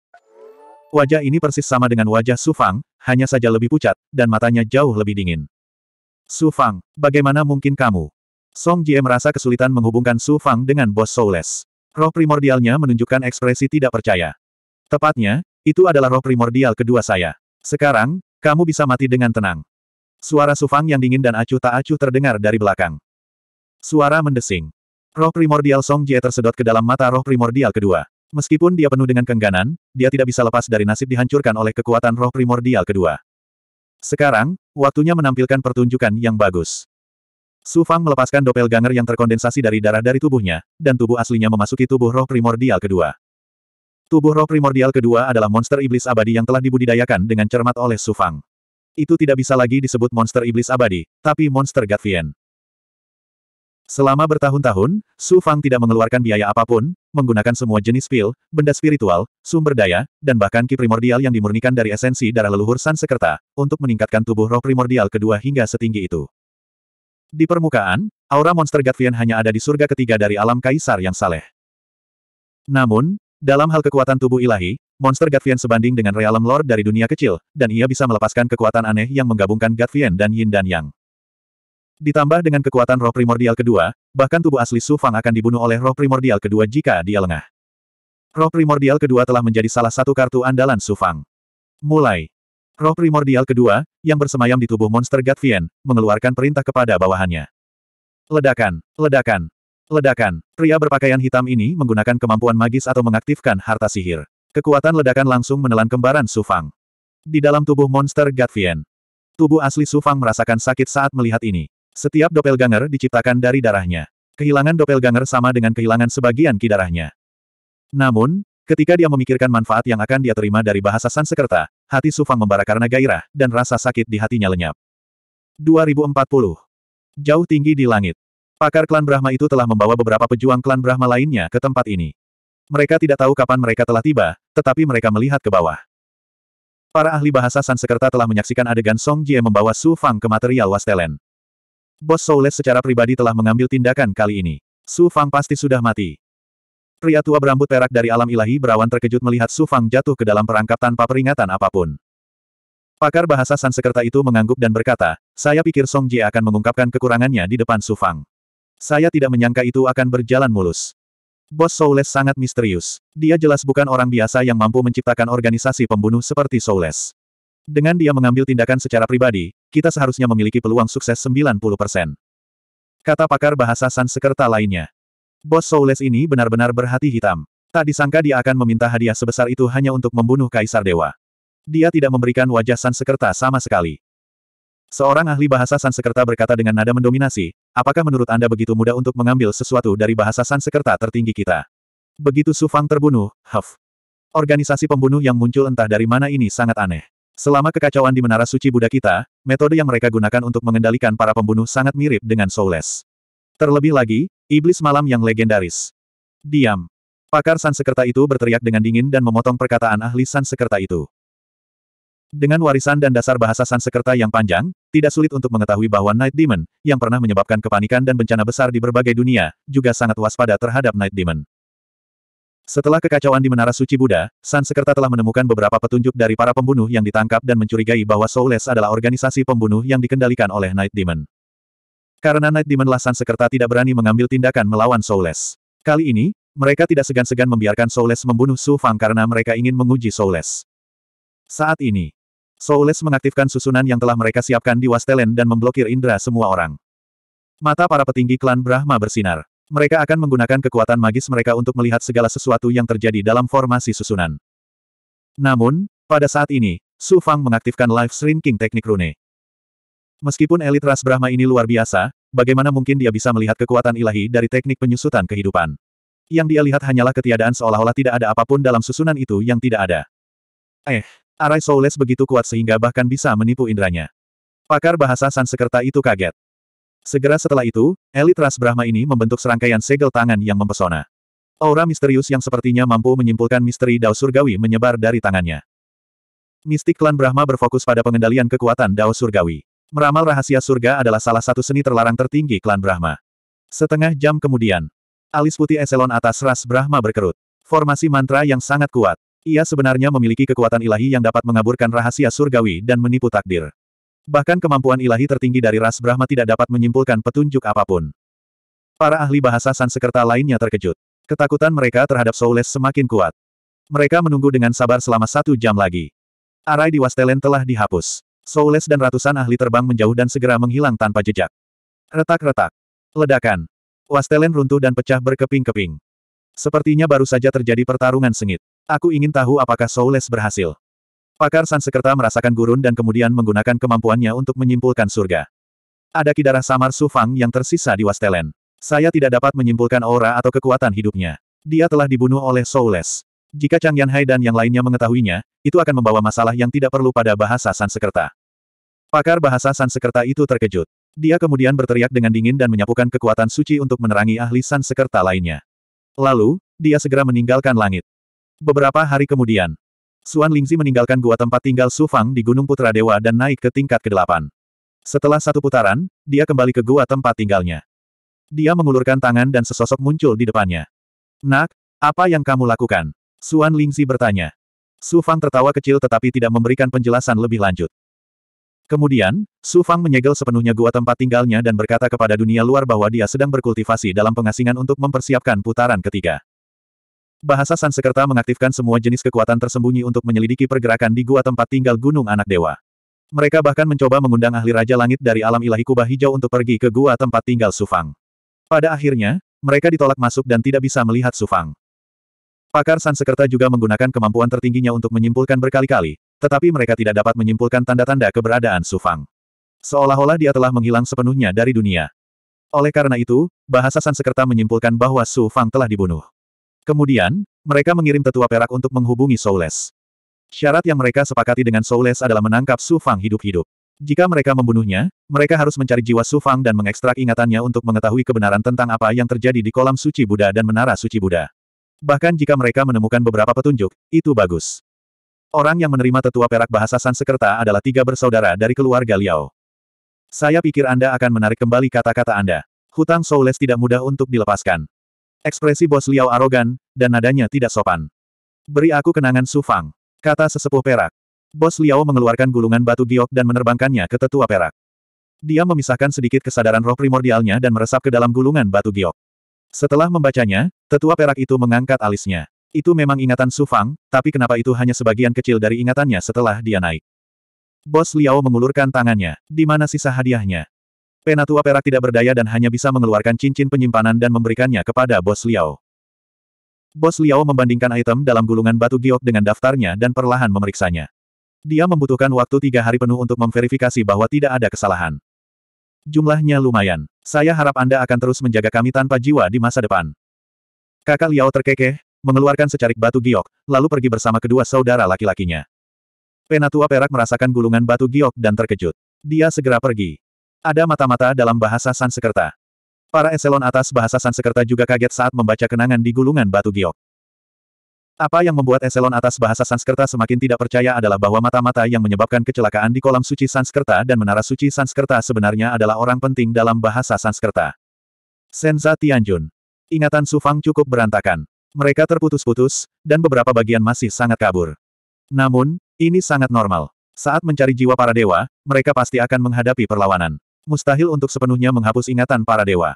Wajah ini persis sama dengan wajah Su Fang, hanya saja lebih pucat, dan matanya jauh lebih dingin. Su Fang, bagaimana mungkin kamu? Song Jie merasa kesulitan menghubungkan Su Fang dengan bos Soules. Roh primordialnya menunjukkan ekspresi tidak percaya. Tepatnya, itu adalah roh primordial kedua saya. Sekarang, kamu bisa mati dengan tenang. Suara Sufang yang dingin dan acuh tak acuh terdengar dari belakang. Suara mendesing. Roh primordial Song Jie tersedot ke dalam mata roh primordial kedua. Meskipun dia penuh dengan kengganan, dia tidak bisa lepas dari nasib dihancurkan oleh kekuatan roh primordial kedua. Sekarang, waktunya menampilkan pertunjukan yang bagus. Sufang melepaskan dopel ganger yang terkondensasi dari darah dari tubuhnya, dan tubuh aslinya memasuki tubuh roh primordial kedua. Tubuh roh primordial kedua adalah monster iblis abadi yang telah dibudidayakan dengan cermat oleh Sufang. Itu tidak bisa lagi disebut monster iblis abadi, tapi monster Gatvian. Selama bertahun-tahun, Su Fang tidak mengeluarkan biaya apapun, menggunakan semua jenis pil, benda spiritual, sumber daya, dan bahkan ki primordial yang dimurnikan dari esensi darah leluhur San untuk meningkatkan tubuh roh primordial kedua hingga setinggi itu. Di permukaan, aura monster Gatvian hanya ada di surga ketiga dari alam kaisar yang saleh. Namun, dalam hal kekuatan tubuh ilahi, monster Gatvian sebanding dengan Realm Lord dari dunia kecil, dan ia bisa melepaskan kekuatan aneh yang menggabungkan Gatvian dan Yin dan Yang. Ditambah dengan kekuatan roh primordial kedua, bahkan tubuh asli Su Fang akan dibunuh oleh roh primordial kedua jika dia lengah. Roh primordial kedua telah menjadi salah satu kartu andalan Su Fang. Mulai. Roh primordial kedua, yang bersemayam di tubuh monster Gatvian, mengeluarkan perintah kepada bawahannya. Ledakan, ledakan, ledakan. Pria berpakaian hitam ini menggunakan kemampuan magis atau mengaktifkan harta sihir. Kekuatan ledakan langsung menelan kembaran Sufang. Di dalam tubuh monster Gatvian. Tubuh asli Sufang merasakan sakit saat melihat ini. Setiap doppelganger diciptakan dari darahnya. Kehilangan doppelganger sama dengan kehilangan sebagian ki darahnya. Namun, ketika dia memikirkan manfaat yang akan dia terima dari bahasa Sansekerta, hati Sufang membara karena gairah, dan rasa sakit di hatinya lenyap. 2040. Jauh tinggi di langit. Pakar klan Brahma itu telah membawa beberapa pejuang klan Brahma lainnya ke tempat ini. Mereka tidak tahu kapan mereka telah tiba, tetapi mereka melihat ke bawah. Para ahli bahasa Sanskerta telah menyaksikan adegan Song Jie membawa Su Fang ke material Wastelen. Bos Soules secara pribadi telah mengambil tindakan kali ini. Su Fang pasti sudah mati. Pria tua berambut perak dari alam ilahi berawan terkejut melihat Su Fang jatuh ke dalam perangkap tanpa peringatan apapun. Pakar bahasa Sanskerta itu mengangguk dan berkata, saya pikir Song Jie akan mengungkapkan kekurangannya di depan Su Fang. Saya tidak menyangka itu akan berjalan mulus. Bos Soules sangat misterius. Dia jelas bukan orang biasa yang mampu menciptakan organisasi pembunuh seperti Soules. Dengan dia mengambil tindakan secara pribadi, kita seharusnya memiliki peluang sukses 90%. Kata pakar bahasa Sansekerta lainnya. Bos Soules ini benar-benar berhati hitam. Tak disangka dia akan meminta hadiah sebesar itu hanya untuk membunuh Kaisar Dewa. Dia tidak memberikan wajah Sansekerta sama sekali. Seorang ahli bahasa Sansekerta berkata dengan nada mendominasi, Apakah menurut Anda begitu mudah untuk mengambil sesuatu dari bahasa Sansekerta tertinggi kita? Begitu Sufang terbunuh, Huff. Organisasi pembunuh yang muncul entah dari mana ini sangat aneh. Selama kekacauan di Menara Suci Buddha kita, metode yang mereka gunakan untuk mengendalikan para pembunuh sangat mirip dengan Soulless. Terlebih lagi, Iblis Malam yang legendaris. Diam. Pakar Sansekerta itu berteriak dengan dingin dan memotong perkataan ahli Sansekerta itu. Dengan warisan dan dasar bahasa Sansekerta yang panjang, tidak sulit untuk mengetahui bahwa Night Demon, yang pernah menyebabkan kepanikan dan bencana besar di berbagai dunia, juga sangat waspada terhadap Night Demon. Setelah kekacauan di Menara Suci Buddha, Sansekerta telah menemukan beberapa petunjuk dari para pembunuh yang ditangkap dan mencurigai bahwa Soulless adalah organisasi pembunuh yang dikendalikan oleh Night Demon. Karena Night Demon lah Sansekerta tidak berani mengambil tindakan melawan Soulless. Kali ini, mereka tidak segan-segan membiarkan Soulless membunuh Su Fang karena mereka ingin menguji Soulless. Saat ini, Soules mengaktifkan susunan yang telah mereka siapkan di Wastelen dan memblokir indera semua orang. Mata para petinggi klan Brahma bersinar. Mereka akan menggunakan kekuatan magis mereka untuk melihat segala sesuatu yang terjadi dalam formasi susunan. Namun, pada saat ini, Su Fang mengaktifkan live Shrinking Teknik Rune. Meskipun elit ras Brahma ini luar biasa, bagaimana mungkin dia bisa melihat kekuatan ilahi dari teknik penyusutan kehidupan? Yang dia lihat hanyalah ketiadaan seolah-olah tidak ada apapun dalam susunan itu yang tidak ada. Eh, Arai Soules begitu kuat sehingga bahkan bisa menipu indranya. Pakar bahasa Sansekerta itu kaget. Segera setelah itu, elit ras Brahma ini membentuk serangkaian segel tangan yang mempesona. Aura misterius yang sepertinya mampu menyimpulkan misteri Dao Surgawi menyebar dari tangannya. Mistik klan Brahma berfokus pada pengendalian kekuatan Dao Surgawi. Meramal rahasia surga adalah salah satu seni terlarang tertinggi klan Brahma. Setengah jam kemudian, alis putih eselon atas ras Brahma berkerut. Formasi mantra yang sangat kuat. Ia sebenarnya memiliki kekuatan ilahi yang dapat mengaburkan rahasia surgawi dan menipu takdir. Bahkan kemampuan ilahi tertinggi dari ras Brahma tidak dapat menyimpulkan petunjuk apapun. Para ahli bahasa Sanskerta lainnya terkejut. Ketakutan mereka terhadap Soules semakin kuat. Mereka menunggu dengan sabar selama satu jam lagi. Arai di Wastelen telah dihapus. Soules dan ratusan ahli terbang menjauh dan segera menghilang tanpa jejak. Retak-retak. Ledakan. Wastelen runtuh dan pecah berkeping-keping. Sepertinya baru saja terjadi pertarungan sengit. Aku ingin tahu apakah Soules berhasil. Pakar Sansekerta merasakan gurun dan kemudian menggunakan kemampuannya untuk menyimpulkan surga. Ada kidara samar Sufang yang tersisa di Wastelen. Saya tidak dapat menyimpulkan aura atau kekuatan hidupnya. Dia telah dibunuh oleh Soules. Jika Chang Yanhai dan yang lainnya mengetahuinya, itu akan membawa masalah yang tidak perlu pada bahasa Sansekerta. Pakar bahasa Sansekerta itu terkejut. Dia kemudian berteriak dengan dingin dan menyapukan kekuatan suci untuk menerangi ahli Sansekerta lainnya. Lalu, dia segera meninggalkan langit. Beberapa hari kemudian, Suan Lingzi meninggalkan gua tempat tinggal Su Fang di Gunung Putra Dewa dan naik ke tingkat ke-8. Setelah satu putaran, dia kembali ke gua tempat tinggalnya. Dia mengulurkan tangan dan sesosok muncul di depannya. Nak, apa yang kamu lakukan? Suan Lingzi bertanya. Su Fang tertawa kecil tetapi tidak memberikan penjelasan lebih lanjut. Kemudian, Su Fang menyegel sepenuhnya gua tempat tinggalnya dan berkata kepada dunia luar bahwa dia sedang berkultivasi dalam pengasingan untuk mempersiapkan putaran ketiga. Bahasa Sansekerta mengaktifkan semua jenis kekuatan tersembunyi untuk menyelidiki pergerakan di gua tempat tinggal Gunung Anak Dewa. Mereka bahkan mencoba mengundang ahli Raja Langit dari alam ilahi kubah hijau untuk pergi ke gua tempat tinggal Sufang. Pada akhirnya, mereka ditolak masuk dan tidak bisa melihat Sufang. Pakar Sansekerta juga menggunakan kemampuan tertingginya untuk menyimpulkan berkali-kali, tetapi mereka tidak dapat menyimpulkan tanda-tanda keberadaan Sufang. Seolah-olah dia telah menghilang sepenuhnya dari dunia. Oleh karena itu, bahasa Sansekerta menyimpulkan bahwa Sufang telah dibunuh. Kemudian, mereka mengirim tetua perak untuk menghubungi Soules. Syarat yang mereka sepakati dengan Soules adalah menangkap Su Fang hidup-hidup. Jika mereka membunuhnya, mereka harus mencari jiwa Su Fang dan mengekstrak ingatannya untuk mengetahui kebenaran tentang apa yang terjadi di kolam suci Buddha dan menara suci Buddha. Bahkan jika mereka menemukan beberapa petunjuk, itu bagus. Orang yang menerima tetua perak bahasa Sansekerta adalah tiga bersaudara dari keluarga Liao. Saya pikir Anda akan menarik kembali kata-kata Anda. Hutang Soules tidak mudah untuk dilepaskan. Ekspresi bos Liao arogan, dan nadanya tidak sopan. Beri aku kenangan Sufang, kata sesepuh perak. Bos Liao mengeluarkan gulungan batu giok dan menerbangkannya ke tetua perak. Dia memisahkan sedikit kesadaran roh primordialnya dan meresap ke dalam gulungan batu giok. Setelah membacanya, tetua perak itu mengangkat alisnya. Itu memang ingatan Sufang, tapi kenapa itu hanya sebagian kecil dari ingatannya setelah dia naik. Bos Liao mengulurkan tangannya. Di mana sisa hadiahnya? Penatua perak tidak berdaya dan hanya bisa mengeluarkan cincin penyimpanan dan memberikannya kepada Bos Liao. Bos Liao membandingkan item dalam gulungan batu giok dengan daftarnya dan perlahan memeriksanya. Dia membutuhkan waktu tiga hari penuh untuk memverifikasi bahwa tidak ada kesalahan. Jumlahnya lumayan. Saya harap Anda akan terus menjaga kami tanpa jiwa di masa depan. Kakak Liao terkekeh, mengeluarkan secarik batu giok, lalu pergi bersama kedua saudara laki-lakinya. Penatua perak merasakan gulungan batu giok dan terkejut. Dia segera pergi. Ada mata-mata dalam bahasa Sansekerta. Para eselon atas bahasa Sansekerta juga kaget saat membaca kenangan di gulungan batu giok. Apa yang membuat eselon atas bahasa Sanskerta semakin tidak percaya adalah bahwa mata-mata yang menyebabkan kecelakaan di kolam suci Sanskerta dan menara suci Sanskerta sebenarnya adalah orang penting dalam bahasa Sanskerta. Senza Tianjun. Ingatan Sufang cukup berantakan. Mereka terputus-putus, dan beberapa bagian masih sangat kabur. Namun, ini sangat normal. Saat mencari jiwa para dewa, mereka pasti akan menghadapi perlawanan. Mustahil untuk sepenuhnya menghapus ingatan para dewa.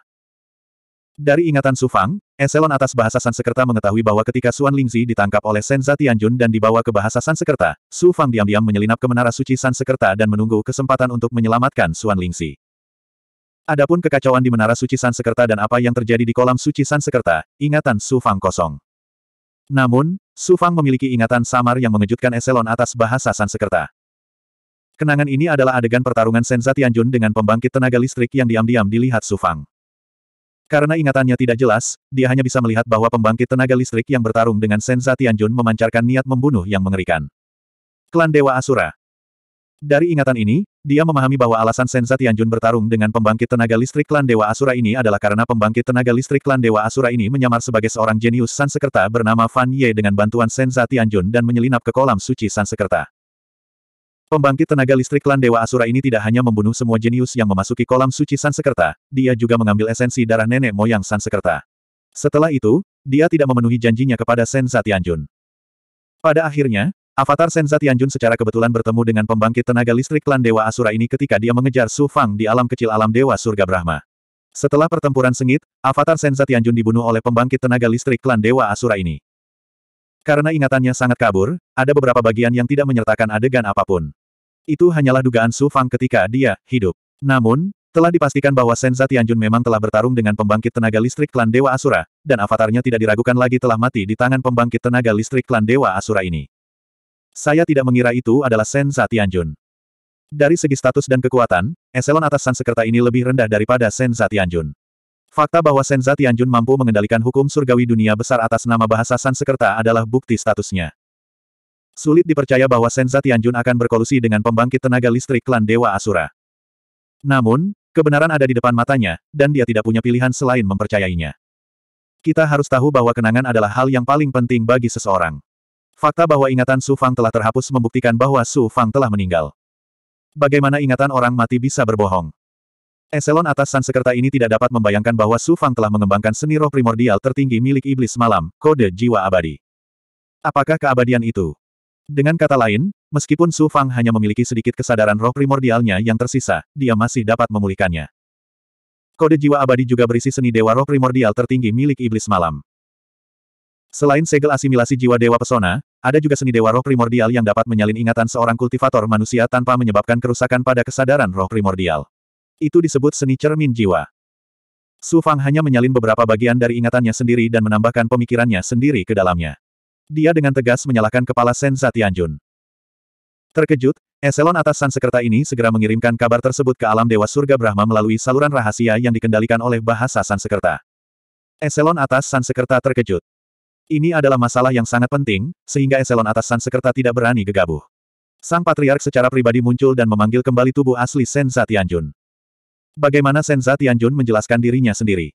Dari ingatan Sufang, eselon atas bahasa Sansekerta mengetahui bahwa ketika Suan Lingzi ditangkap oleh Senza Tianjun dan dibawa ke bahasa Sansekerta, Sufang diam-diam menyelinap ke menara suci Sansekerta dan menunggu kesempatan untuk menyelamatkan Suan Lingzi. Adapun kekacauan di menara suci Sansekerta dan apa yang terjadi di kolam suci Sansekerta, ingatan Sufang kosong. Namun, Sufang memiliki ingatan samar yang mengejutkan eselon atas bahasa Sansekerta. Kenangan ini adalah adegan pertarungan Senza Tianjun dengan pembangkit tenaga listrik yang diam-diam dilihat Su Fang. Karena ingatannya tidak jelas, dia hanya bisa melihat bahwa pembangkit tenaga listrik yang bertarung dengan Senza Tianjun memancarkan niat membunuh yang mengerikan. Klan Dewa Asura Dari ingatan ini, dia memahami bahwa alasan Senza Tianjun bertarung dengan pembangkit tenaga listrik klan Dewa Asura ini adalah karena pembangkit tenaga listrik klan Dewa Asura ini menyamar sebagai seorang jenius Sansekerta bernama Fan Ye dengan bantuan Senza Tianjun dan menyelinap ke kolam suci Sansekerta. Pembangkit tenaga listrik klan Dewa Asura ini tidak hanya membunuh semua jenius yang memasuki kolam suci Sansekerta, dia juga mengambil esensi darah nenek moyang Sansekerta. Setelah itu, dia tidak memenuhi janjinya kepada Senza Tianjun. Pada akhirnya, avatar Senza Tianjun secara kebetulan bertemu dengan pembangkit tenaga listrik klan Dewa Asura ini ketika dia mengejar Su Fang di alam kecil alam Dewa Surga Brahma. Setelah pertempuran sengit, avatar Senza Tianjun dibunuh oleh pembangkit tenaga listrik klan Dewa Asura ini. Karena ingatannya sangat kabur, ada beberapa bagian yang tidak menyertakan adegan apapun. Itu hanyalah dugaan Su Fang ketika dia hidup. Namun, telah dipastikan bahwa Senza Tianjun memang telah bertarung dengan pembangkit tenaga listrik klan Dewa Asura, dan avatarnya tidak diragukan lagi telah mati di tangan pembangkit tenaga listrik klan Dewa Asura ini. Saya tidak mengira itu adalah Senza Tianjun. Dari segi status dan kekuatan, eselon atas Sansekerta ini lebih rendah daripada Senza Tianjun. Fakta bahwa Senza Tianjun mampu mengendalikan hukum surgawi dunia besar atas nama bahasa Sansekerta adalah bukti statusnya. Sulit dipercaya bahwa Senza Tianjun akan berkolusi dengan pembangkit tenaga listrik klan Dewa Asura. Namun, kebenaran ada di depan matanya, dan dia tidak punya pilihan selain mempercayainya. Kita harus tahu bahwa kenangan adalah hal yang paling penting bagi seseorang. Fakta bahwa ingatan Su Fang telah terhapus membuktikan bahwa Su Fang telah meninggal. Bagaimana ingatan orang mati bisa berbohong? Eselon atas Sansekerta ini tidak dapat membayangkan bahwa Su Fang telah mengembangkan seni roh primordial tertinggi milik iblis malam, kode jiwa abadi. Apakah keabadian itu? Dengan kata lain, meskipun Su Fang hanya memiliki sedikit kesadaran roh primordialnya yang tersisa, dia masih dapat memulihkannya. Kode jiwa abadi juga berisi seni dewa roh primordial tertinggi milik iblis malam. Selain segel asimilasi jiwa dewa pesona, ada juga seni dewa roh primordial yang dapat menyalin ingatan seorang kultivator manusia tanpa menyebabkan kerusakan pada kesadaran roh primordial. Itu disebut seni cermin jiwa. Su Fang hanya menyalin beberapa bagian dari ingatannya sendiri dan menambahkan pemikirannya sendiri ke dalamnya. Dia dengan tegas menyalahkan kepala Sen Zatianjun. Terkejut, eselon atas San ini segera mengirimkan kabar tersebut ke alam Dewa Surga Brahma melalui saluran rahasia yang dikendalikan oleh bahasa San Sekerta. Eselon atas San terkejut. Ini adalah masalah yang sangat penting, sehingga eselon atas San tidak berani gegabah. Sang Patriark secara pribadi muncul dan memanggil kembali tubuh asli Sen Zatianjun. Bagaimana Senza Tianjun menjelaskan dirinya sendiri.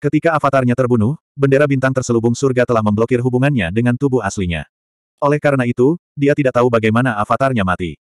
Ketika avatarnya terbunuh, bendera bintang terselubung surga telah memblokir hubungannya dengan tubuh aslinya. Oleh karena itu, dia tidak tahu bagaimana avatarnya mati.